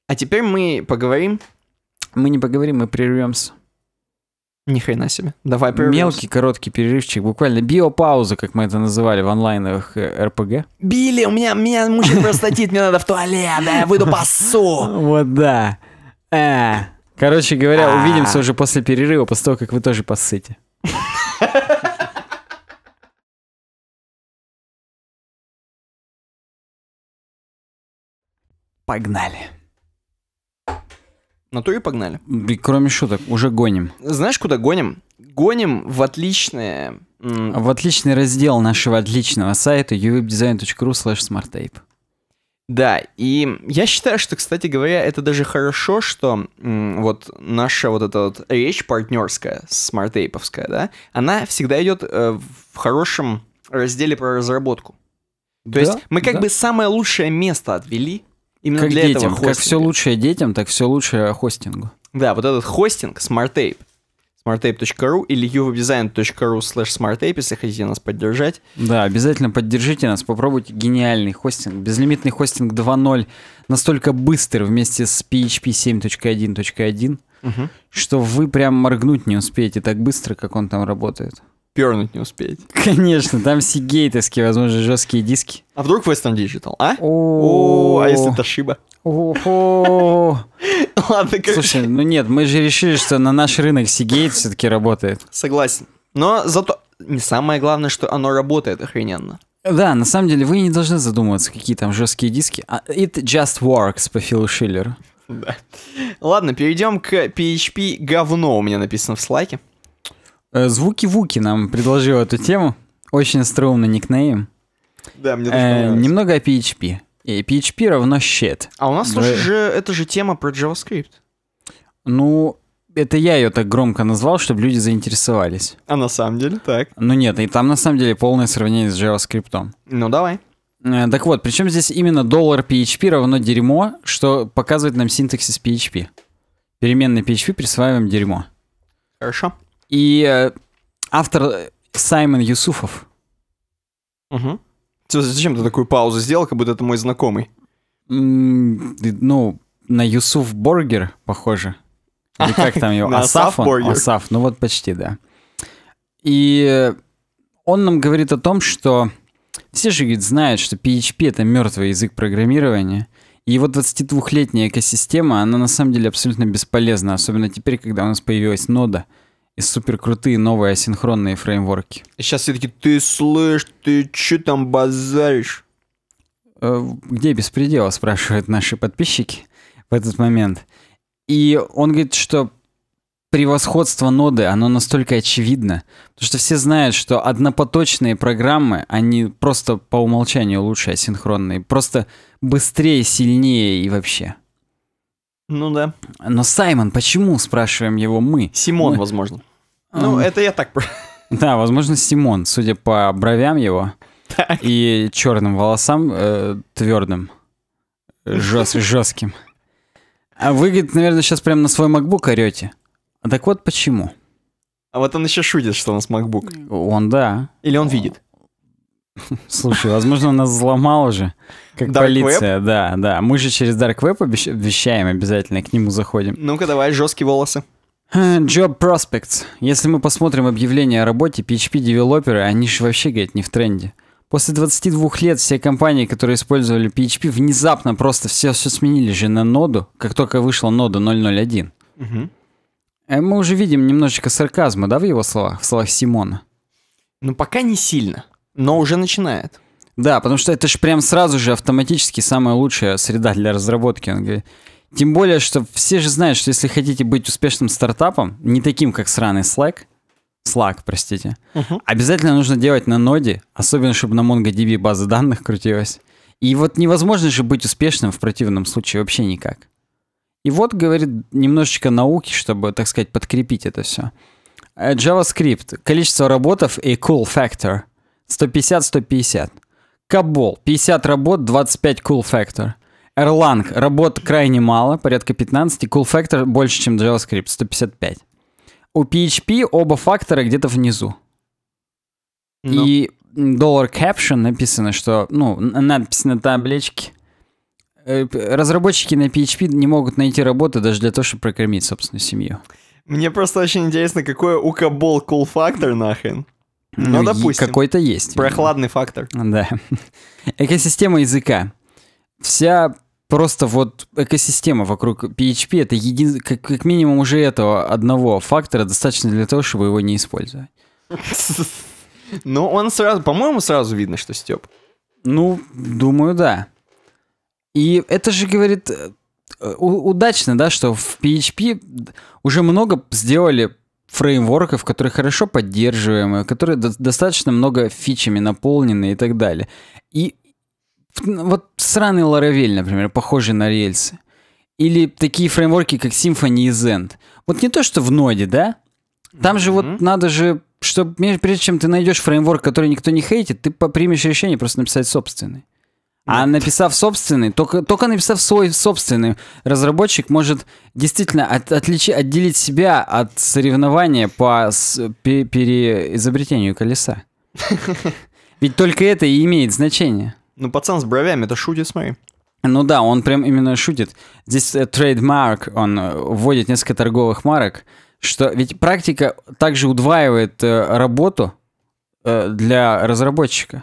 А теперь мы поговорим. Мы не поговорим, мы прервемся. Ни хрена себе. Давай прервемся. Мелкий короткий перерывчик, буквально биопауза, как мы это называли в онлайновых э, РПГ. Били, у меня, меня мучает простатит, мне надо в туалет, да, я выйду пасу. Вот да. Э. Короче говоря, а. увидимся уже после перерыва, после того, как вы тоже посыте. Погнали. На то и погнали. И, кроме шуток, уже гоним. Знаешь, куда гоним? Гоним в отличное... В отличный раздел нашего отличного сайта uwebdesign.ru slash smarttape. Да, и я считаю, что, кстати говоря, это даже хорошо, что вот наша вот эта вот речь партнерская, смарт да, она всегда идет э, в хорошем разделе про разработку. То да, есть мы как да. бы самое лучшее место отвели Именно как для детям, этого хостинга. Как все лучшее детям, так все лучшее хостингу. Да, вот этот хостинг SmartTape, smarttape.ru или uwebdesign.ru slash smarttape, если хотите нас поддержать. Да, обязательно поддержите нас, попробуйте гениальный хостинг, безлимитный хостинг 2.0, настолько быстрый вместе с PHP 7.1.1, угу. что вы прям моргнуть не успеете так быстро, как он там работает пернуть не успеете. Конечно, там сигейтовские, возможно, жесткие диски. А вдруг Western Digital, а? О, а если Toshiba? Ого. Ладно, короче. Слушай, ну нет, мы же решили, что на наш рынок Сигейт все-таки работает. Согласен. Но зато не самое главное, что оно работает охрененно. Да, на самом деле вы не должны задумываться, какие там жесткие диски. А, it just works по Филу Шиллеру. Да. Ладно, перейдем к PHP говно, у меня написано в слайке. Э, Звуки Вуки нам предложил эту тему. Очень стрёмный никнейм. Да, мне тоже э, Немного о PHP. И PHP равно щит. А у нас тоже э, же это же тема про JavaScript. Ну, это я ее так громко назвал, чтобы люди заинтересовались. А на самом деле так. Ну нет, и там на самом деле полное сравнение с JavaScript. Ну давай. Э, так вот, причем здесь именно доллар $PHP равно дерьмо, что показывает нам синтаксис PHP. Переменной PHP присваиваем дерьмо. Хорошо. И э, автор Саймон Юсуфов. Угу. Зачем ты такую паузу сделал, как будто это мой знакомый? М -м, ну, на Юсуф Боргер, похоже. Или как там его? Асаф Асаф, ну вот почти, да. И он нам говорит о том, что все же говорит, знают, что PHP — это мертвый язык программирования, и его 22-летняя экосистема, она на самом деле абсолютно бесполезна, особенно теперь, когда у нас появилась нода — и суперкрутые новые асинхронные фреймворки. Сейчас все таки ты слышь, ты че там базаришь? Э, где беспредела, спрашивают наши подписчики в этот момент. И он говорит, что превосходство ноды, оно настолько очевидно, потому что все знают, что однопоточные программы, они просто по умолчанию лучше асинхронные, просто быстрее, сильнее и вообще. Ну да. Но Саймон, почему, спрашиваем его мы? Симон, мы... возможно. А, ну, это я так... Да, возможно, Симон, судя по бровям его так. и черным волосам, э, твердым, жест, э, жестким. А вы, говорит, наверное, сейчас прямо на свой MacBook орете. А так вот почему. А вот он еще шутит, что у нас MacBook. Он, да. Или он видит. Слушай, возможно, нас взломал уже как Dark полиция. Web? Да, да. Мы же через Dark Web обещаем обязательно, к нему заходим. Ну-ка, давай, жесткие волосы. Хм, Job Prospects. Если мы посмотрим объявление о работе, PHP-девелоперы, они же вообще, говорит, не в тренде. После 22 лет все компании, которые использовали PHP, внезапно просто все, все сменили же на ноду, как только вышла нода 0.0.1. Угу. Э, мы уже видим немножечко сарказма, да, в его словах, в словах Симона? Ну, пока не сильно но уже начинает. Да, потому что это же прям сразу же автоматически самая лучшая среда для разработки. Он говорит. Тем более, что все же знают, что если хотите быть успешным стартапом, не таким, как сраный Slack, Slack, простите, uh-huh. обязательно нужно делать на ноде, особенно чтобы на MongoDB база данных крутилась. И вот невозможно же быть успешным в противном случае вообще никак. И вот, говорит, немножечко науки, чтобы, так сказать, подкрепить это все. Э, JavaScript. Количество работов и cool factor – 150-150. Кабул 50 работ, 25 cool factor. Erlang работ крайне мало, порядка 15, cool factor больше, чем JavaScript, 155. У PHP оба фактора где-то внизу. Ну. И доллар caption написано, что, ну, надпись на табличке. Э, разработчики на PHP не могут найти работу даже для того, чтобы прокормить собственную семью. Мне просто очень интересно, какой у Кабол cool factor нахрен. Ну, ну допустим. Какой-то есть. Прохладный фактор. Да. Экосистема языка. Вся просто вот экосистема вокруг PHP это един... как, как минимум уже этого одного фактора достаточно для того, чтобы его не использовать. Ну, он сразу, по-моему, сразу видно, что Степ. Ну, думаю, да. И это же говорит э, удачно, да, что в PHP уже много сделали фреймворков, которые хорошо поддерживаемы, которые до достаточно много фичами наполнены и так далее. И вот сраный Laravel, например, похожий на рельсы. Или такие фреймворки, как Symfony и Zend. Вот не то, что в ноде, да? Там mm -hmm. же вот надо же, чтобы прежде чем ты найдешь фреймворк, который никто не хейтит, ты примешь решение просто написать собственный. А написав собственный, только, только написав свой собственный, разработчик может действительно от, отличи, отделить себя от соревнования по с, пе, переизобретению колеса. Ведь только это и имеет значение. Ну, пацан с бровями, это шутит, смотри. Ну да, он прям именно шутит. Здесь трейдмарк, э, он э, вводит несколько торговых марок, что ведь практика также удваивает uh, работу uh, для разработчика.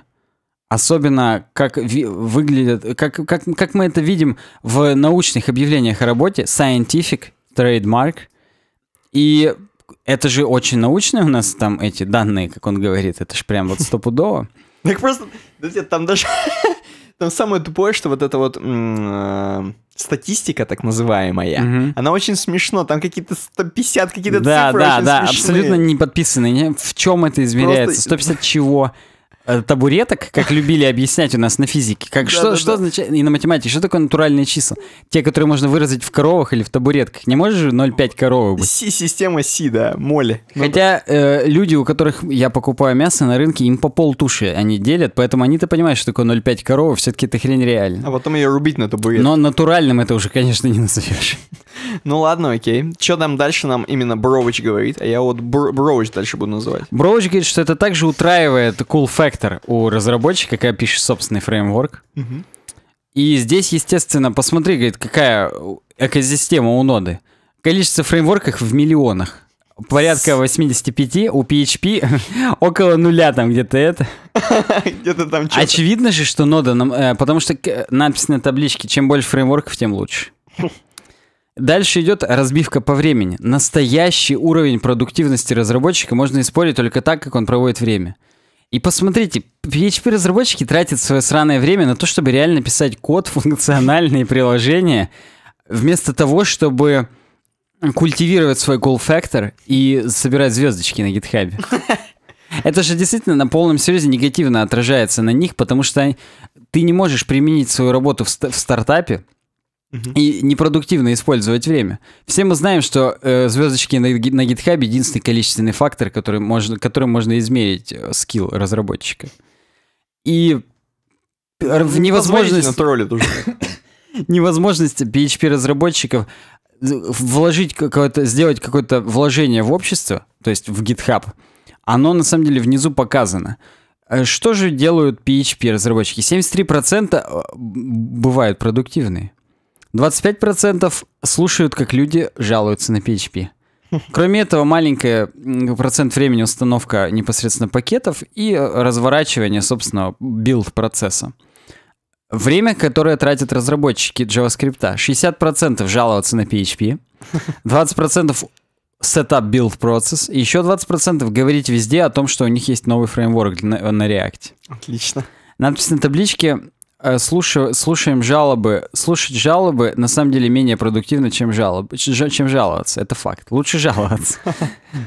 Особенно, как ви- выглядят, как, как, как мы это видим в научных объявлениях о работе, scientific, trademark. И это же очень научные у нас там эти данные, как он говорит, это же прям вот стопудово. Так просто, там даже, там самое тупое, что вот это вот э, статистика так называемая, угу. она очень смешно, там какие-то 150, какие-то да, цифры Да, да, да, абсолютно не подписанные. В чем это измеряется? Просто... 150 чего? Э, табуреток, как любили объяснять у нас на физике. Как, да, что, да, что да. означает, и на математике, что такое натуральные числа? Те, которые можно выразить в коровах или в табуретках. Не можешь же 0,5 коровы быть? Си, система Си, да, моли. Ну Хотя э, люди, у которых я покупаю мясо на рынке, им по пол туши они делят, поэтому они-то понимают, что такое 0,5 коровы, все-таки эта хрень реально. А потом ее рубить на табуретке. Но натуральным это уже, конечно, не назовешь. Ну ладно, окей. Что там дальше нам именно Брович говорит? А я вот Брович дальше буду называть. Брович говорит, что это также утраивает cool fact вектор у разработчика, когда пишет собственный фреймворк. Угу. И здесь, естественно, посмотри, говорит, какая экосистема у ноды. Количество фреймворков в миллионах. Порядка 85 у PHP около нуля там где-то это. где-то там что Очевидно же, что нода, нам, э, потому что надпись на табличке, чем больше фреймворков, тем лучше. Дальше идет разбивка по времени. Настоящий уровень продуктивности разработчика можно использовать только так, как он проводит время. И посмотрите, PHP-разработчики тратят свое сраное время на то, чтобы реально писать код, функциональные приложения, вместо того, чтобы культивировать свой goal factor и собирать звездочки на GitHub. Это же действительно на полном серьезе негативно отражается на них, потому что ты не можешь применить свою работу в, ст- в стартапе, и непродуктивно использовать время. Все мы знаем, что э, звездочки на, на GitHub единственный количественный фактор, который можно, которым можно измерить э, скилл разработчика. И в невозможность... невозможность PHP-разработчиков вложить какое-то, сделать какое-то вложение в общество, то есть в GitHub, оно на самом деле внизу показано. Э, что же делают PHP-разработчики? 73% э, бывают продуктивные. 25% слушают, как люди жалуются на PHP. Кроме этого, маленькая процент времени установка непосредственно пакетов и э, разворачивание, собственно, билд-процесса. Время, которое тратят разработчики JavaScript. 60% жаловаться на PHP, 20% setup build процесс, и еще 20% говорить везде о том, что у них есть новый фреймворк на, на React. Отлично. Надпись на табличке Э, слушаю, слушаем жалобы. Слушать жалобы на самом деле менее продуктивно, чем, жалоб, чем жаловаться. Это факт. Лучше жаловаться.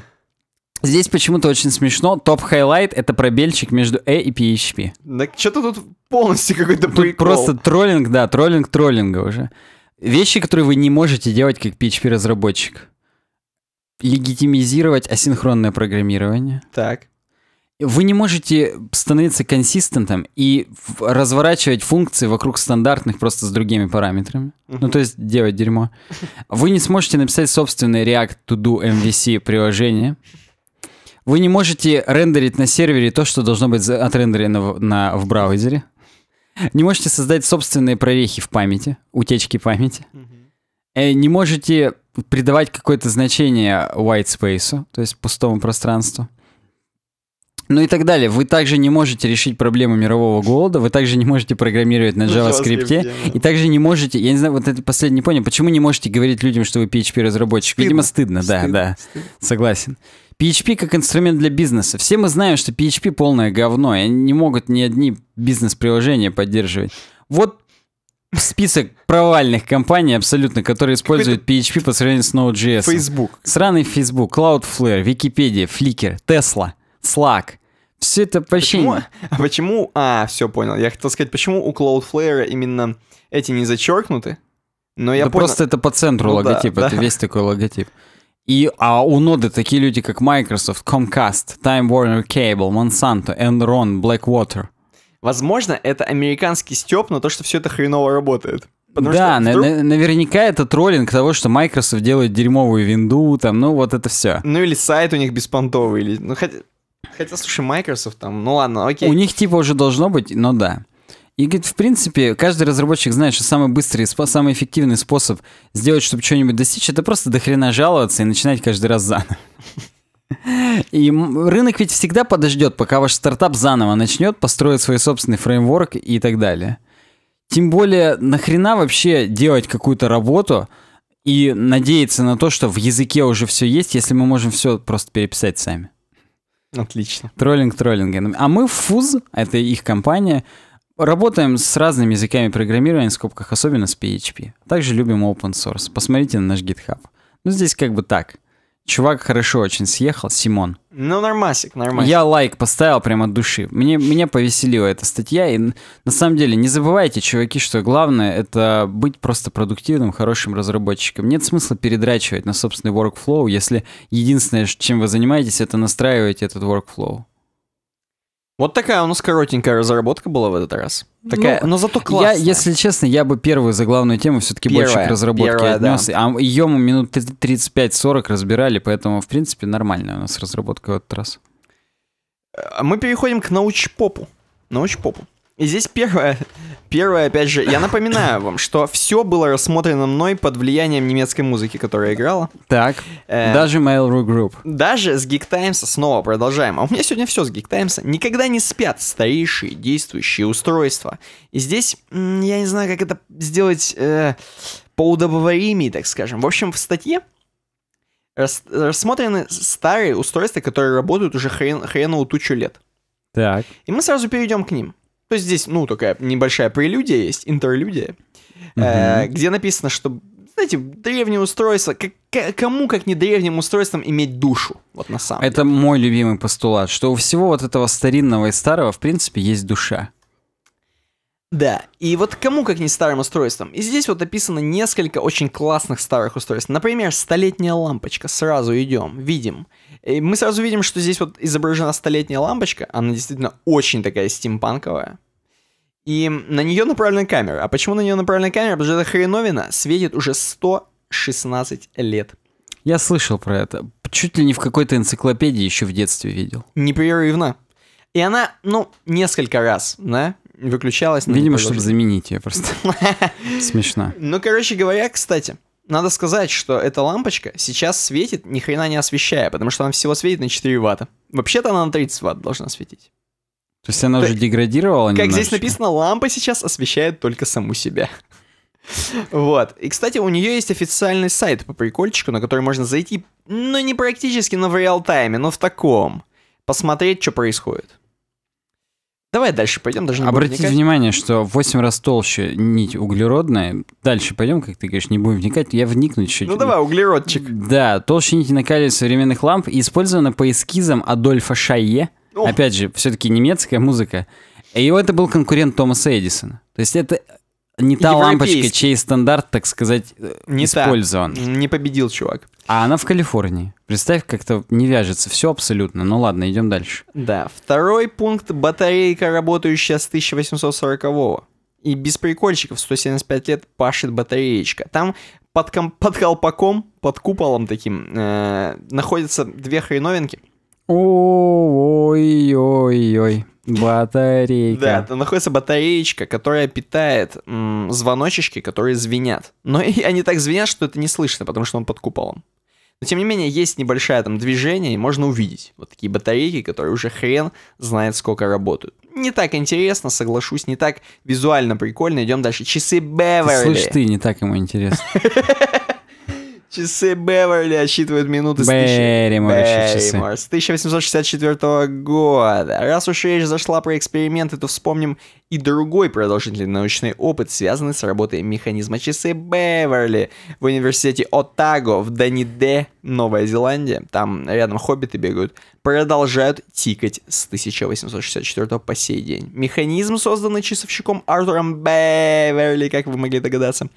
Здесь почему-то очень смешно. Топ хайлайт это пробельчик между E и PHP. Да что-то тут полностью какой-то тут Просто троллинг, да, троллинг троллинга уже. Вещи, которые вы не можете делать как PHP разработчик. Легитимизировать асинхронное программирование. Так вы не можете становиться консистентом и разворачивать функции вокруг стандартных просто с другими параметрами. Ну, то есть делать дерьмо. Вы не сможете написать собственный React to do MVC приложение. Вы не можете рендерить на сервере то, что должно быть отрендерено в, на, в браузере. Не можете создать собственные прорехи в памяти, утечки памяти. uh Не можете придавать какое-то значение white space, то есть пустому пространству. Ну и так далее. Вы также не можете решить проблему мирового голода, вы также не можете программировать на JavaScript, JavaScript и также не можете, я не знаю, вот это последний не понял, почему не можете говорить людям, что вы PHP-разработчик? Видимо, стыдно, стыдно, да, да, стыдно. согласен. PHP как инструмент для бизнеса. Все мы знаем, что PHP полное говно, и они не могут ни одни бизнес-приложения поддерживать. Вот список провальных компаний абсолютно, которые используют PHP по сравнению с Node.js. Facebook. Сраный Facebook, Cloudflare, Википедия, Flickr, Tesla, Slack, все это Почему? А почему? А, все понял. Я хотел сказать, почему у Cloudflare именно эти не зачеркнуты? Но я да понял... просто это по центру ну, логотип, да, это да. весь такой логотип. И, а у ноды такие люди, как Microsoft, Comcast, Time Warner Cable, Monsanto, Enron, Blackwater. Возможно, это американский степ, но то, что все это хреново работает. Потому да, что вдруг... на- наверняка это троллинг того, что Microsoft делает дерьмовую винду, там, ну вот это все. Ну или сайт у них беспонтовый, или, ну хотя, Хотя, слушай, Microsoft там, ну ладно, окей. У них типа уже должно быть, но да. И говорит, в принципе, каждый разработчик знает, что самый быстрый, самый эффективный способ сделать, чтобы что-нибудь достичь, это просто дохрена жаловаться и начинать каждый раз заново. И рынок ведь всегда подождет, пока ваш стартап заново начнет, построить свой собственный фреймворк и так далее. Тем более, нахрена вообще делать какую-то работу и надеяться на то, что в языке уже все есть, если мы можем все просто переписать сами. Отлично. Троллинг троллинг. Ну, а мы в ФУЗ, это их компания, работаем с разными языками программирования, в скобках, особенно с PHP. Также любим open source. Посмотрите на наш GitHub. Ну, здесь как бы так — Чувак хорошо очень съехал, Симон. Ну, нормасик, нормасик. Я лайк поставил прямо от души. Мне, меня повеселила эта статья. И на самом деле, не забывайте, чуваки, что главное — это быть просто продуктивным, хорошим разработчиком. Нет смысла передрачивать на собственный workflow, если единственное, чем вы занимаетесь, это настраивать этот workflow. Вот такая у нас коротенькая разработка была в этот раз. Такая, ну, но зато классная. Я, если честно, я бы первую за главную тему все-таки больше к разработке первая, отнес. Да. А ее мы минут 35-40 разбирали, поэтому, в принципе, нормальная у нас разработка в этот раз. Мы переходим к научпопу. Научпопу. И здесь первое, первое, опять же, я напоминаю вам, что все было рассмотрено мной под влиянием немецкой музыки, которая играла. Так, э, даже Mail.ru Group. Даже с Geek Times снова продолжаем. А у меня сегодня все с Geek Times. Никогда не спят старейшие действующие устройства. И здесь, я не знаю, как это сделать э, поудобоваримее, так скажем. В общем, в статье рас рассмотрены старые устройства, которые работают уже хрен, хренову тучу лет. Так. И мы сразу перейдем к ним. То есть здесь, ну, такая небольшая прелюдия есть, интерлюдия, угу. э, где написано, что, знаете, древнее устройство, как, кому как не древним устройством иметь душу, вот на самом Это деле. мой любимый постулат, что у всего вот этого старинного и старого, в принципе, есть душа. Да, и вот кому как не старым устройствам? И здесь вот описано несколько очень классных старых устройств. Например, столетняя лампочка. Сразу идем, видим. И мы сразу видим, что здесь вот изображена столетняя лампочка. Она действительно очень такая стимпанковая. И на нее направлена камера. А почему на нее направлена камера? Потому что эта хреновина светит уже 116 лет. Я слышал про это. Чуть ли не в какой-то энциклопедии еще в детстве видел. Непрерывно. И она, ну, несколько раз, да, выключалась. Видимо, чтобы заменить ее просто. Смешно. Ну, короче говоря, кстати, надо сказать, что эта лампочка сейчас светит, ни хрена не освещая, потому что она всего светит на 4 ватта. Вообще-то она на 30 ватт должна светить. То есть она уже деградировала Как здесь написано, лампа сейчас освещает только саму себя. Вот. И, кстати, у нее есть официальный сайт по прикольчику, на который можно зайти, ну, не практически, но в реал-тайме, но в таком. Посмотреть, что происходит. Давай дальше пойдем, даже не Обратите внимание, что 8 раз толще нить углеродная. Дальше пойдем, как ты говоришь, не будем вникать. Я вникну ну, чуть-чуть. Ну давай, углеродчик. Да, толще нити накаливания современных ламп использована по эскизам Адольфа Шайе. О. Опять же, все-таки немецкая музыка. И это был конкурент Томаса Эдисона. То есть это не та лампочка, чей стандарт, так сказать, э, не использован. Та. Не победил чувак. А она в Калифорнии. Представь, как-то не вяжется все абсолютно. Ну ладно, идем дальше. Да, второй пункт — батарейка, работающая с 1840-го. И без прикольчиков 175 лет пашет батареечка. Там под, ком- под колпаком, под куполом таким, э- находятся две хреновинки. Ой-ой-ой. Батарейка. Да, там находится батареечка, которая питает м, звоночечки, которые звенят. Но и они так звенят, что это не слышно, потому что он под куполом. Но тем не менее, есть небольшое там движение, и можно увидеть вот такие батарейки, которые уже хрен знает, сколько работают. Не так интересно, соглашусь, не так визуально прикольно. Идем дальше. Часы Беверли. Слышь ты, не так ему интересно. Часы Беверли отсчитывают минуты с, 1000... Бэрримор, с 1864 года. Раз уж речь зашла про эксперименты, то вспомним и другой продолжительный научный опыт, связанный с работой механизма часы Беверли в университете Отаго в Даниде, Новая Зеландия. Там рядом хоббиты бегают. Продолжают тикать с 1864 по сей день. Механизм, созданный часовщиком Артуром Беверли, как вы могли догадаться,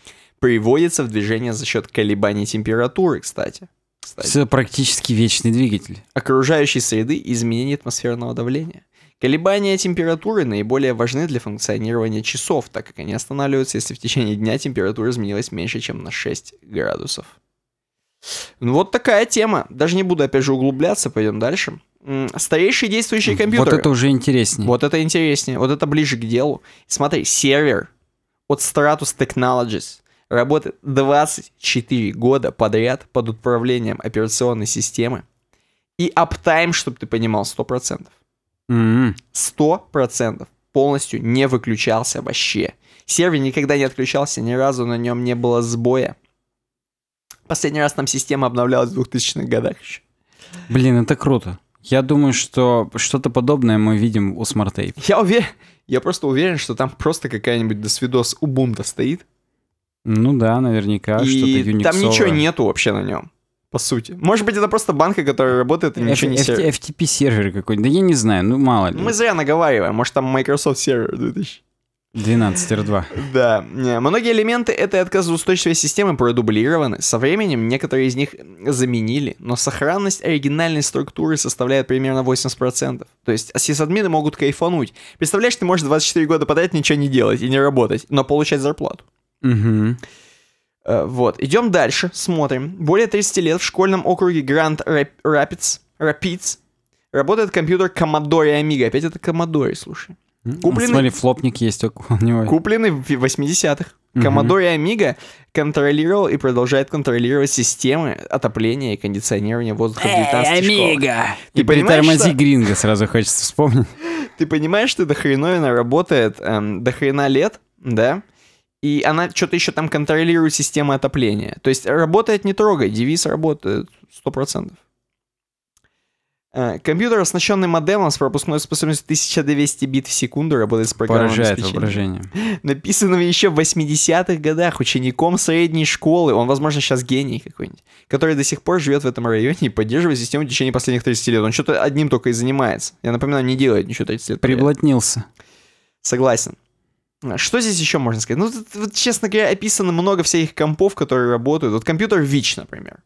приводится в движение за счет колебаний температуры, кстати. кстати. Все практически вечный двигатель. Окружающей среды и изменение атмосферного давления. Колебания температуры наиболее важны для функционирования часов, так как они останавливаются, если в течение дня температура изменилась меньше, чем на 6 градусов. Ну вот такая тема. Даже не буду опять же углубляться, пойдем дальше. Старейшие действующие компьютеры. Вот это уже интереснее. Вот это интереснее, вот это ближе к делу. Смотри, сервер от Stratus Technologies работает 24 года подряд под управлением операционной системы. И аптайм, чтобы ты понимал, 100%. Mm-hmm. 100% полностью не выключался вообще. Сервер никогда не отключался, ни разу на нем не было сбоя. Последний раз там система обновлялась в 2000-х годах еще. Блин, это круто. Я думаю, что что-то подобное мы видим у Smart Tape. Я уверен, я просто уверен, что там просто какая-нибудь досвидос Ubuntu стоит, ну да, наверняка. И что-то там ничего нету вообще на нем по сути. Может быть, это просто банка, которая работает и ничего не сервер. FTP сервер какой-нибудь. Да я не знаю, ну мало ли. Мы зря наговариваем. Может, там Microsoft сервер 2000. 12.2. Да. Многие элементы этой отказоустойчивой системы продублированы. Со временем некоторые из них заменили, но сохранность оригинальной структуры составляет примерно 80%. То есть сисадмины могут кайфануть. Представляешь, ты можешь 24 года подряд ничего не делать и не работать, но получать зарплату. Угу. Вот, идем дальше, смотрим. Более 30 лет в школьном округе Гранд Рапидс, Рапидс работает компьютер Commodore Amiga. Опять это Commodore, слушай. Купленный... Смотри, флопник есть у него. Купленный в 80-х. Commodore Amiga контролировал и продолжает контролировать системы отопления и кондиционирования воздуха в 19 Эй, Amiga! Ты и притормози что... Гринго, сразу хочется вспомнить. Ты понимаешь, что до хреновина работает эм, до хрена лет, да? и она что-то еще там контролирует систему отопления. То есть работает не трогай, девиз работает 100%. Э, компьютер, оснащенный модемом с пропускной способностью 1200 бит в секунду, работает с программным Поражает воображение. Написанным еще в 80-х годах учеником средней школы, он, возможно, сейчас гений какой-нибудь, который до сих пор живет в этом районе и поддерживает систему в течение последних 30 лет. Он что-то одним только и занимается. Я напоминаю, не делает ничего 30 лет. Приблотнился. Согласен. Что здесь еще можно сказать? Ну, тут, вот, честно говоря, описано много всяких компов, которые работают. Вот компьютер ВИЧ, например,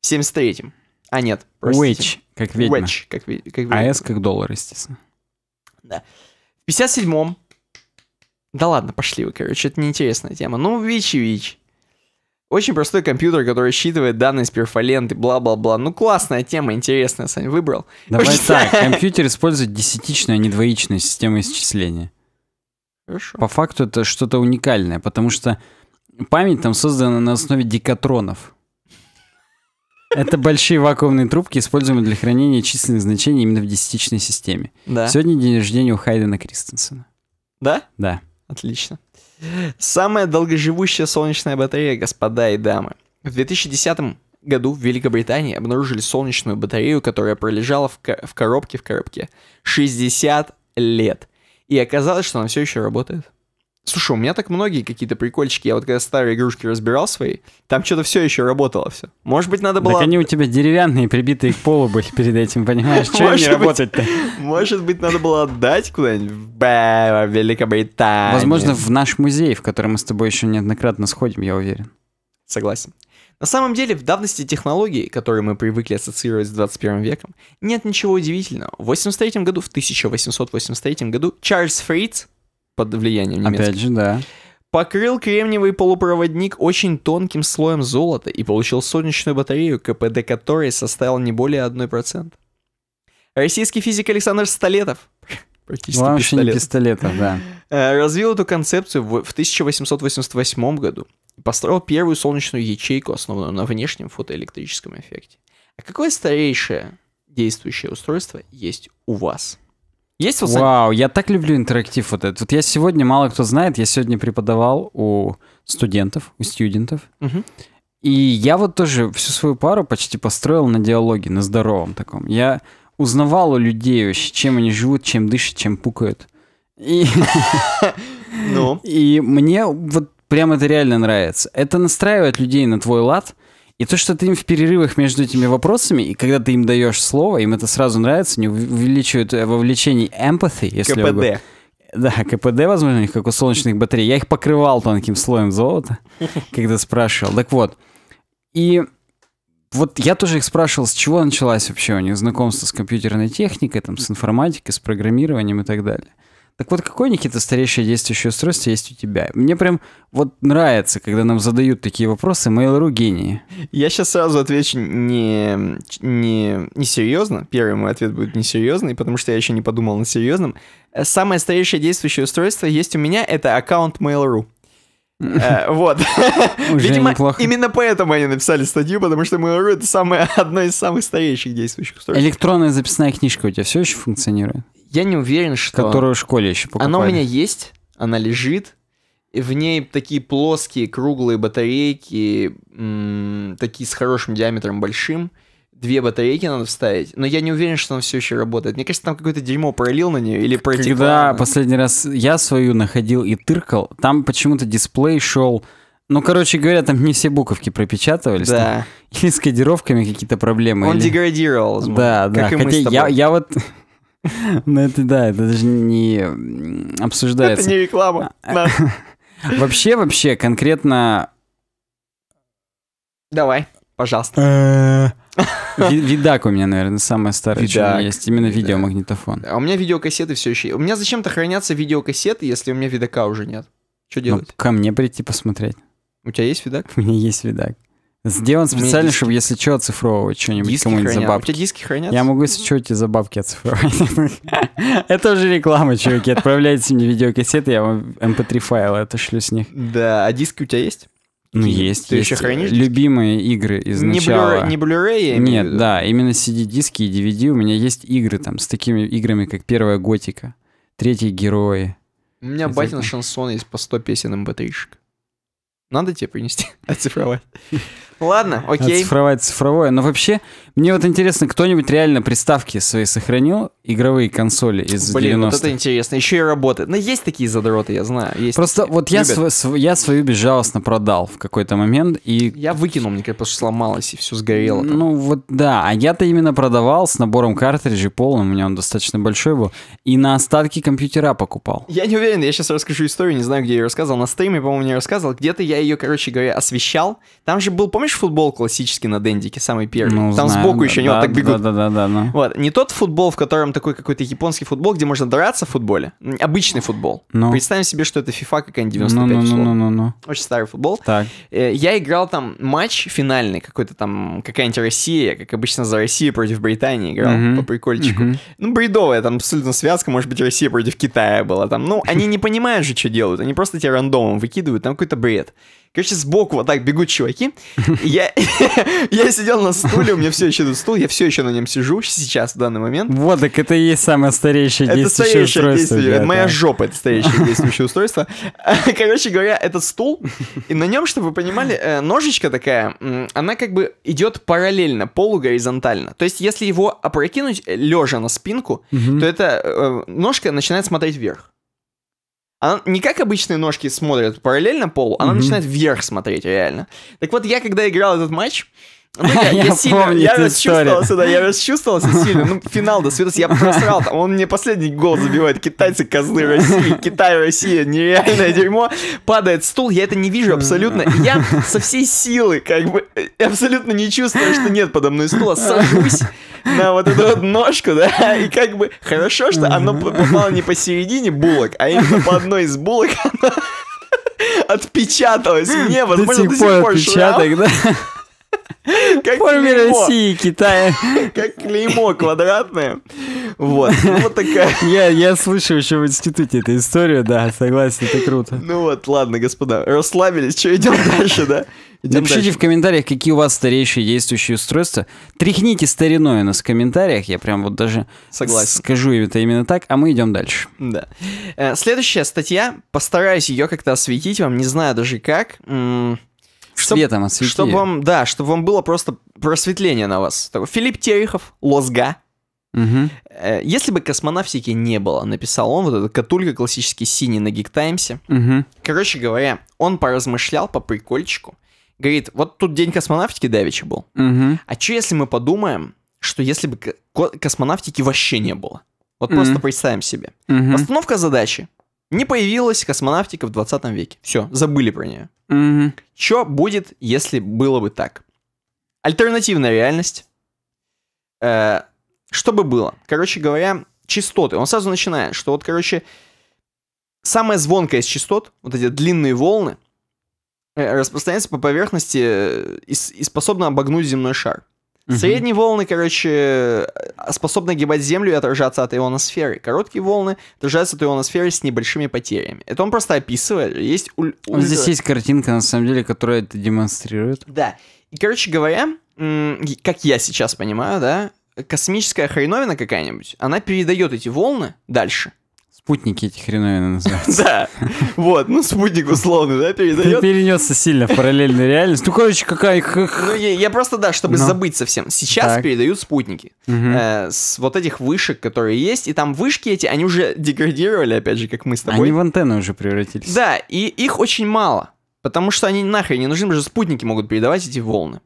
в 73-м. А нет, простите. Witch, как ведьма. Witch, как, как ведьма. А как доллар, естественно. Да. В 57-м... Да ладно, пошли вы, короче, это неинтересная тема. Ну, ВИЧ и ВИЧ. Очень простой компьютер, который считывает данные с перфоленты, бла-бла-бла. Ну, классная тема, интересная, Сань, выбрал. Давай Очень... так, компьютер использует десятичную, а не двоичную систему исчисления. Хорошо. По факту это что-то уникальное, потому что память там создана на основе декатронов. Это большие вакуумные трубки, используемые для хранения численных значений именно в десятичной системе. Да. Сегодня день рождения у Хайдена Кристенсена. Да? Да. Отлично. Самая долгоживущая солнечная батарея, господа и дамы. В 2010 году в Великобритании обнаружили солнечную батарею, которая пролежала в, ко- в коробке в коробке 60 лет. И оказалось, что она все еще работает. Слушай, у меня так многие какие-то прикольчики. Я вот когда старые игрушки разбирал свои, там что-то все еще работало все. Может быть, надо было... Так они у тебя деревянные, прибитые к полу были перед этим, понимаешь? Что им работать-то? Может быть, надо было отдать куда-нибудь в Великобританию? Возможно, в наш музей, в который мы с тобой еще неоднократно сходим, я уверен. Согласен. На самом деле, в давности технологий, которые мы привыкли ассоциировать с 21 веком, нет ничего удивительного. В 83 году, в 1883 году, Чарльз Фриц, под влиянием немецких... Опять же, да. Покрыл кремниевый полупроводник очень тонким слоем золота и получил солнечную батарею, КПД которой составил не более 1%. Российский физик Александр Столетов практически Главное, пистолет. пистолета, да. Э, развил эту концепцию в 1888 году построил первую солнечную ячейку, основанную на внешнем фотоэлектрическом эффекте. А какое старейшее действующее устройство есть у вас? Есть вот... Вау, я так люблю интерактив вот этот. Вот я сегодня, мало кто знает, я сегодня преподавал у студентов, у студентов. Угу. И я вот тоже всю свою пару почти построил на диалоге, на здоровом таком. Я узнавал у людей вообще, чем они живут, чем дышат, чем пукают. И... Ну? И мне вот прям это реально нравится. Это настраивает людей на твой лад, и то, что ты им в перерывах между этими вопросами, и когда ты им даешь слово, им это сразу нравится, они увеличивают э, вовлечение empathy, если КПД. Да, КПД, возможно, у них, как у солнечных батарей. Я их покрывал тонким слоем золота, когда спрашивал. Так вот, и вот я тоже их спрашивал, с чего началась вообще у них знакомство с компьютерной техникой, там, с информатикой, с программированием и так далее. Так вот, какое, Никита, старейшее действующее устройство есть у тебя? Мне прям вот нравится, когда нам задают такие вопросы Mail.ru гении. Я сейчас сразу отвечу не, не, не серьезно. Первый мой ответ будет несерьезный, потому что я еще не подумал на серьезном. Самое старейшее действующее устройство есть у меня, это аккаунт Mail.ru. Э, вот. Уже Видимо, именно поэтому они написали статью, потому что Mail.ru — это самое, одно из самых старейших действующих устройств. Электронная записная книжка у тебя все еще функционирует? Я не уверен, что... Которую в школе еще покупали. Она у меня есть, она лежит, и в ней такие плоские, круглые батарейки, м- такие с хорошим диаметром большим. Две батарейки надо вставить, но я не уверен, что она все еще работает. Мне кажется, там какое-то дерьмо пролил на нее или протекло. Когда она. последний раз я свою находил и тыркал, там почему-то дисплей шел... Ну, короче говоря, там не все буковки пропечатывались. Да. Там, или с кодировками какие-то проблемы. Он или... деградировал. Да, да. Хотя я, я вот Ну это да, это даже не обсуждается. Это не реклама. А, вообще, вообще, конкретно... Давай, пожалуйста. Э, видак у меня, наверное, самое старое, что есть. Именно видеомагнитофон. А у меня видеокассеты все еще... У меня зачем-то хранятся видеокассеты, если у меня видака уже нет? Что ну, делать? Ко мне прийти посмотреть. У тебя есть видак? У меня есть видак. Сделан специально, чтобы, если что, оцифровывать что-нибудь кому-нибудь за бабки. У тебя диски хранят? Я могу, если что, эти за бабки оцифровать. Это уже реклама, чуваки. Отправляйте мне видеокассеты, я вам mp3 эм файлы отошлю с них. Да, а диски у тебя есть? Ну, есть. Ты еще э, хранишь? Любимые игры из не начала. Blu не Blu-ray? Нет, да, именно CD-диски и DVD. У меня есть игры там с такими играми, как первая Готика, третий Герои. У меня Это... шансон есть по 100 песен mp эм 3 Надо тебе принести, оцифровать. Ладно, окей. Цифровая, цифровое. Но вообще, мне вот интересно, кто-нибудь реально приставки свои сохранил? Игровые консоли из Блин, 90-х? вот это интересно. Еще и работает. Но есть такие задроты, я знаю. Есть Просто такие. вот я, св- св- я свою безжалостно продал в какой-то момент. и Я выкинул, мне кажется, что сломалась и все сгорело. Там. Ну вот да. А я-то именно продавал с набором картриджей полным. У меня он достаточно большой был. И на остатки компьютера покупал. Я не уверен. Я сейчас расскажу историю. Не знаю, где я ее рассказывал. На стриме, по-моему, не рассказывал. Где-то я ее, короче говоря, освещал. Там же был, помнишь, помнишь футбол классический на Дендике, самый первый? Ну, Там знаю, сбоку да, еще они да, вот так бегут. Да, да, да, да, Вот. Не тот футбол, в котором такой какой-то японский футбол, где можно драться в футболе. Обычный футбол. Ну. Представим себе, что это FIFA какая-нибудь 95 ну, ну, ну, ну, ну, ну, ну. Очень старый футбол. Так. Э, я играл там матч финальный какой-то там, какая-нибудь Россия, как обычно за Россию против Британии играл угу. по прикольчику. Угу. Ну, бредовая там абсолютно связка, может быть, Россия против Китая была там. Ну, они не понимают же, что делают. Они просто тебя рандомом выкидывают, там какой-то бред. Короче, сбоку вот так бегут чуваки. Я, я сидел на стуле, у меня все еще этот стул, я все еще на нем сижу сейчас, в данный момент. Вот, так это и есть самое старейшее действующее это старейшее устройство. моя жопа, это старейшее действующее устройство. Короче говоря, этот стул, и на нем, чтобы вы понимали, э, ножичка такая, она как бы идет параллельно, полугоризонтально. То есть, если его опрокинуть лежа на спинку, то эта э, ножка начинает смотреть вверх она не как обычные ножки смотрят параллельно полу, она mm-hmm. начинает вверх смотреть реально. Так вот, я когда играл этот матч, ну, я, я, я сильно, я расчувствовался, я сильно. Ну, финал до свидос, я просрал. А он мне последний гол забивает. Китайцы, козлы России, Китай, Россия, нереальное дерьмо. Падает стул, я это не вижу абсолютно. я со всей силы, как бы, э, абсолютно не чувствую, что нет подо мной стула. Сажусь на вот эту вот ножку, да, и как бы хорошо, что оно попало не посередине булок, а именно по одной из булок оно отпечаталось мне, возможно, до сих пор, до сих пор отпечаток, шрам. да? Как Форме клеймо. России, Китая. Как клеймо квадратное. Вот, вот такая. Я, я слышал еще в институте эту историю, да, согласен, это круто. Ну вот, ладно, господа, расслабились, что, идем дальше, да? Идем Напишите дальше. в комментариях, какие у вас старейшие действующие устройства. Тряхните стариной у нас в комментариях, я прям вот даже Согласен. скажу это именно так, а мы идем дальше. Да. Э, следующая статья, постараюсь ее как-то осветить вам, не знаю даже как чтоб, Светом освети. Чтобы вам, да, чтобы вам было просто просветление на вас. Филипп Терехов, Лозга. Угу. Если бы космонавтики не было, написал он, вот этот катулька классический синий на Гигтаймсе. Угу. Короче говоря, он поразмышлял по прикольчику. Говорит, вот тут день космонавтики Давича был. Угу. А что если мы подумаем, что если бы космонавтики вообще не было? Вот mm просто представим себе. mm Постановка задачи. Не появилась космонавтика в 20 веке. Все, забыли про нее. Угу. Что будет, если было бы так? Альтернативная реальность. Э, что бы было? Короче говоря, частоты. Он сразу начинает, что вот, короче, самая звонкая из частот, вот эти длинные волны, э, распространяется по поверхности э, и способна обогнуть земной шар. Угу. Средние волны, короче, э, способны гибать Землю и отражаться от ионосферы. Короткие волны отражаются от ионосферы с небольшими потерями. Это он просто описывает. Есть уль... Уль... Здесь есть картинка, на самом деле, которая это демонстрирует. Да. И, короче говоря, как я сейчас понимаю, да, космическая хреновина какая-нибудь, она передает эти волны дальше. Спутники эти хреновины называются. Да, вот, ну спутник условно, да, передает. Перенесся сильно в параллельную реальность. Ну, короче, какая... Ну, я просто, да, чтобы ну. забыть совсем. Сейчас передают спутники э, с вот этих вышек, которые есть, и там вышки эти, они уже деградировали, опять же, как мы с тобой. Они в антенны уже превратились. Да, и их очень мало, потому что они нахрен не нужны, потому что спутники могут передавать эти волны.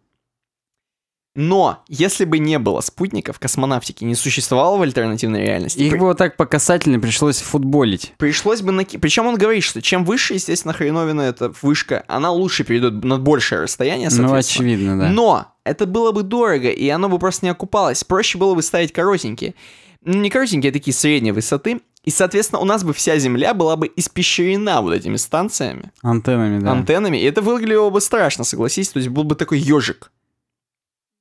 Но если бы не было спутников, космонавтики не существовало в альтернативной реальности. Их При... бы вот так по касательно пришлось футболить. Пришлось бы наки, Причем он говорит, что чем выше, естественно, хреновина эта вышка, она лучше перейдет на большее расстояние, Ну, очевидно, да. Но это было бы дорого, и оно бы просто не окупалось. Проще было бы ставить коротенькие. Ну, не коротенькие, а такие средней высоты. И, соответственно, у нас бы вся Земля была бы испещрена вот этими станциями. Антеннами, да. Антеннами. И это выглядело бы страшно, согласись. То есть был бы такой ежик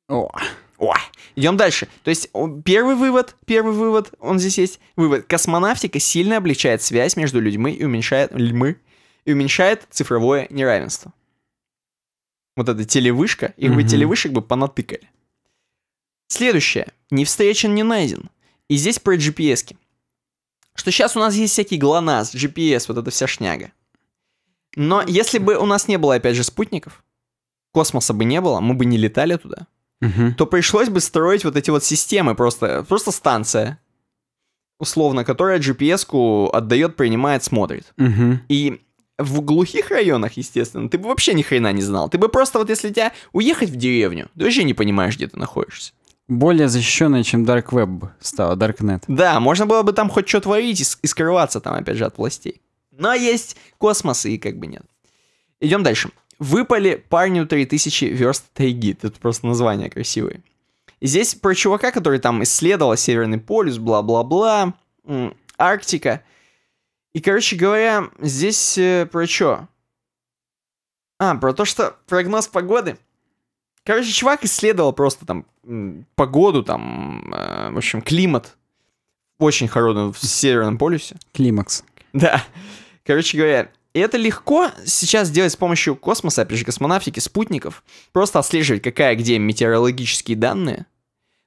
о. О. Идем дальше. То есть первый вывод, первый вывод, он здесь есть. Вывод. Космонавтика сильно облегчает связь между людьми и уменьшает льмы и уменьшает цифровое неравенство. Вот эта телевышка, их угу. бы телевышек бы понатыкали. Следующее. Не встречен, не найден. И здесь про GPS. -ки. Что сейчас у нас есть всякий ГЛОНАСС, GPS, вот эта вся шняга. Но если бы у нас не было, опять же, спутников, космоса бы не было, мы бы не летали туда угу. то пришлось бы строить вот эти вот системы просто, просто станция, условно, которая GPS-ку отдает, принимает, смотрит. Угу. И в глухих районах, естественно, ты бы вообще ни хрена не знал. Ты бы просто вот если тебя уехать в деревню, ты вообще не понимаешь, где ты находишься. Более защищенная, чем Dark Web стала, Darknet. Да, можно было бы там хоть что творить и, и скрываться там, опять же, от властей. Но есть космос и как бы нет. Идем дальше. Выпали парню 3000 верст тайги. Это просто название красивое. Здесь про чувака, который там исследовал Северный полюс, бла-бла-бла, Арктика. И, короче говоря, здесь э, про что? А, про то, что прогноз погоды. Короче, чувак исследовал просто там погоду, там, э, в общем, климат. Очень холодно в Северном полюсе. Климакс. Да. Короче говоря, и это легко сейчас делать с помощью космоса, опять же, космонавтики, спутников. Просто отслеживать, какая где метеорологические данные.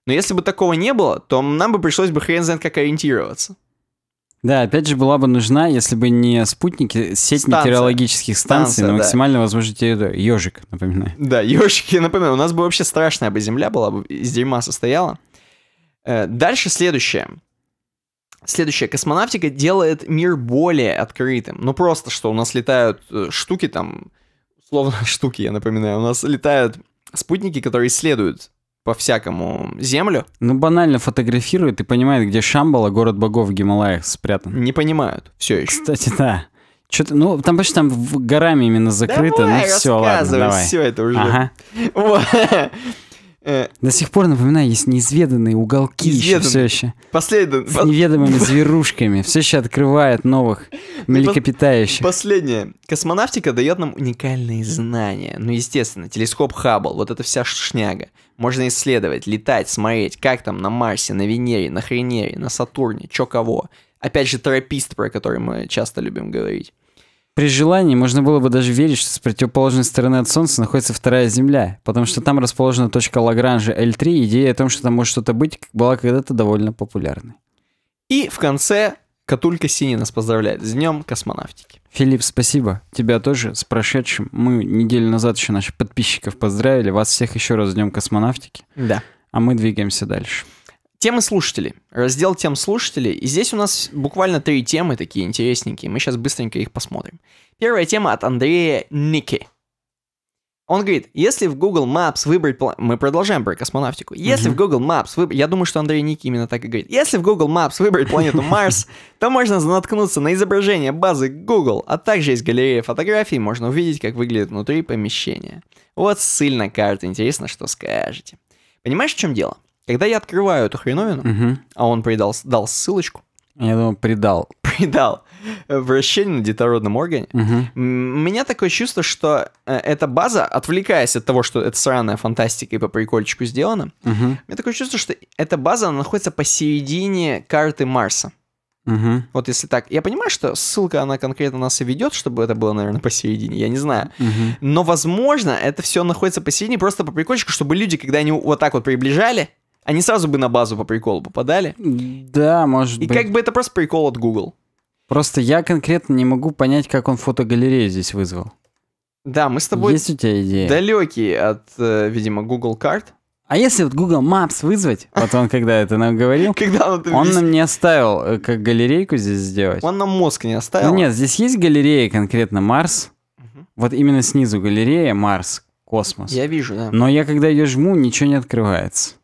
Но если бы такого не было, то нам бы пришлось бы хрен знает как ориентироваться. Да, опять же, была бы нужна, если бы не спутники, сеть Станция. метеорологических станций Станция, на максимально да. возможной территории. Ежик, напоминаю. Да, ежик, я напоминаю. У нас бы вообще страшная бы земля была бы, из дерьма состояла. Э, дальше следующее. Следующее. Космонавтика делает мир более открытым. Ну просто, что у нас летают э, штуки там, словно штуки, я напоминаю, у нас летают спутники, которые исследуют по-всякому землю. Ну, банально фотографируют и понимают, где Шамбала, город богов в Гималаях спрятан. Не понимают все еще. Кстати, да. Что-то, ну, там почти там горами именно закрыто, ну, давай, ну все, ладно, давай. все это уже. Ага. Э, До сих пор, напоминаю, есть неизведанные уголки еще, все еще. Последний. С неведомыми зверушками. Все еще открывает новых млекопитающих. Последнее. Космонавтика дает нам уникальные знания. Ну, естественно, телескоп Хаббл, вот эта вся шняга. Можно исследовать, летать, смотреть, как там на Марсе, на Венере, на Хренере, на Сатурне, чё кого. Опять же, терапист, про который мы часто любим говорить. При желании можно было бы даже верить, что с противоположной стороны от Солнца находится вторая Земля, потому что там расположена точка Лагранжа L3, идея о том, что там может что-то быть, была когда-то довольно популярной. И в конце Катулька Синий нас поздравляет с Днем космонавтики. Филипп, спасибо. Тебя тоже с прошедшим. Мы неделю назад еще наших подписчиков поздравили. Вас всех еще раз с Днем космонавтики. Да. А мы двигаемся дальше. Темы слушателей. Раздел тем слушателей. И здесь у нас буквально три темы такие интересненькие. Мы сейчас быстренько их посмотрим. Первая тема от Андрея Ники. Он говорит, если в Google Maps выбрать... Пла... Мы продолжаем про космонавтику. Если uh в Google Maps выбрать... Я думаю, что Андрей Ники именно так и говорит. Если в Google Maps выбрать планету Марс, то можно наткнуться на изображение базы Google, а также есть галерея фотографий можно увидеть, как выглядит внутри помещение. Вот ссыль на карты. Интересно, что скажете. Понимаешь, в чем дело? Когда я открываю эту хреновину, угу. а он придал, дал ссылочку. Я думал предал, предал вращение на детородном органе. Угу. У меня такое чувство, что э, эта база, отвлекаясь от того, что это сраная фантастика и по прикольчику сделана, угу. у меня такое чувство, что эта база она находится посередине карты Марса. Угу. Вот если так. Я понимаю, что ссылка, она конкретно нас и ведет, чтобы это было, наверное, посередине, я не знаю. Угу. Но, возможно, это все находится посередине просто по прикольчику, чтобы люди, когда они вот так вот приближали, они сразу бы на базу по приколу попадали. Да, может и быть. И как бы это просто прикол от Google. Просто я конкретно не могу понять, как он фотогалерею здесь вызвал. Да, мы с тобой... Есть у тебя идея? Далекие от, э, видимо, Google карт. А если вот Google Maps вызвать, вот он когда это нам говорил, когда он, он нам не оставил, э, как галерейку здесь сделать. Он нам мозг не оставил. Ну нет, здесь есть галерея конкретно Марс. Угу. Вот именно снизу галерея Марс, космос. Я вижу, да. Но я когда ее жму, ничего не открывается.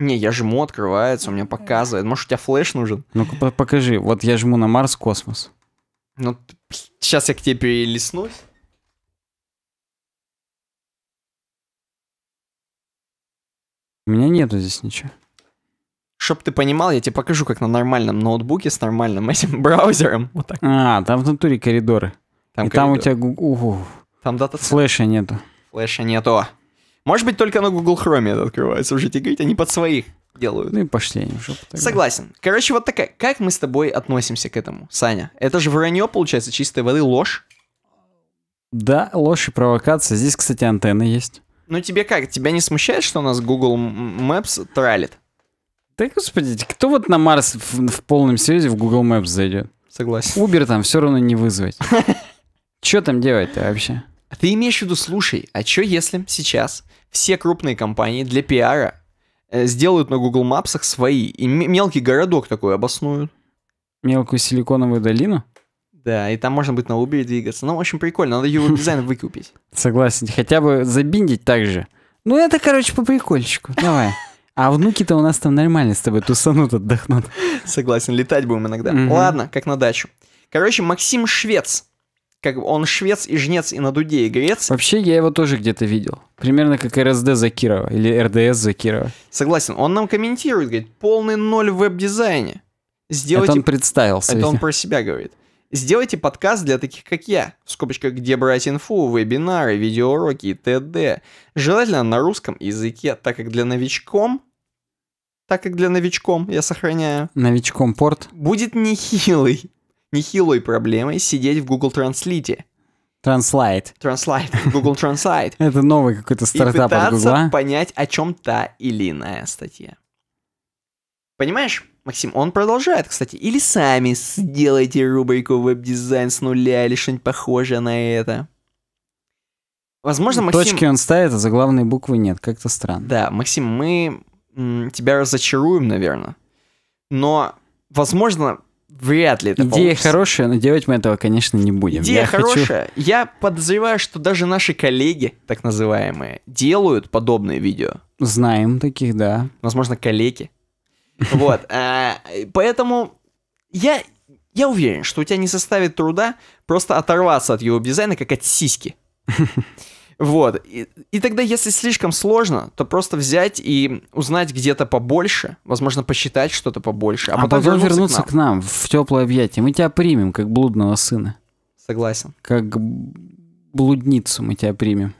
Не, я жму, открывается, у меня показывает. Может, у тебя флеш нужен? ну покажи. Вот я жму на Марс космос. Ну, сейчас я к тебе перелеснусь. У меня нету здесь ничего. Чтоб ты понимал, я тебе покажу, как на нормальном ноутбуке с нормальным этим браузером. Вот так. А, там в натуре коридоры. Там, И коридор. там у тебя... Угу. Там дата... Флеша нету. Флеша нету. Может быть, только на Google Chrome это открывается уже. Тебе они под своих делают. Ну и пошли они в жопу. Согласен. Короче, вот такая. Как мы с тобой относимся к этому, Саня? Это же вранье, получается, чистой воды, ложь. Да, ложь и провокация. Здесь, кстати, антенны есть. Ну тебе как? Тебя не смущает, что у нас Google Maps тралит? Да господи, кто вот на Марс в, в полном серьезе в Google Maps зайдет? Согласен. Uber там все равно не вызвать. Что там делать-то вообще? Ты имеешь в виду, слушай, а что если сейчас все крупные компании для пиара э, сделают на Google Maps свои, и мелкий городок такой обоснуют? Мелкую силиконовую долину? Да, и там можно будет на Uber двигаться. Ну, очень прикольно, надо его дизайн выкупить. Согласен, хотя бы забиндить так же. Ну, это, короче, по прикольчику, давай. А внуки-то у нас там нормально с тобой тусанут, отдохнут. Согласен, летать будем иногда. Ладно, как на дачу. Короче, Максим Швец как он швец и жнец и на дуде и грец. Вообще, я его тоже где-то видел. Примерно как РСД Закирова или РДС Закирова. Согласен. Он нам комментирует, говорит, полный ноль в веб-дизайне. Сделайте... Это он представился. Это видимо. он про себя говорит. Сделайте подкаст для таких, как я. В скобочках, где брать инфу, вебинары, видеоуроки и т.д. Желательно на русском языке, так как для новичком так как для новичком я сохраняю. Новичком порт. Будет нехилый нехилой проблемой сидеть в Google Translate. Translate. Translate. Google Translate. Это новый какой-то стартап от Google. пытаться понять, о чем та или иная статья. Понимаешь, Максим, он продолжает, кстати. Или сами сделайте рубрику веб-дизайн с нуля или что-нибудь похожее на это. Возможно, Максим... Точки он ставит, а заглавные буквы нет. Как-то странно. Да, Максим, мы тебя разочаруем, наверное. Но, возможно, вряд ли это Идея получится. хорошая, но делать мы этого, конечно, не будем. Идея я хорошая. Хочу... Я подозреваю, что даже наши коллеги, так называемые, делают подобные видео. Знаем таких, да. Возможно, коллеги. Вот. А, поэтому я, я уверен, что у тебя не составит труда просто оторваться от его дизайна, как от сиськи. Вот. И, и тогда, если слишком сложно, то просто взять и узнать где-то побольше, возможно, посчитать что-то побольше, а, а потом, потом вернуться к нам. к нам в теплое объятие. Мы тебя примем, как блудного сына. Согласен. Как блудницу мы тебя примем.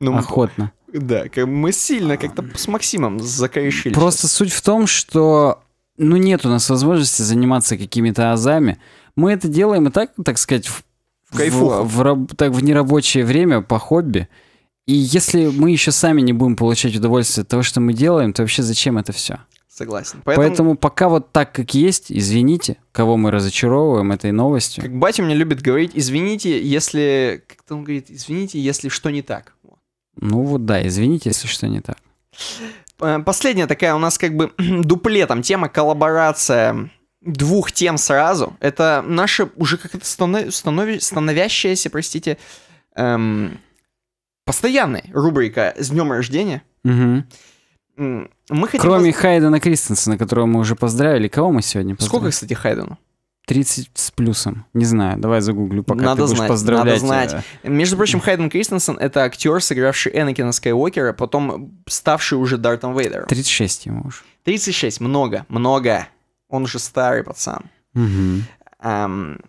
Ну, Охотно. Да, мы сильно как-то с Максимом закорешили. Просто сейчас. суть в том, что ну нет у нас возможности заниматься какими-то азами. Мы это делаем и так, так сказать, в в кайфу. В, в, так, в нерабочее время, по хобби. И если мы еще сами не будем получать удовольствие от того, что мы делаем, то вообще зачем это все? Согласен. Поэтому... Поэтому пока вот так, как есть, извините, кого мы разочаровываем этой новостью. Как батя мне любит говорить, извините, если... Как-то он говорит, извините, если что не так. Ну вот да, извините, если что не так. Э, последняя такая у нас как бы дуплетом тема коллаборация двух тем сразу. Это наша уже как-то станов... станов... становящаяся, простите, эм, постоянная рубрика «С днем рождения». Угу. Мы хотим Кроме поз... Хайдена Кристенсена, которого мы уже поздравили, кого мы сегодня поздравили? Сколько, кстати, Хайдену? 30 с плюсом. Не знаю, давай загуглю, пока надо ты будешь поздравлять. Надо знать. Э, Между прочим, Хайден Кристенсен — это актер, сыгравший Энакина Скайуокера, потом ставший уже Дартом Вейдером. 36 ему уже. 36, много, много он уже старый пацан. Угу. Эм,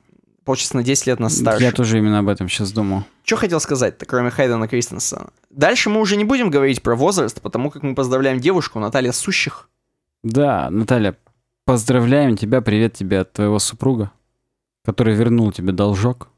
получается, на 10 лет нас старше. Я тоже именно об этом сейчас думал. Что хотел сказать-то, кроме Хайдена Кристенсена? Дальше мы уже не будем говорить про возраст, потому как мы поздравляем девушку Наталья Сущих. Да, Наталья, поздравляем тебя, привет тебе от твоего супруга, который вернул тебе должок.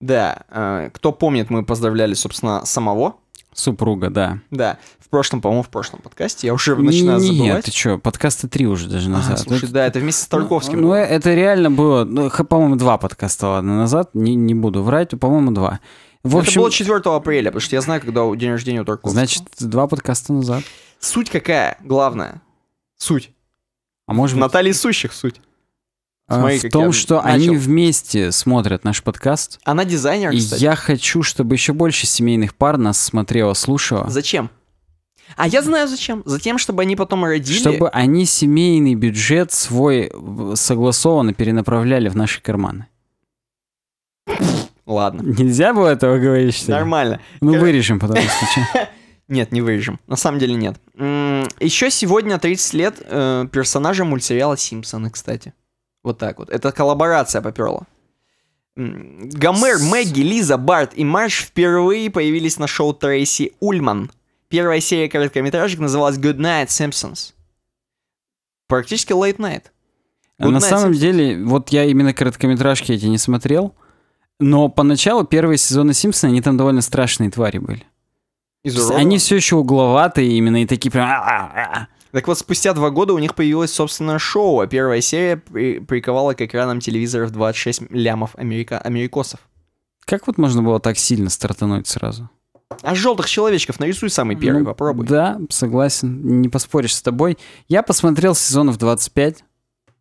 Да, э, кто помнит, мы поздравляли, собственно, самого Супруга, да. Да. В прошлом, по-моему, в прошлом подкасте. Я уже начинаю не, забывать. Нет, ты что, подкаста три уже даже а, назад. А, слушай, это... да, это вместе с ну, Тарковским. Ну, было. ну это реально было, ну, по-моему, два подкаста, ладно, назад. Не, не буду врать, по-моему, два. В общем... Это было 4 апреля, потому что я знаю, когда день рождения у Тарковского. Значит, два подкаста назад. Суть какая, главная? Суть. А может быть... Натальи Сущих суть. А, Смотри, в том, что начал. они вместе смотрят наш подкаст. Она дизайнер, и кстати. я хочу, чтобы еще больше семейных пар нас смотрело, слушало. Зачем? А я знаю зачем. Затем, чтобы они потом родили... Чтобы они семейный бюджет свой согласованно перенаправляли в наши карманы. Ладно. Нельзя было этого говорить, что ли? Нормально. Ну, Кор... вырежем потом, если Нет, не вырежем. На самом деле нет. Еще сегодня 30 лет э, персонажа мультсериала «Симпсоны», кстати. Вот так вот. Это коллаборация поперла. Гомер, Мэгги, Лиза, Барт и Марш впервые появились на шоу Трейси Ульман. Первая серия короткометражек называлась Good Night Simpsons. Практически late night. Good на night самом Simpsons. деле, вот я именно короткометражки эти не смотрел, но поначалу первые сезоны Симпсона, они там довольно страшные твари были. Они все еще угловатые именно и такие прям... Так вот, спустя два года у них появилось собственное шоу, а первая серия при- приковала к экранам телевизоров 26 лямов америка америкосов. Как вот можно было так сильно стартануть сразу? А желтых человечков нарисуй самый ну, первый, ну, попробуй. Да, согласен, не поспоришь с тобой. Я посмотрел сезонов 25.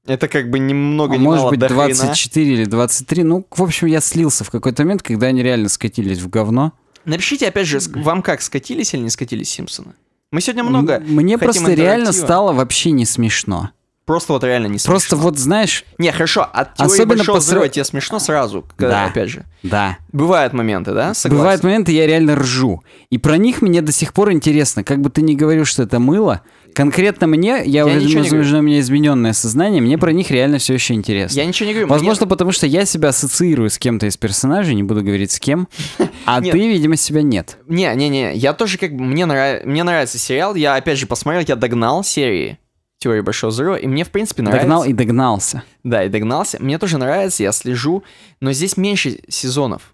Это как бы немного, а может мало, быть, 24 хрена. или 23. Ну, в общем, я слился в какой-то момент, когда они реально скатились в говно. Напишите, опять же, вам как, скатились или не скатились Симпсоны? Мы сегодня много. Мне просто реально стало вообще не смешно. Просто вот реально не смешно. Просто вот знаешь... Не, хорошо, от особенно большого посрыв... взрыва тебе смешно сразу, когда, да, опять же. Да. Бывают моменты, да? Согласен. Бывают моменты, я реально ржу. И про них мне до сих пор интересно. Как бы ты ни говорил, что это мыло, Конкретно мне, я, я возможно, у меня измененное сознание, мне про них реально все еще интересно. Я ничего не говорю. Возможно, мне... потому что я себя ассоциирую с кем-то из персонажей, не буду говорить с кем, а ты, видимо, себя нет. Не, не, не, я тоже как бы, мне, нрав... мне нравится сериал, я опять же посмотрел, я догнал серии теории Большого Взрыва, и мне, в принципе, нравится. Догнал и догнался. Да, и догнался. Мне тоже нравится, я слежу, но здесь меньше сезонов.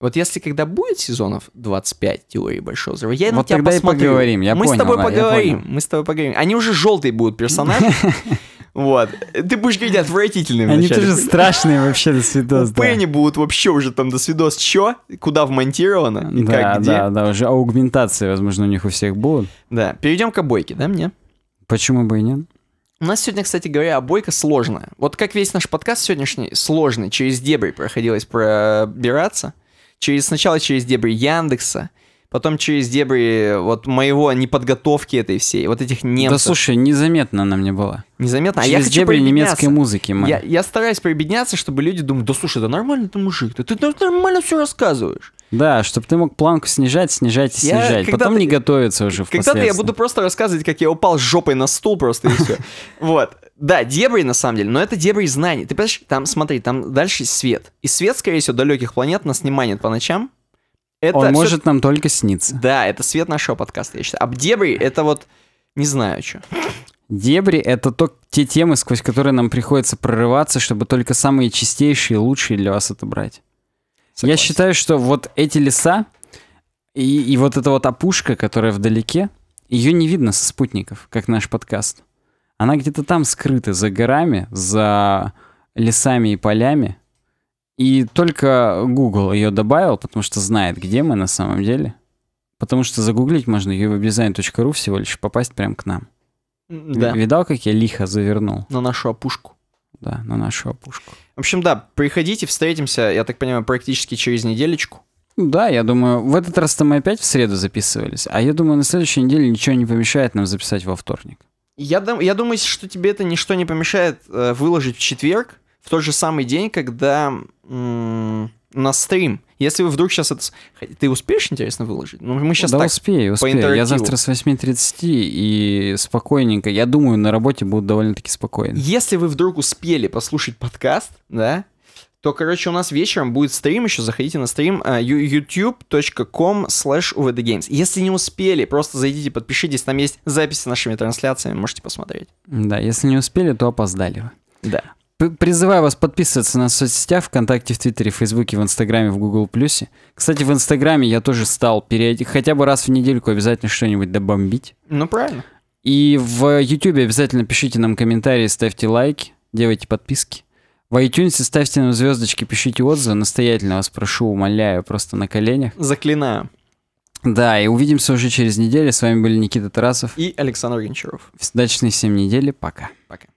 Вот если когда будет сезонов 25 теории большого взрыва, я вот на тебя тогда посмотрю. И поговорим, я мы понял, с тобой да, поговорим, мы с тобой поговорим. Они уже желтые будут персонажи. Вот. Ты будешь говорить отвратительными Они тоже страшные вообще до свидос, да. Пенни будут вообще уже там до свидос чё, куда вмонтировано да, Да, да, уже аугментации, возможно, у них у всех будут. Да, перейдем к обойке, да, мне? Почему бы и нет? У нас сегодня, кстати говоря, обойка сложная. Вот как весь наш подкаст сегодняшний сложный, через дебри проходилось пробираться через, сначала через дебри Яндекса, потом через дебри вот моего неподготовки этой всей, вот этих немцев. Да слушай, незаметно она мне была. Незаметно. Через а я хочу дебри немецкой музыки. Я, я стараюсь прибедняться, чтобы люди думали, да слушай, да нормально ты мужик, да ты нормально все рассказываешь. Да, чтобы ты мог планку снижать, снижать и я снижать. Потом не готовиться уже Когда-то я буду просто рассказывать, как я упал жопой на стул просто и все. Вот. Да, дебри на самом деле, но это дебри знаний. Ты понимаешь, там, смотри, там дальше свет. И свет, скорее всего, далеких планет нас не манит по ночам, это Он все... может нам только сниться. Да, это свет нашего подкаста, я считаю. А дебри — это вот... Не знаю, что. Дебри — это то, те темы, сквозь которые нам приходится прорываться, чтобы только самые чистейшие и лучшие для вас отобрать. Согласен. Я считаю, что вот эти леса и, и вот эта вот опушка, которая вдалеке, ее не видно со спутников, как наш подкаст. Она где-то там скрыта, за горами, за лесами и полями. И только Google ее добавил, потому что знает, где мы на самом деле. Потому что загуглить можно uwebdesign.ru всего лишь попасть прямо к нам. Да. Видал, как я лихо завернул? На нашу опушку. Да, на нашу опушку. В общем, да, приходите, встретимся, я так понимаю, практически через неделечку. Да, я думаю, в этот раз-то мы опять в среду записывались, а я думаю, на следующей неделе ничего не помешает нам записать во вторник. Я, я думаю, что тебе это ничто не помешает э, выложить в четверг, тот же самый день, когда на стрим. Если вы вдруг сейчас это... Ты успеешь, интересно, выложить? Ну, мы сейчас да так успею, успею. Я завтра с 8.30 и спокойненько. Я думаю, на работе будут довольно-таки спокойно. Если вы вдруг успели послушать подкаст, да, то, короче, у нас вечером будет стрим еще, заходите на стрим uh, youtube.com slash uvdgames. Если не успели, просто зайдите, подпишитесь, там есть записи с нашими трансляциями, можете посмотреть. Да, если не успели, то опоздали. вы. Да. Призываю вас подписываться на соцсетях ВКонтакте, в Твиттере, в Фейсбуке, в Инстаграме, в Google Плюсе. Кстати, в Инстаграме я тоже стал периодик, хотя бы раз в недельку обязательно что-нибудь добомбить. Ну, правильно. И в Ютубе обязательно пишите нам комментарии, ставьте лайки, делайте подписки. В iTunes ставьте нам звездочки, пишите отзывы. Настоятельно вас прошу, умоляю, просто на коленях. Заклинаю. Да, и увидимся уже через неделю. С вами были Никита Тарасов и Александр Гончаров. Удачной всем недели. Пока. Пока.